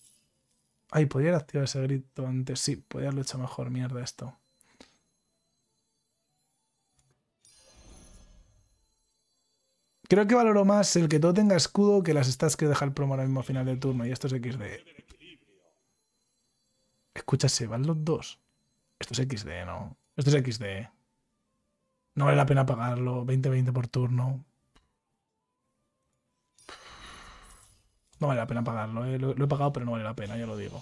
Ay, podría haber activado ese grito antes. Sí, podría haberlo hecho mejor. Mierda esto. Creo que valoro más el que todo tenga escudo que las stats que deja el promo ahora mismo a final de turno. Y esto es XD. escúchase, van los dos. Esto es XD, ¿no? Esto es XD. No vale la pena pagarlo. 20-20 por turno. No vale la pena pagarlo. Eh. Lo, lo, he pagado, pero no vale la pena, ya lo digo.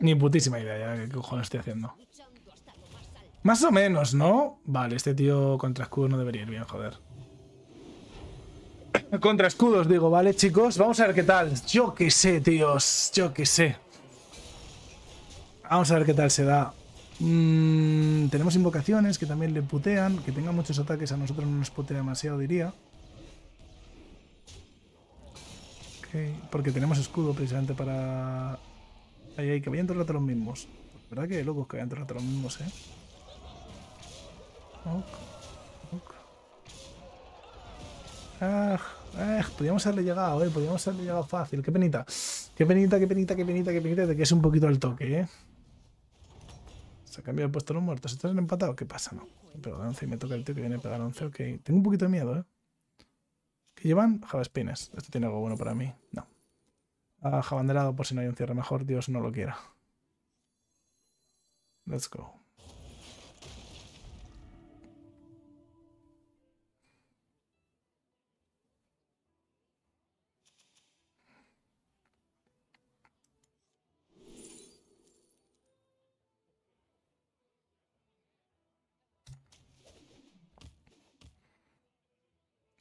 Ni putísima idea ya qué cojones estoy haciendo. Más o menos, ¿no? Vale, este tío contra escudos no debería ir bien, joder. Contra escudos, digo, vale, chicos. Vamos a ver qué tal. Yo qué sé, tíos. Yo qué sé. Vamos a ver qué tal se da. Mm, tenemos invocaciones que también le putean. Que tenga muchos ataques a nosotros no nos putea demasiado, diría. porque tenemos escudo precisamente para Ay, ahí, que vayan todo el rato los mismos. Pues ¿Verdad que locos que vayan todo el rato los mismos, eh? Ah, ah, podríamos haberle llegado, eh. Podríamos haberle llegado fácil. Qué penita. Qué penita, qué penita, qué penita, qué penita. que es un poquito al toque, eh. Se ha cambiado el puesto los muertos. ¿Estás empatado? ¿Qué pasa? No. Pero 11 y me toca el tío que viene a pegar 11. Ok. Tengo un poquito de miedo, eh. ¿Qué llevan? Javaspines. Esto tiene algo bueno para mí. No a Jabanderado por si no hay un cierre mejor, Dios no lo quiera. Let's go.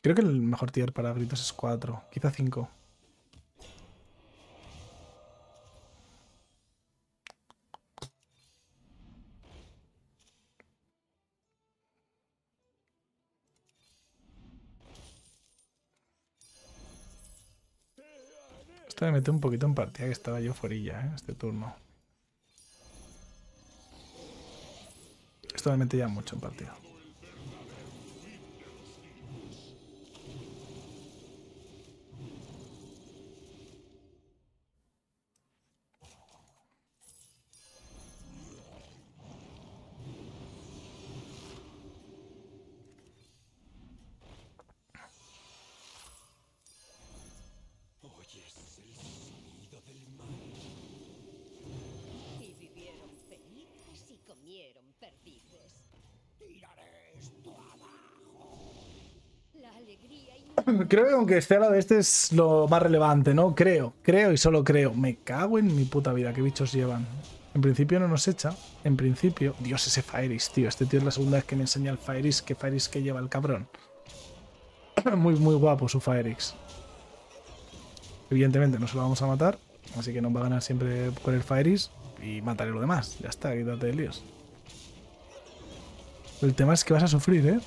Creo que el mejor tier para gritos es 4, quizá 5. un poquito en partida que estaba yo fuerilla ¿eh? este turno. Esto me mete ya mucho en partida. creo que aunque esté de este es lo más relevante, ¿no? Creo, creo y solo creo. Me cago en mi puta vida, qué bichos llevan. En principio no nos echa. En principio. Dios, ese Fairis, tío. Este tío es la segunda vez que me enseña el Fairis. ¿Qué Fairis que lleva el cabrón? muy, muy guapo su Fairis. Evidentemente no se lo vamos a matar. Así que nos va a ganar siempre con el Fairis. Y mataré lo demás. Ya está, quítate de líos. El tema es que vas a sufrir, ¿eh?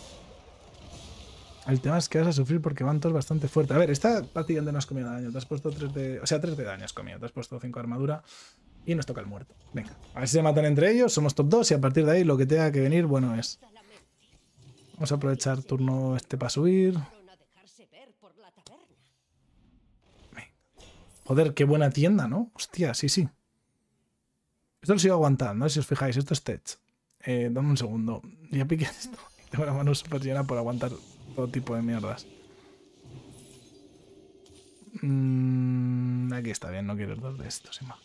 El tema es que vas a sufrir porque van todos bastante fuerte. A ver, esta prácticamente no has comido daño. Te has puesto 3 de... O sea, 3 de daño has comido. Te has puesto 5 de armadura. Y nos toca el muerto. Venga, a ver si se matan entre ellos. Somos top 2 y a partir de ahí lo que tenga que venir, bueno, es... Vamos a aprovechar turno este para subir. Venga. Joder, qué buena tienda, ¿no? Hostia, sí, sí. Esto lo sigo aguantando, ¿eh? si os fijáis. Esto es tech. Eh, dame un segundo. Ya piqué esto. Tengo la mano super llena por aguantar todo tipo de mierdas. Mm, aquí está bien, no quiero dos de estos, más.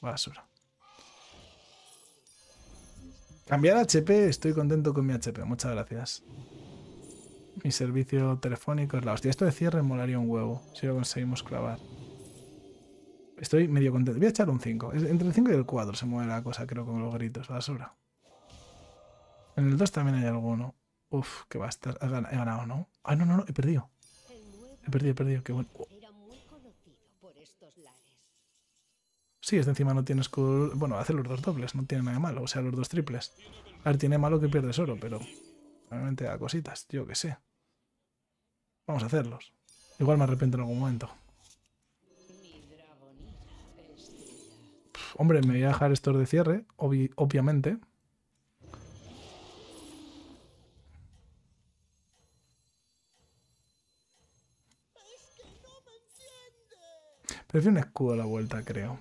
Basura. Cambiar HP, estoy contento con mi HP, muchas gracias. Mi servicio telefónico es la hostia. Esto de cierre molaría un huevo, si lo conseguimos clavar. Estoy medio contento. Voy a echar un 5. Entre el 5 y el 4 se mueve la cosa, creo, con los gritos. Basura. En el 2 también hay alguno. Uf, que va a estar? He ganado, ¿no? Ah, no, no, no, he perdido. He perdido, he perdido, qué bueno. Sí, es encima no tienes... Bueno, hace los dos dobles, no tiene nada malo. O sea, los dos triples. A ver, tiene malo que pierdes oro, pero... Realmente da cositas, yo que sé. Vamos a hacerlos. Igual me arrepiento en algún momento. hombre, me voy a dejar estos de cierre, obviamente. Prefiero un escudo a la vuelta, creo.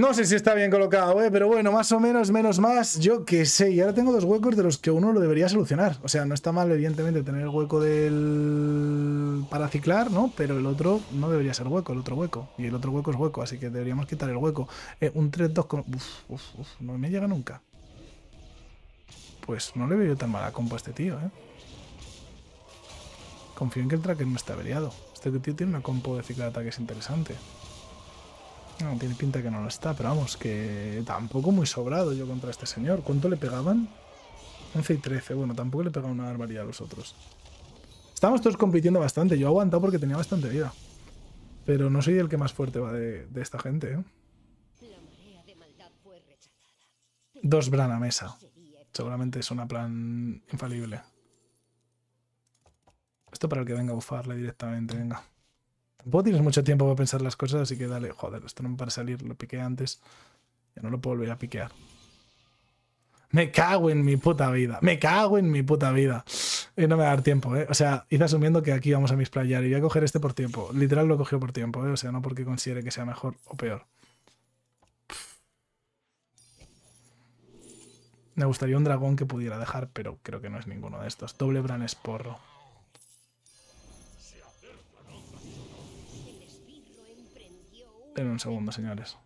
No sé si está bien colocado, ¿eh? pero bueno, más o menos, menos más, yo qué sé. Y ahora tengo dos huecos de los que uno lo debería solucionar. O sea, no está mal, evidentemente, tener el hueco del... para ciclar, ¿no? Pero el otro no debería ser hueco, el otro hueco. Y el otro hueco es hueco, así que deberíamos quitar el hueco. Eh, un 3-2 con... Uf, uf, uf, no me llega nunca. Pues no le veo yo tan mala compo a este tío, ¿eh? Confío en que el tracker no está averiado. Este tío tiene una compo de ciclo de ataques interesante. No, tiene pinta que no lo está, pero vamos, que tampoco muy sobrado yo contra este señor. ¿Cuánto le pegaban? 11 y 13. Bueno, tampoco le pegaba una barbaridad a los otros. Estábamos todos compitiendo bastante. Yo he aguantado porque tenía bastante vida. Pero no soy el que más fuerte va de, de esta gente, ¿eh? Dos Bran a mesa. Seguramente es una plan infalible. Esto para el que venga a bufarle directamente, venga. Tampoco tienes mucho tiempo para pensar las cosas, así que dale, joder, esto no me para salir, lo piqué antes. Ya no lo puedo volver a piquear. Me cago en mi puta vida. Me cago en mi puta vida. Y no me va a dar tiempo, ¿eh? O sea, hice asumiendo que aquí vamos a misplayar y voy a coger este por tiempo. Literal lo cogió por tiempo, ¿eh? O sea, no porque considere que sea mejor o peor. Me gustaría un dragón que pudiera dejar, pero creo que no es ninguno de estos. Doble Bran porro En un segundo, señores.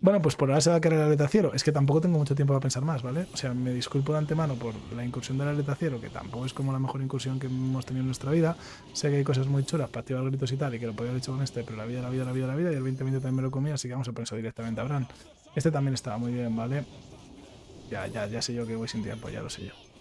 Bueno, pues por ahora se va a caer el aletacero. Es que tampoco tengo mucho tiempo para pensar más, ¿vale? O sea, me disculpo de antemano por la incursión del aletacero, que tampoco es como la mejor incursión que hemos tenido en nuestra vida. Sé que hay cosas muy chulas para activar gritos y tal, y que lo podía haber hecho con este, pero la vida, la vida, la vida, la vida, y el 2020 también me lo comía, así que vamos a pensar directamente a Bran. Este también estaba muy bien, ¿vale? Ya, ya, ya sé yo que voy sin tiempo, ya lo sé yo.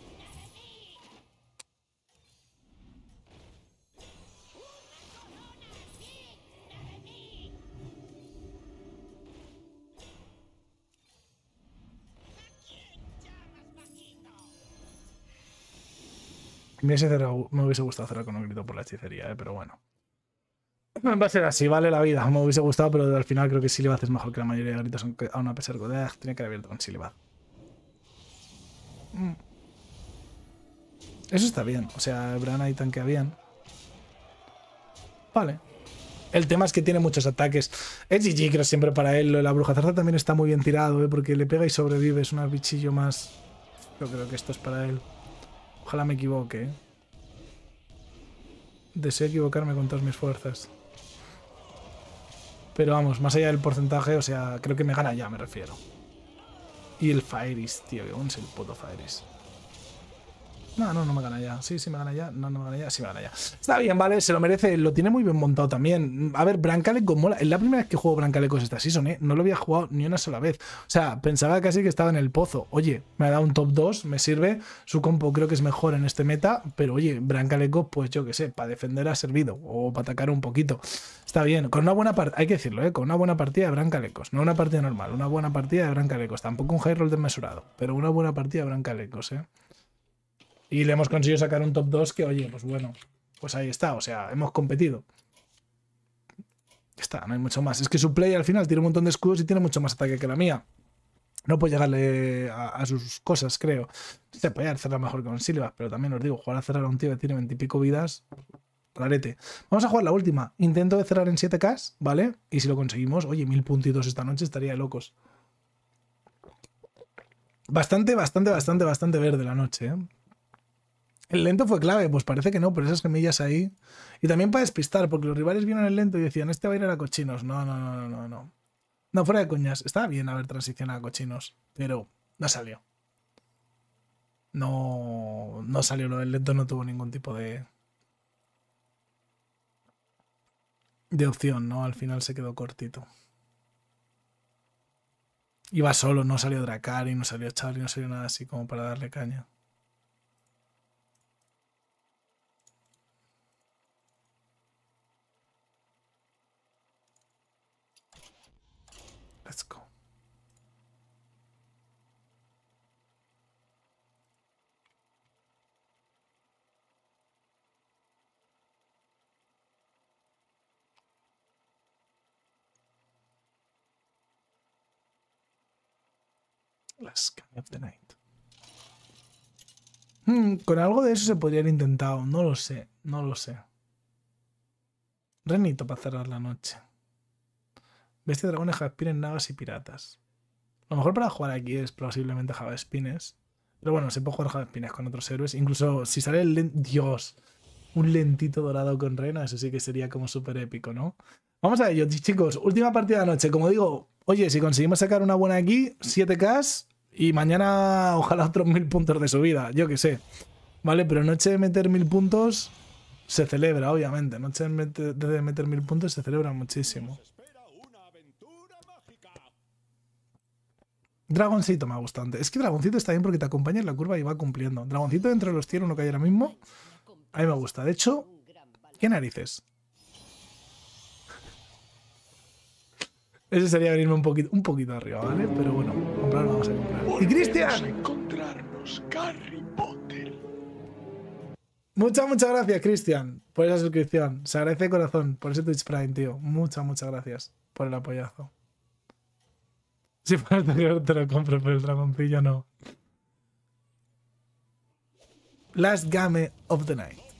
Me hubiese, gustado cerrar con un grito por la hechicería, eh, pero bueno. No va a ser así, vale la vida. Me hubiese gustado, pero al final creo que Silibad es mejor que la mayoría de gritos, aún a pesar de... Ah, tiene tenía que haber abierto con mm. Eso está bien. O sea, Brana y tanquea bien. Vale. El tema es que tiene muchos ataques. Es GG, creo, siempre para él. La bruja zarza también está muy bien tirado, eh, porque le pega y sobrevive. Es un bichillo más. Yo creo que esto es para él. Ojalá me equivoque. ¿eh? Deseo equivocarme con todas mis fuerzas. Pero vamos, más allá del porcentaje, o sea, creo que me gana ya, me refiero. Y el Fairis, tío, que es el puto Fairis. No, no, no me gana ya. Sí, sí me gana ya. No, no me gana ya. Sí me gana ya. Está bien, vale, se lo merece. Lo tiene muy bien montado también. A ver, Brancaleco mola. Es la primera vez que juego Brancalecos esta season, ¿eh? No lo había jugado ni una sola vez. O sea, pensaba casi que estaba en el pozo. Oye, me ha dado un top 2, me sirve. Su compo creo que es mejor en este meta. Pero oye, Brancaleco, pues yo qué sé, para defender ha servido. O para atacar un poquito. Está bien. Con una buena partida, hay que decirlo, ¿eh? Con una buena partida de Brancalecos. No una partida normal, una buena partida de Brancalecos. Tampoco un high roll desmesurado, pero una buena partida de Brancalecos, ¿eh? Y le hemos conseguido sacar un top 2 que, oye, pues bueno, pues ahí está, o sea, hemos competido. Está, no hay mucho más. Es que su play al final tiene un montón de escudos y tiene mucho más ataque que la mía. No puede llegarle a, sus cosas, creo. Se puede cerrar mejor con Silva, pero también os digo, jugar a cerrar a un tío que tiene veintipico vidas, rarete. Vamos a jugar la última. Intento de cerrar en 7K, ¿vale? Y si lo conseguimos, oye, mil puntitos esta noche estaría de locos. Bastante, bastante, bastante, bastante verde la noche, ¿eh? El lento fue clave, pues parece que no, pero esas semillas ahí. Y también para despistar, porque los rivales vieron el lento y decían, este va a ir a cochinos. No, no, no, no, no. No, fuera de coñas. Estaba bien haber transicionado a cochinos, pero no salió. No, no salió lo del lento, no tuvo ningún tipo de. de opción, ¿no? Al final se quedó cortito. Iba solo, no salió Dracar y no salió Charlie, no salió nada así como para darle caña. Hmm, con algo de eso se podría haber intentado, no lo sé, no lo sé. Renito para cerrar la noche. Bestia, dragones, javespines, navas y piratas. Lo mejor para jugar aquí es posiblemente spines Pero bueno, se puede jugar javespines con otros héroes. Incluso si sale el Dios, un lentito dorado con rena, eso sí que sería como súper épico, ¿no? Vamos a ello, chicos. Última partida de la noche. Como digo, oye, si conseguimos sacar una buena aquí, 7K, y mañana, ojalá otros mil puntos de subida, yo que sé. ¿Vale? Pero noche de meter mil puntos se celebra, obviamente. Noche de meter, mil puntos se celebra muchísimo. Dragoncito me gusta bastante. Es que Dragoncito está bien porque te acompaña en la curva y va cumpliendo. Dragoncito dentro de los tiros no que hay ahora mismo. A mí me gusta. De hecho, ¿qué narices? Ese sería venirme un poquito, un poquito arriba, ¿vale? Pero bueno, comprar vamos a comprar. ¡Y Cristian! encontrarnos, Muchas, muchas gracias, Cristian, por esa suscripción. Se agradece de corazón por ese Twitch Prime, tío. Muchas, muchas gracias por el apoyazo. Si fuera te lo compro, pero el dragoncillo no. Last Game of the Night.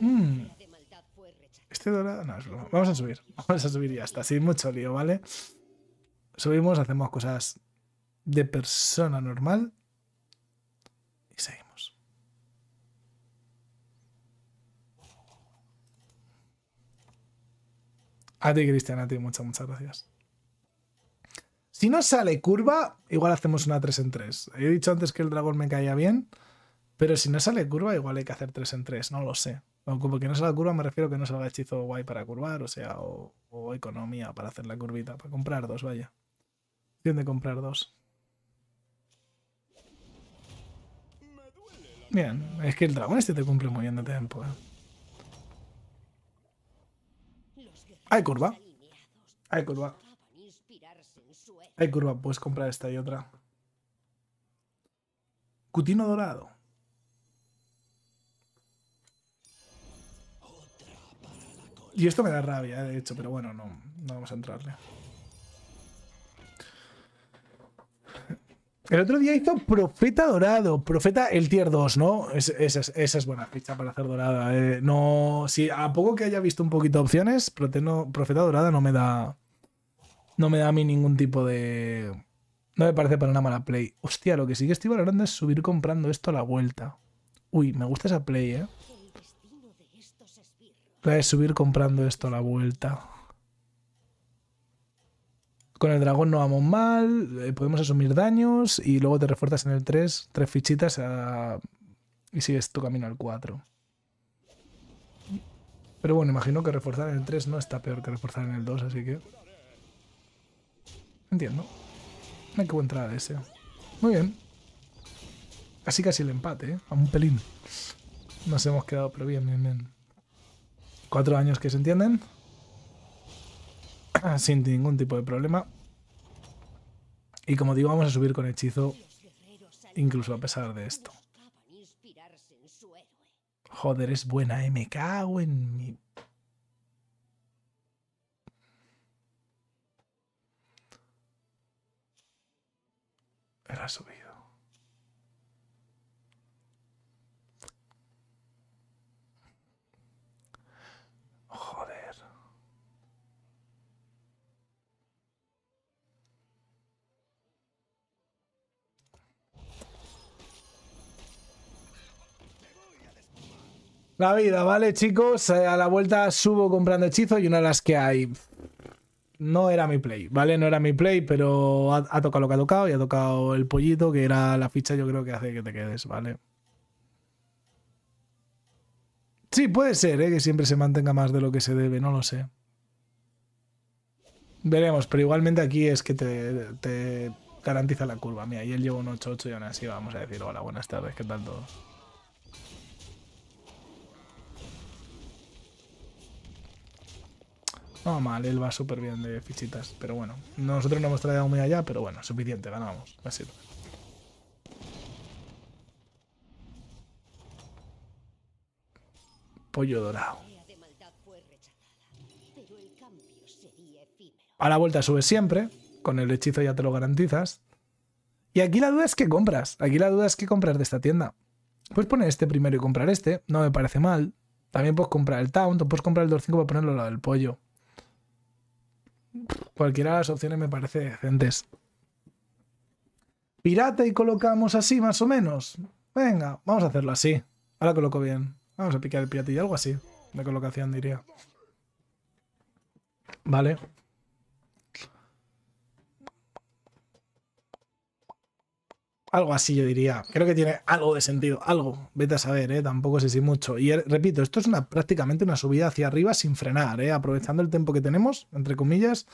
Mm. Este dorado no es Vamos a subir. Vamos a subir y ya está. Sin mucho lío, ¿vale? Subimos, hacemos cosas de persona normal. Y seguimos. A ti, Cristian, a ti. Muchas, muchas gracias. Si no sale curva, igual hacemos una 3 en 3. He dicho antes que el dragón me caía bien, pero si no sale curva, igual hay que hacer 3 en 3. No lo sé porque no salga curva me refiero a que no salga hechizo guay para curvar, o sea, o, economía para hacer la curvita, para comprar dos, vaya. Tiende a comprar dos. Bien, es que el dragón este te cumple muy bien de tiempo. Eh. Hay curva. Hay curva. Hay curva, puedes comprar esta y otra. Cutino dorado. Y esto me da rabia, de hecho, pero bueno, no, no vamos a entrarle. El otro día hizo Profeta Dorado. Profeta el tier 2, ¿no? esa, es, buena ficha para hacer dorada. Eh. no. Si a poco que haya visto un poquito de opciones, Profeta Dorada no me da. No me da a mí ningún tipo de. No me parece para una mala play. Hostia, lo que sigue que estoy valorando es subir comprando esto a la vuelta. Uy, me gusta esa play, ¿eh? la a subir comprando esto a la vuelta. Con el dragón no vamos mal, eh, podemos asumir daños y luego te refuerzas en el 3, 3 fichitas ah, y sigues tu camino al 4. Pero bueno, imagino que reforzar en el 3 no está peor que reforzar en el 2, así que... Entiendo. Hay que entrada de ese. Muy bien. así casi el empate, ¿eh? A un pelín. Nos hemos quedado, pero bien, bien, bien. Cuatro años que se entienden. Ah, sin ningún tipo de problema. Y como digo, vamos a subir con hechizo. Incluso a pesar de esto. Joder, es buena, MK eh, Me en mi... Era subido. La vida, ¿vale, chicos? Eh, a la vuelta subo comprando hechizo y una de las que hay. No era mi play, ¿vale? No era mi play, pero ha, tocado lo que ha tocado y ha tocado el pollito, que era la ficha, yo creo que hace que te quedes, ¿vale? Sí, puede ser, ¿eh? que siempre se mantenga más de lo que se debe, no lo sé. Veremos, pero igualmente aquí es que te, te garantiza la curva. Mira, y él lleva un 8-8 y aún así vamos a decir, hola, buenas tardes, ¿qué tal todos? No mal, él va súper bien de fichitas. Pero bueno, nosotros no hemos traído muy allá, pero bueno, suficiente, ganamos. así. Pollo dorado. A la vuelta sube siempre. Con el hechizo ya te lo garantizas. Y aquí la duda es que compras. Aquí la duda es que compras de esta tienda. Puedes poner este primero y comprar este. No me parece mal. También puedes comprar el taunt. Puedes comprar el 2-5 para ponerlo al lado del pollo. Cualquiera de las opciones me parece decentes. Pirata y colocamos así, más o menos. Venga, vamos a hacerlo así. Ahora coloco bien. Vamos a picar el y algo así. De colocación, diría. Vale. Algo así yo diría. Creo que tiene algo de sentido, algo. Vete a saber, ¿eh? tampoco sé si mucho. Y er, repito, esto es una, prácticamente una subida hacia arriba sin frenar, ¿eh? aprovechando el tiempo que tenemos, entre comillas,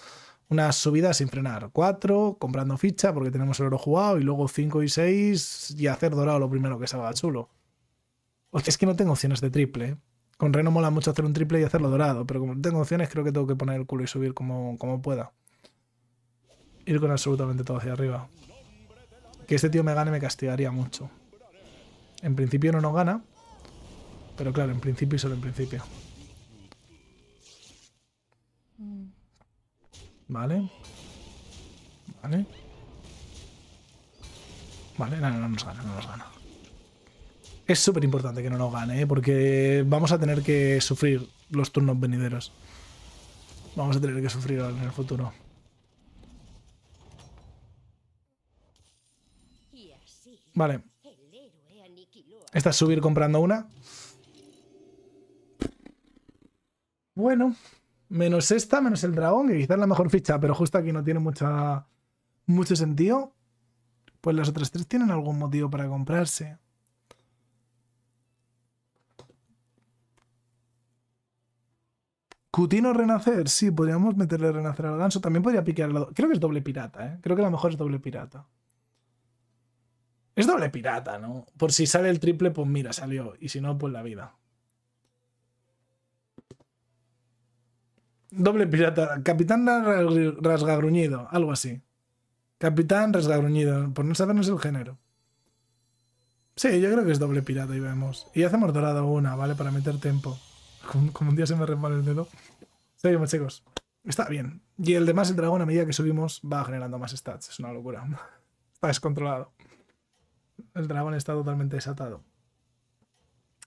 una subida sin frenar. 4, comprando ficha porque tenemos el oro jugado, y luego cinco y 6 y hacer dorado lo primero que salga chulo. es que no tengo opciones de triple. ¿eh? Con Reno mola mucho hacer un triple y hacerlo dorado, pero como no tengo opciones creo que tengo que poner el culo y subir como, como pueda. Ir con absolutamente todo hacia arriba que este tío me gane me castigaría mucho. En principio no nos gana, pero claro, en principio y solo en principio. Vale. Vale. Vale, no, no nos gana, no nos gana. Es súper importante que no nos gane, ¿eh? porque vamos a tener que sufrir los turnos venideros. Vamos a tener que sufrir en el futuro. Vale. Esta es subir comprando una. Bueno, menos esta, menos el dragón, que quizás es la mejor ficha, pero justo aquí no tiene mucha, mucho sentido. Pues las otras tres tienen algún motivo para comprarse. Cutino Renacer, sí, podríamos meterle Renacer al Danzo. También podría piquear Creo que es doble pirata, ¿eh? Creo que la lo mejor es doble pirata. Es doble pirata, ¿no? Por si sale el triple, pues mira, salió. Y si no, pues la vida. Doble pirata. Capitán rasgagruñido, algo así. Capitán rasgagruñido, por no sabernos el género. Sí, yo creo que es doble pirata y vemos. Y hacemos dorado una, ¿vale? Para meter tiempo. Como, un día se me resbala el dedo. Seguimos, chicos. Está bien. Y el demás, el dragón, a medida que subimos, va generando más stats. Es una locura. Está descontrolado el dragón está totalmente desatado.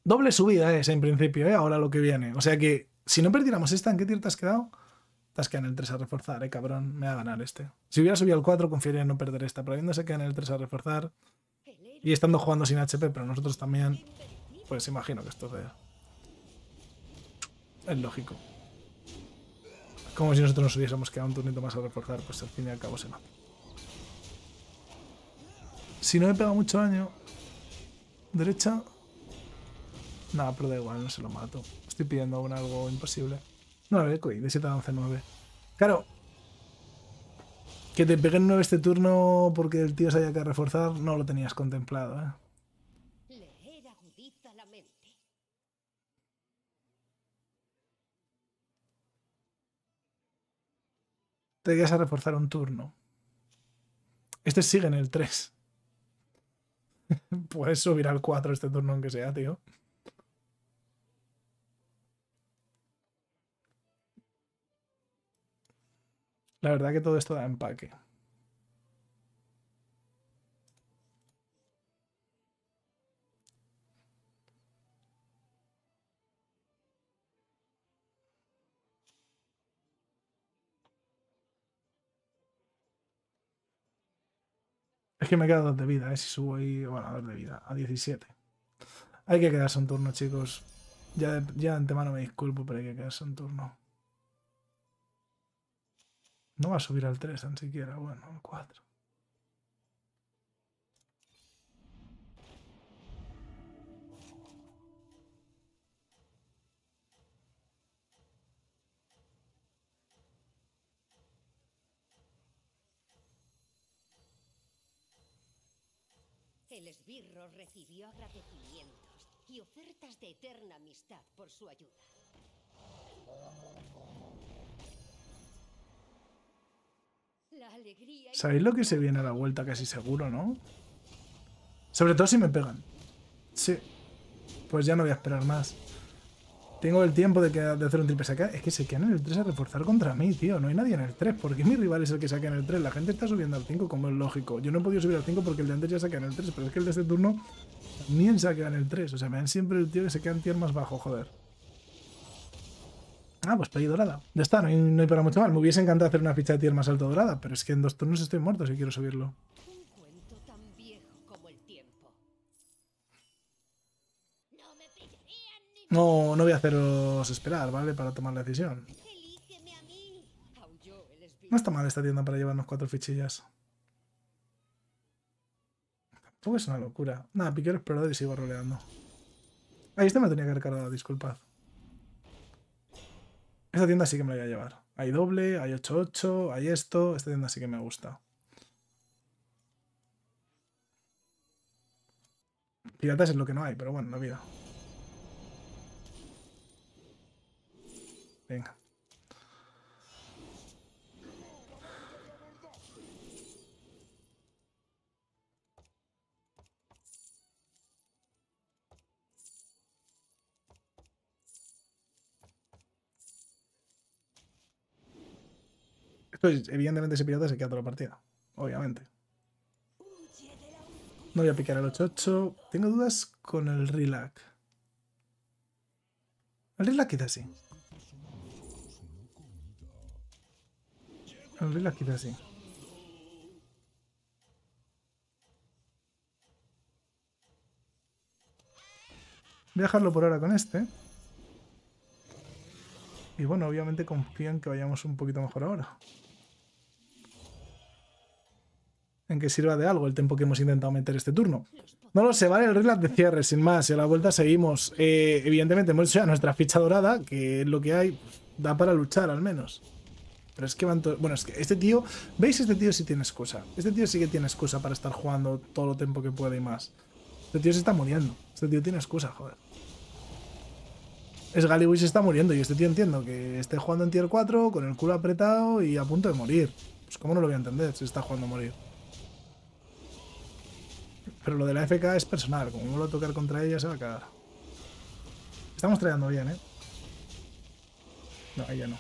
Doble subida eh, es en principio, ¿eh? ahora lo que viene. O sea que si no perdiéramos esta, ¿en qué tier te has quedado? Te has quedado en el 3 a reforzar, eh, cabrón. Me va a ganar este. Si hubiera subido al 4, confiaría en no perder esta. Pero habiéndose quedado en el 3 a reforzar y estando jugando sin HP, pero nosotros también, pues imagino que esto sea. Es lógico. Como si nosotros nos hubiésemos quedado un turnito más a reforzar, pues al fin y al cabo se nota. Si no me pegado mucho daño. Derecha. Nada, pero da igual, no se lo mato. Estoy pidiendo aún algo imposible. 9, no, de 7 a 11, 9. Claro. Que te peguen 9 este turno porque el tío se haya que reforzar, no lo tenías contemplado, ¿eh? te quedas a reforzar un turno. Este sigue en el 3. Puedes subir al 4 este turno aunque sea, tío. La verdad que todo esto da empaque. Es que me quedado dos de vida, ¿eh? Si subo ahí... Bueno, dos de vida. A 17. Hay que quedarse un turno, chicos. Ya, ya de antemano me disculpo, pero hay que quedarse un turno. No va a subir al 3 tan siquiera. Bueno, al 4. El esbirro recibió agradecimientos y ofertas de eterna amistad por su ayuda. ¿Sabéis lo que se viene a la vuelta casi seguro, no? Sobre todo si me pegan. Sí. Pues ya no voy a esperar más. Tengo el tiempo de, hacer un triple saca. Es que se quedan en el 3 a reforzar contra mí, tío. No hay nadie en el 3. ¿Por qué mi rival es el que saca en el 3? La gente está subiendo al 5, como es lógico. Yo no he podido subir al 5 porque el de antes ya saca en el 3. Pero es que el de este turno también saca en el 3. O sea, me dan siempre el tío que se queda en tier más bajo, joder. Ah, pues play dorada. Ya está, no hay, para mucho mal. Me hubiese encantado hacer una ficha de tier más alto dorada, pero es que en dos turnos estoy muerto si quiero subirlo. No, no voy a haceros esperar, ¿vale? Para tomar la decisión. No está mal esta tienda para llevarnos cuatro fichillas. Tampoco es una locura. Nada, quiero explorador y sigo roleando. Ahí este me tenía que haber cargado, disculpad. Esta tienda sí que me la voy a llevar. Hay doble, hay 8-8, hay esto. Esta tienda sí que me gusta. Piratas es lo que no hay, pero bueno, no vida. Venga. Esto evidentemente ese pirata se queda toda la partida. Obviamente. No voy a picar el 8-8. Tengo dudas con el Relac. El Relac queda así El reloj quizás así. Voy a dejarlo por ahora con este. Y bueno, obviamente confío en que vayamos un poquito mejor ahora. En que sirva de algo el tiempo que hemos intentado meter este turno. No lo sé, ¿vale? El reglas de cierre, sin más. Y a la vuelta seguimos. Eh, evidentemente hemos hecho nuestra ficha dorada, que es lo que hay. Pues, da para luchar, al menos. Pero es que van Bueno, es que este tío... ¿Veis? Este tío sí tiene excusa. Este tío sí que tiene excusa para estar jugando todo lo tiempo que puede y más. Este tío se está muriendo. Este tío tiene excusa, joder. Es y se está muriendo y este tío entiendo que esté jugando en tier 4 con el culo apretado y a punto de morir. Pues cómo no lo voy a entender si está jugando a morir. Pero lo de la FK es personal. Como vuelvo a tocar contra ella se va a cagar. Estamos trayendo bien, ¿eh? No, ella no.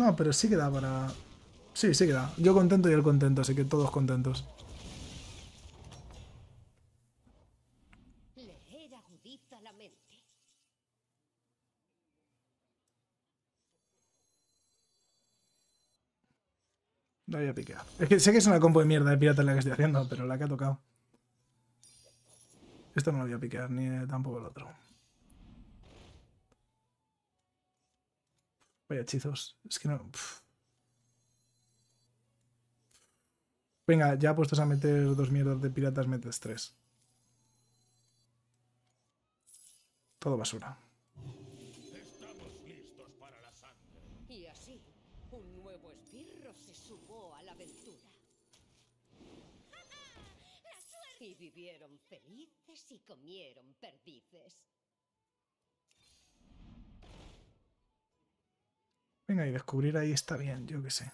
No, pero sí que da para... Sí, sí que da. Yo contento y él contento, así que todos contentos. No a piquear. Es que sé que es una compo de mierda de pirata la que estoy haciendo, pero la que ha tocado. Esto no lo voy a piquear, ni tampoco el otro. Vaya hechizos. Es que no. Venga, ya puestos a meter dos mierdas de piratas, metes tres. Todo basura. Estamos listos para la sangre. Y así, un nuevo espirro se sumó a la aventura. ¡Ja, y vivieron felices y comieron perdices. y descubrir ahí está bien, yo que sé.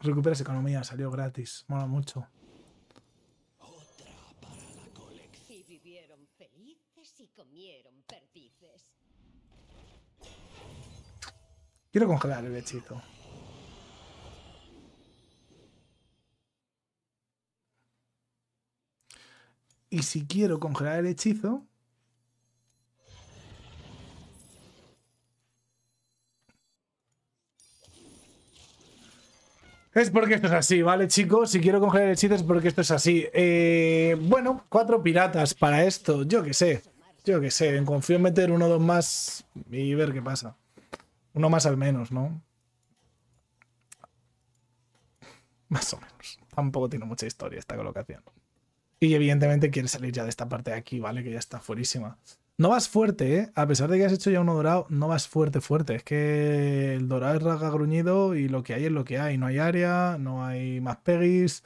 Recuperas economía, salió gratis, mola mucho. Quiero congelar el hechizo. Y si quiero congelar el hechizo, Es porque esto es así, ¿vale, chicos? Si quiero congelar el chiste es porque esto es así. Eh, bueno, cuatro piratas para esto. Yo qué sé. Yo qué sé. Confío en meter uno o dos más y ver qué pasa. Uno más al menos, ¿no? Más o menos. Tampoco tiene mucha historia esta colocación. Y evidentemente quiere salir ya de esta parte de aquí, ¿vale? Que ya está fuerísima. No vas fuerte, ¿eh? A pesar de que has hecho ya uno dorado, no vas fuerte, fuerte. Es que el dorado es raga gruñido y lo que hay es lo que hay. No hay área, no hay más pegis.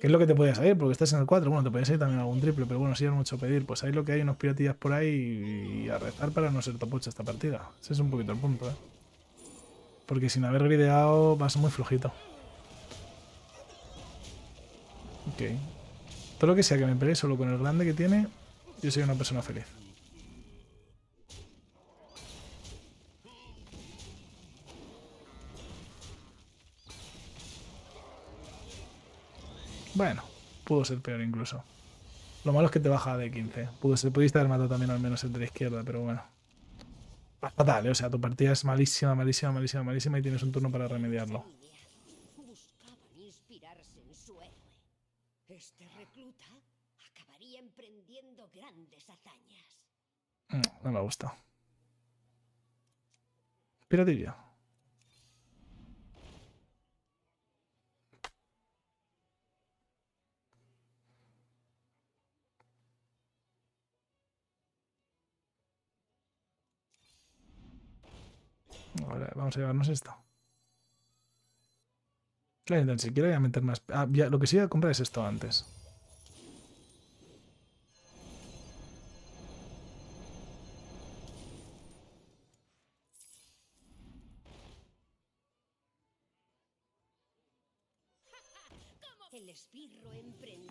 ¿Qué es lo que te podía salir? Porque estás en el 4. Bueno, te podía salir también algún triple, pero bueno, si era mucho pedir. Pues ahí lo que hay, unos piratillas por ahí y a rezar para no ser topocha esta partida. Ese es un poquito el punto, ¿eh? Porque sin haber grideado vas muy flojito. Ok. Todo lo que sea que me pegue solo con el grande que tiene, yo soy una persona feliz. Bueno, pudo ser peor incluso. Lo malo es que te baja de 15. Pudo ser, pudiste haber matado también al menos la izquierda, pero bueno. Ah, fatal, eh, o sea, tu partida es malísima, malísima, malísima, malísima y tienes un turno para remediarlo. Mm, no, me gusta. Piratería. vamos a llevarnos esto. Claro, si quiero voy a meter más... Ah, lo que sí voy a comprar es esto antes.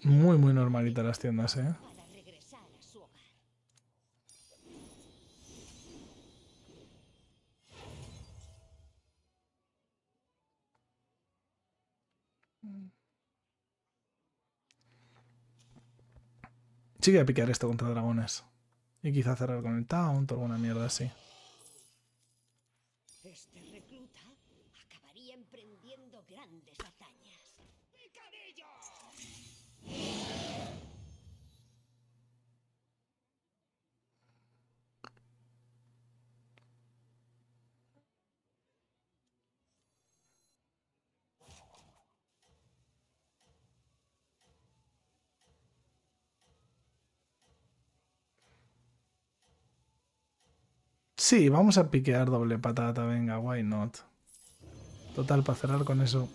Muy, muy normalita las tiendas, ¿eh? sigue a piquear esto contra dragones. Y quizá cerrar con el taunt o alguna mierda así. Sí, vamos a piquear doble patata, venga, why not. Total, para cerrar con eso.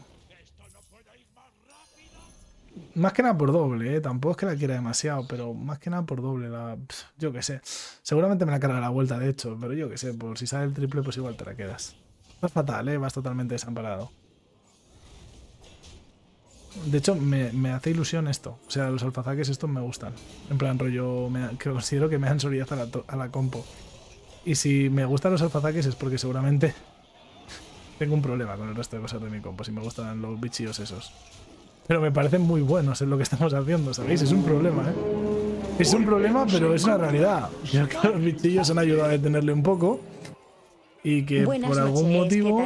Más que nada por doble, ¿eh? tampoco es que la quiera demasiado, pero más que nada por doble, la... yo qué sé. Seguramente me la carga la vuelta, de hecho, pero yo qué sé, por si sale el triple, pues igual te la quedas. Vas fatal, ¿eh? vas totalmente desamparado. De hecho, me, hace ilusión esto. O sea, los alfazaques estos me gustan. En plan, rollo, me, considero que me dan solidez a a la compo. Y si me gustan los alfazaques es porque seguramente tengo un problema con el resto de cosas de mi compo, si me gustan los bichillos esos. Pero me parecen muy buenos en lo que estamos haciendo, ¿sabéis? Es un problema, ¿eh? Es un problema, pero es una realidad. que los bichillos han ayudado a detenerle un poco. Y que por algún motivo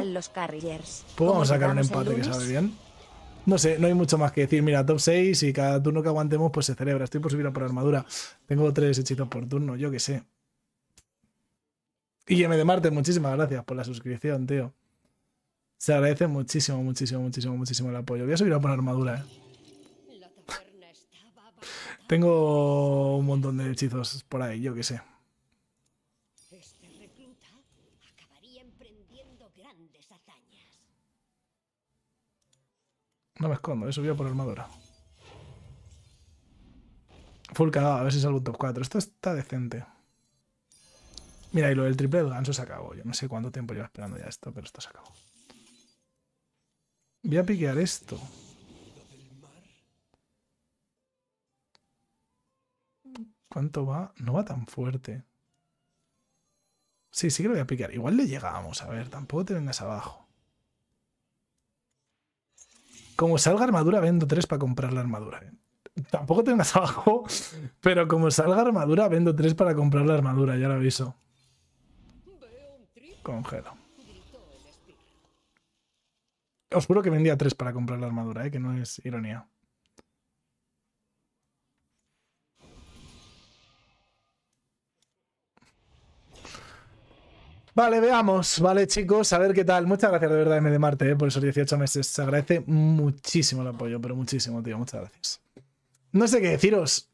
podemos sacar un empate que sabe bien. No sé, no hay mucho más que decir. Mira, top 6 y cada turno que aguantemos pues se celebra. Estoy por subir a por armadura. Tengo tres hechizos por turno, yo qué sé. Y de Marte, muchísimas gracias por la suscripción, tío. Se agradece muchísimo, muchísimo, muchísimo, muchísimo el apoyo. Voy a subir a por armadura, eh. Tengo un montón de hechizos por ahí, yo qué sé. No me escondo, he subido por armadura. Full cagado, a ver si salgo un top 4. Esto está decente. Mira, y lo del triple del ganso se acabó. Yo no sé cuánto tiempo lleva esperando ya esto, pero esto se acabó. Voy a piquear esto. ¿Cuánto va? No va tan fuerte. Sí, sí que lo voy a piquear. Igual le llegamos, a ver, tampoco te vengas abajo. Como salga armadura, vendo tres para comprar la armadura. Tampoco te vengas abajo, pero como salga armadura, vendo tres para comprar la armadura, ya lo aviso. Congelo. Os juro que vendía tres para comprar la armadura, ¿eh? que no es ironía. Vale, veamos. Vale, chicos, a ver qué tal. Muchas gracias de verdad, MD Marte, ¿eh? por esos 18 meses. Se agradece muchísimo el apoyo, pero muchísimo, tío. Muchas gracias. No sé qué deciros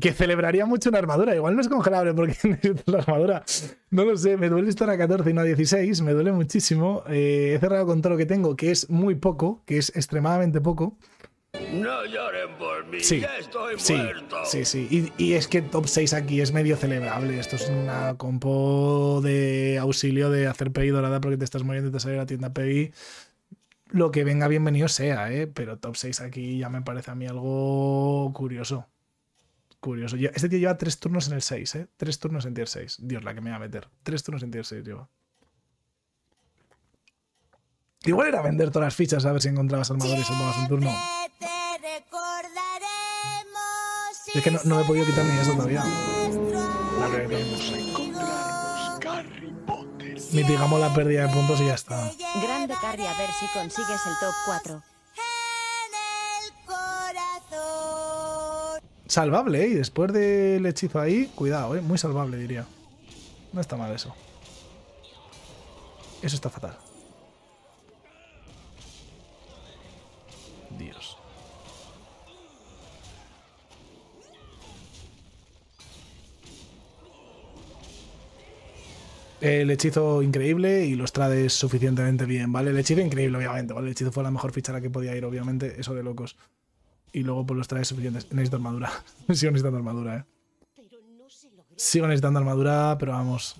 que celebraría mucho una armadura. Igual no es congelable porque necesitas la armadura. No lo sé, me duele estar a 14 y no a 16, me duele muchísimo. Eh, he cerrado con todo lo que tengo, que es muy poco, que es extremadamente poco. No lloren por mí, sí, estoy sí, muerto. Sí, sí, y, y, es que top 6 aquí es medio celebrable. Esto es una compo de auxilio de hacer PI dorada porque te estás muriendo y te sale la tienda PI. Lo que venga bienvenido sea, ¿eh? pero top 6 aquí ya me parece a mí algo curioso. Curioso. Este tío lleva tres turnos en el 6, ¿eh? Tres turnos en tier 6. Dios, la que me va a meter. Tres turnos en tier 6 lleva. Igual era vender todas las fichas a ver si encontrabas armador y salvabas un turno. Es que no, me he podido quitar ni eso todavía. Mitigamos la pérdida de puntos y ya está. Grande Carry a ver si consigues el top 4. Salvable, ¿eh? Y después del hechizo ahí, cuidado, ¿eh? Muy salvable, diría. No está mal eso. Eso está fatal. Dios. El hechizo increíble y los trades suficientemente bien, ¿vale? El hechizo increíble, obviamente, ¿vale? El hechizo fue la mejor ficha que podía ir, obviamente, eso de locos y luego por pues, los trajes suficientes. Necesito armadura. Sigo necesitando armadura, eh. Sigo necesitando armadura, pero vamos.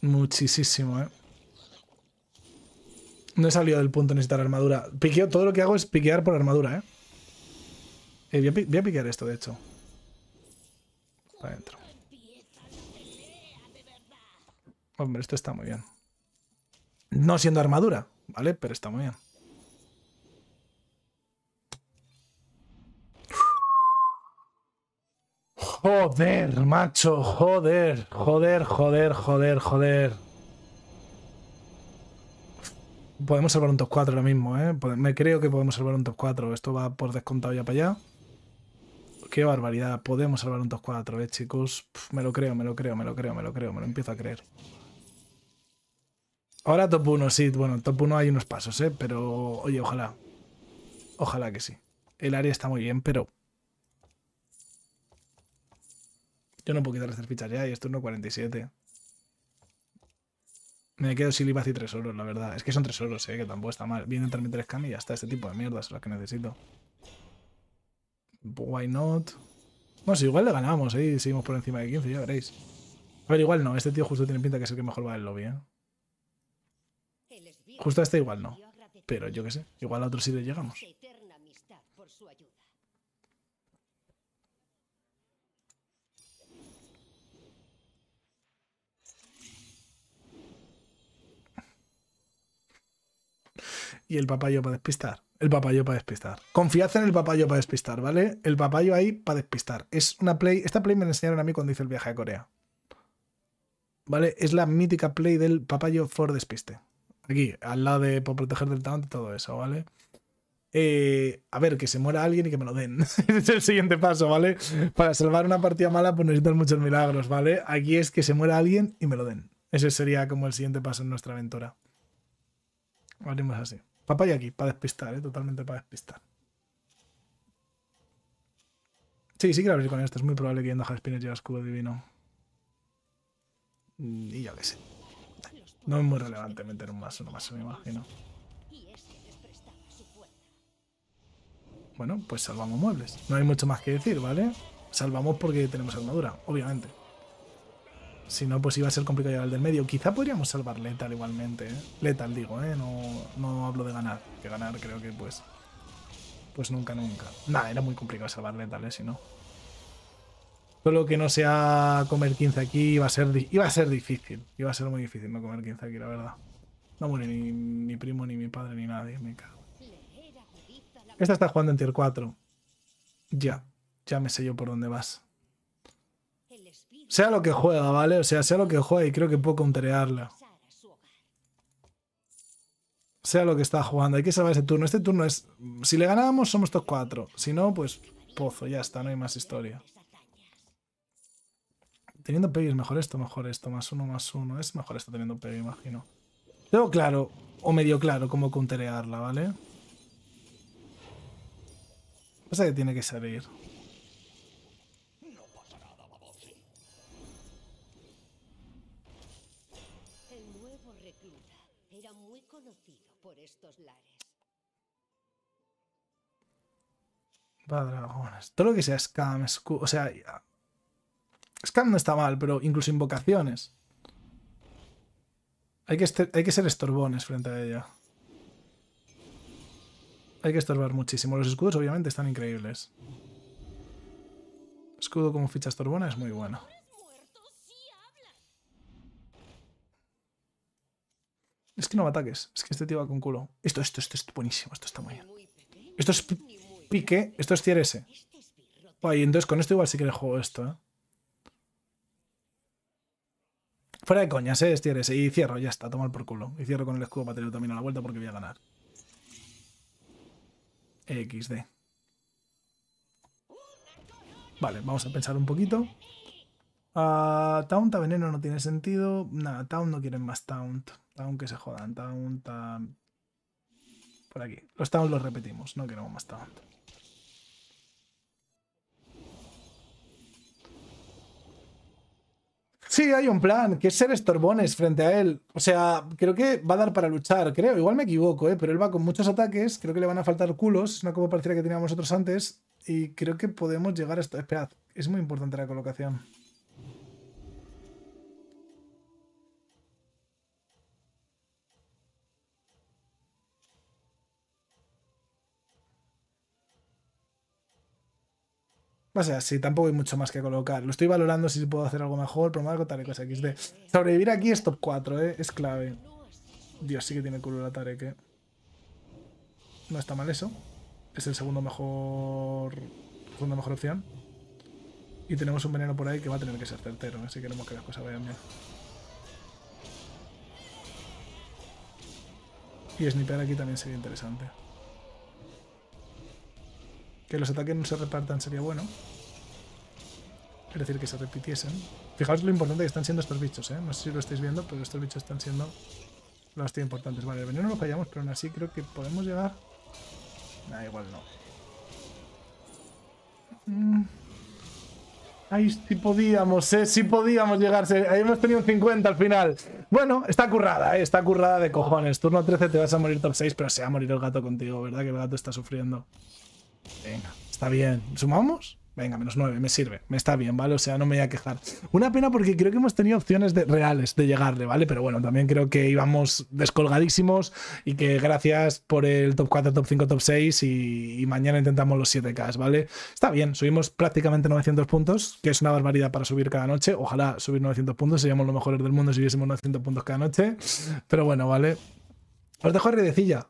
Muchísimo, eh. No he salido del punto de necesitar armadura. Piqueo, todo lo que hago es piquear por armadura, eh. eh voy, a, piquear esto, de hecho. Para adentro. Hombre, esto está muy bien. No siendo armadura, ¿vale? Pero está muy bien. Joder, macho, joder, joder, joder, joder, joder. Podemos salvar un top 4 lo mismo, ¿eh? Me creo que podemos salvar un top 4. Esto va por descontado ya para allá. Qué barbaridad. Podemos salvar un top 4, ¿eh, chicos? me lo creo, me lo creo, me lo creo, me lo creo. Me lo empiezo a creer. Ahora top 1, sí. Bueno, top 1 hay unos pasos, ¿eh? Pero, oye, ojalá. Ojalá que sí. El área está muy bien, pero Yo no puedo quitar las fichas ya y es turno 47. Me quedo Silibaz y tres oros, la verdad. Es que son tres oros, eh, que tampoco está mal. Vienen también tres camis y ya está. Este tipo de es lo que necesito. Why not? Bueno, si igual le ganamos, ¿eh? Y seguimos por encima de 15, ya veréis. A ver, igual no. Este tío justo tiene pinta que es el que mejor va del lobby, ¿eh? Justo a este igual no. Pero yo qué sé. Igual a otro sí le llegamos. y el papayo para despistar. El papayo para despistar. Confiad en el papayo para despistar, ¿vale? El papayo ahí para despistar. Es una play. Esta play me la enseñaron a mí cuando hice el viaje a Corea. ¿Vale? Es la mítica play del papayo for despiste. Aquí, al lado de por proteger del tanto y todo eso, ¿vale? Eh, a ver, que se muera alguien y que me lo den. es el siguiente paso, ¿vale? Para salvar una partida mala, pues necesitan muchos milagros, ¿vale? Aquí es que se muera alguien y me lo den. Ese sería como el siguiente paso en nuestra aventura. Vamos así. Papá y aquí, para despistar, ¿eh? totalmente para despistar. Sí, sí quiero abrir con esto. Es muy probable que yendo a Spinner lleve escudo divino. Mm, y ya qué sé. No es muy relevante meter un más, no más, me imagino. Bueno, pues salvamos muebles. No hay mucho más que decir, ¿vale? Salvamos porque tenemos armadura, obviamente. Si no, pues iba a ser complicado llegar al del medio. Quizá podríamos salvar Letal igualmente. ¿eh? Letal, digo, ¿eh? No, hablo de ganar. Que ganar creo que pues... Pues nunca, nunca. Nada, era muy complicado salvar Letal, ¿eh? Si no. Solo que no sea comer 15 aquí iba a ser, iba a ser difícil. Iba a ser muy difícil no comer 15 aquí, la verdad. No muere ni mi primo, ni mi padre, ni nadie. Me cago. Esta está jugando en tier 4. Ya. Ya me sé yo por dónde vas sea lo que juega, ¿vale? O sea, sea lo que juega y creo que puedo contarearla. Sea lo que está jugando. Hay que salvar ese turno. Este turno es... Si le ganamos somos estos cuatro, Si no, pues pozo. Ya está, no hay más historia. Teniendo Peggy es mejor esto, mejor esto. Más uno, más uno. Es mejor esto teniendo Peggy, imagino. Tengo claro, o medio claro, cómo counterearla, ¿vale? Pasa que tiene que salir. Para Todo lo que sea Scam, O sea. Scam no está mal, pero incluso invocaciones. Hay que, hay que ser estorbones frente a ella. Hay que estorbar muchísimo. Los escudos, obviamente, están increíbles. Escudo como ficha estorbona es muy bueno. Es que no me ataques. Es que este tío va con culo. Esto, esto, esto es buenísimo. Esto está muy bien. Esto es pique, esto es tier S. y entonces con esto igual sí que le juego esto, ¿eh? Fuera de coñas, ¿eh? es tier S. Y cierro, ya está, toma el por culo. Y cierro con el escudo para también a la vuelta porque voy a ganar. XD. Vale, vamos a pensar un poquito. Uh, taunt veneno no tiene sentido. Nada, Taunt no quieren más Taunt. aunque que se jodan. Taunt ah. Por aquí. Los Taunt los repetimos. No queremos más Taunt. Sí, hay un plan, que es ser estorbones frente a él. O sea, creo que va a dar para luchar, creo. Igual me equivoco, ¿eh? pero él va con muchos ataques, creo que le van a faltar culos, no como pareciera que teníamos otros antes, y creo que podemos llegar a esto, Esperad, es muy importante la colocación. O sea, sí, tampoco hay mucho más que colocar. Lo estoy valorando si puedo hacer algo mejor, pero algo tal y cosa XD. Sobrevivir aquí es top 4, ¿eh? Es clave. Dios, sí que tiene culo la Tarek, ¿eh? No está mal eso. Es el segundo mejor... Segunda mejor opción. Y tenemos un veneno por ahí que va a tener que ser certero, así si queremos que las cosas vayan bien. Y snipear aquí también sería interesante. Que los ataques no se repartan sería bueno. Es decir, que se repitiesen. Fijaos lo importante que están siendo estos bichos, ¿eh? No sé si lo estáis viendo, pero estos bichos están siendo Los más importantes. Vale, el veneno lo fallamos, pero aún así creo que podemos llegar... Nah, igual no. Mm. Ahí si sí podíamos, ¿eh? si sí podíamos llegarse. Ahí hemos tenido un 50 al final. Bueno, está currada, ¿eh? está currada de cojones. Turno 13 te vas a morir top 6, pero se va a morir el gato contigo, ¿verdad? Que el gato está sufriendo. Venga, está bien. ¿Sumamos? Venga, menos 9, me sirve, me está bien, ¿vale? O sea, no me voy a quejar. Una pena porque creo que hemos tenido opciones de, reales de llegarle, ¿vale? Pero bueno, también creo que íbamos descolgadísimos y que gracias por el top 4, top 5, top 6 y, mañana intentamos los 7K, ¿vale? Está bien, subimos prácticamente 900 puntos, que es una barbaridad para subir cada noche. Ojalá subir 900 puntos, seríamos los mejores del mundo si hubiésemos 900 puntos cada noche. Pero bueno, ¿vale? Os dejo Redecilla,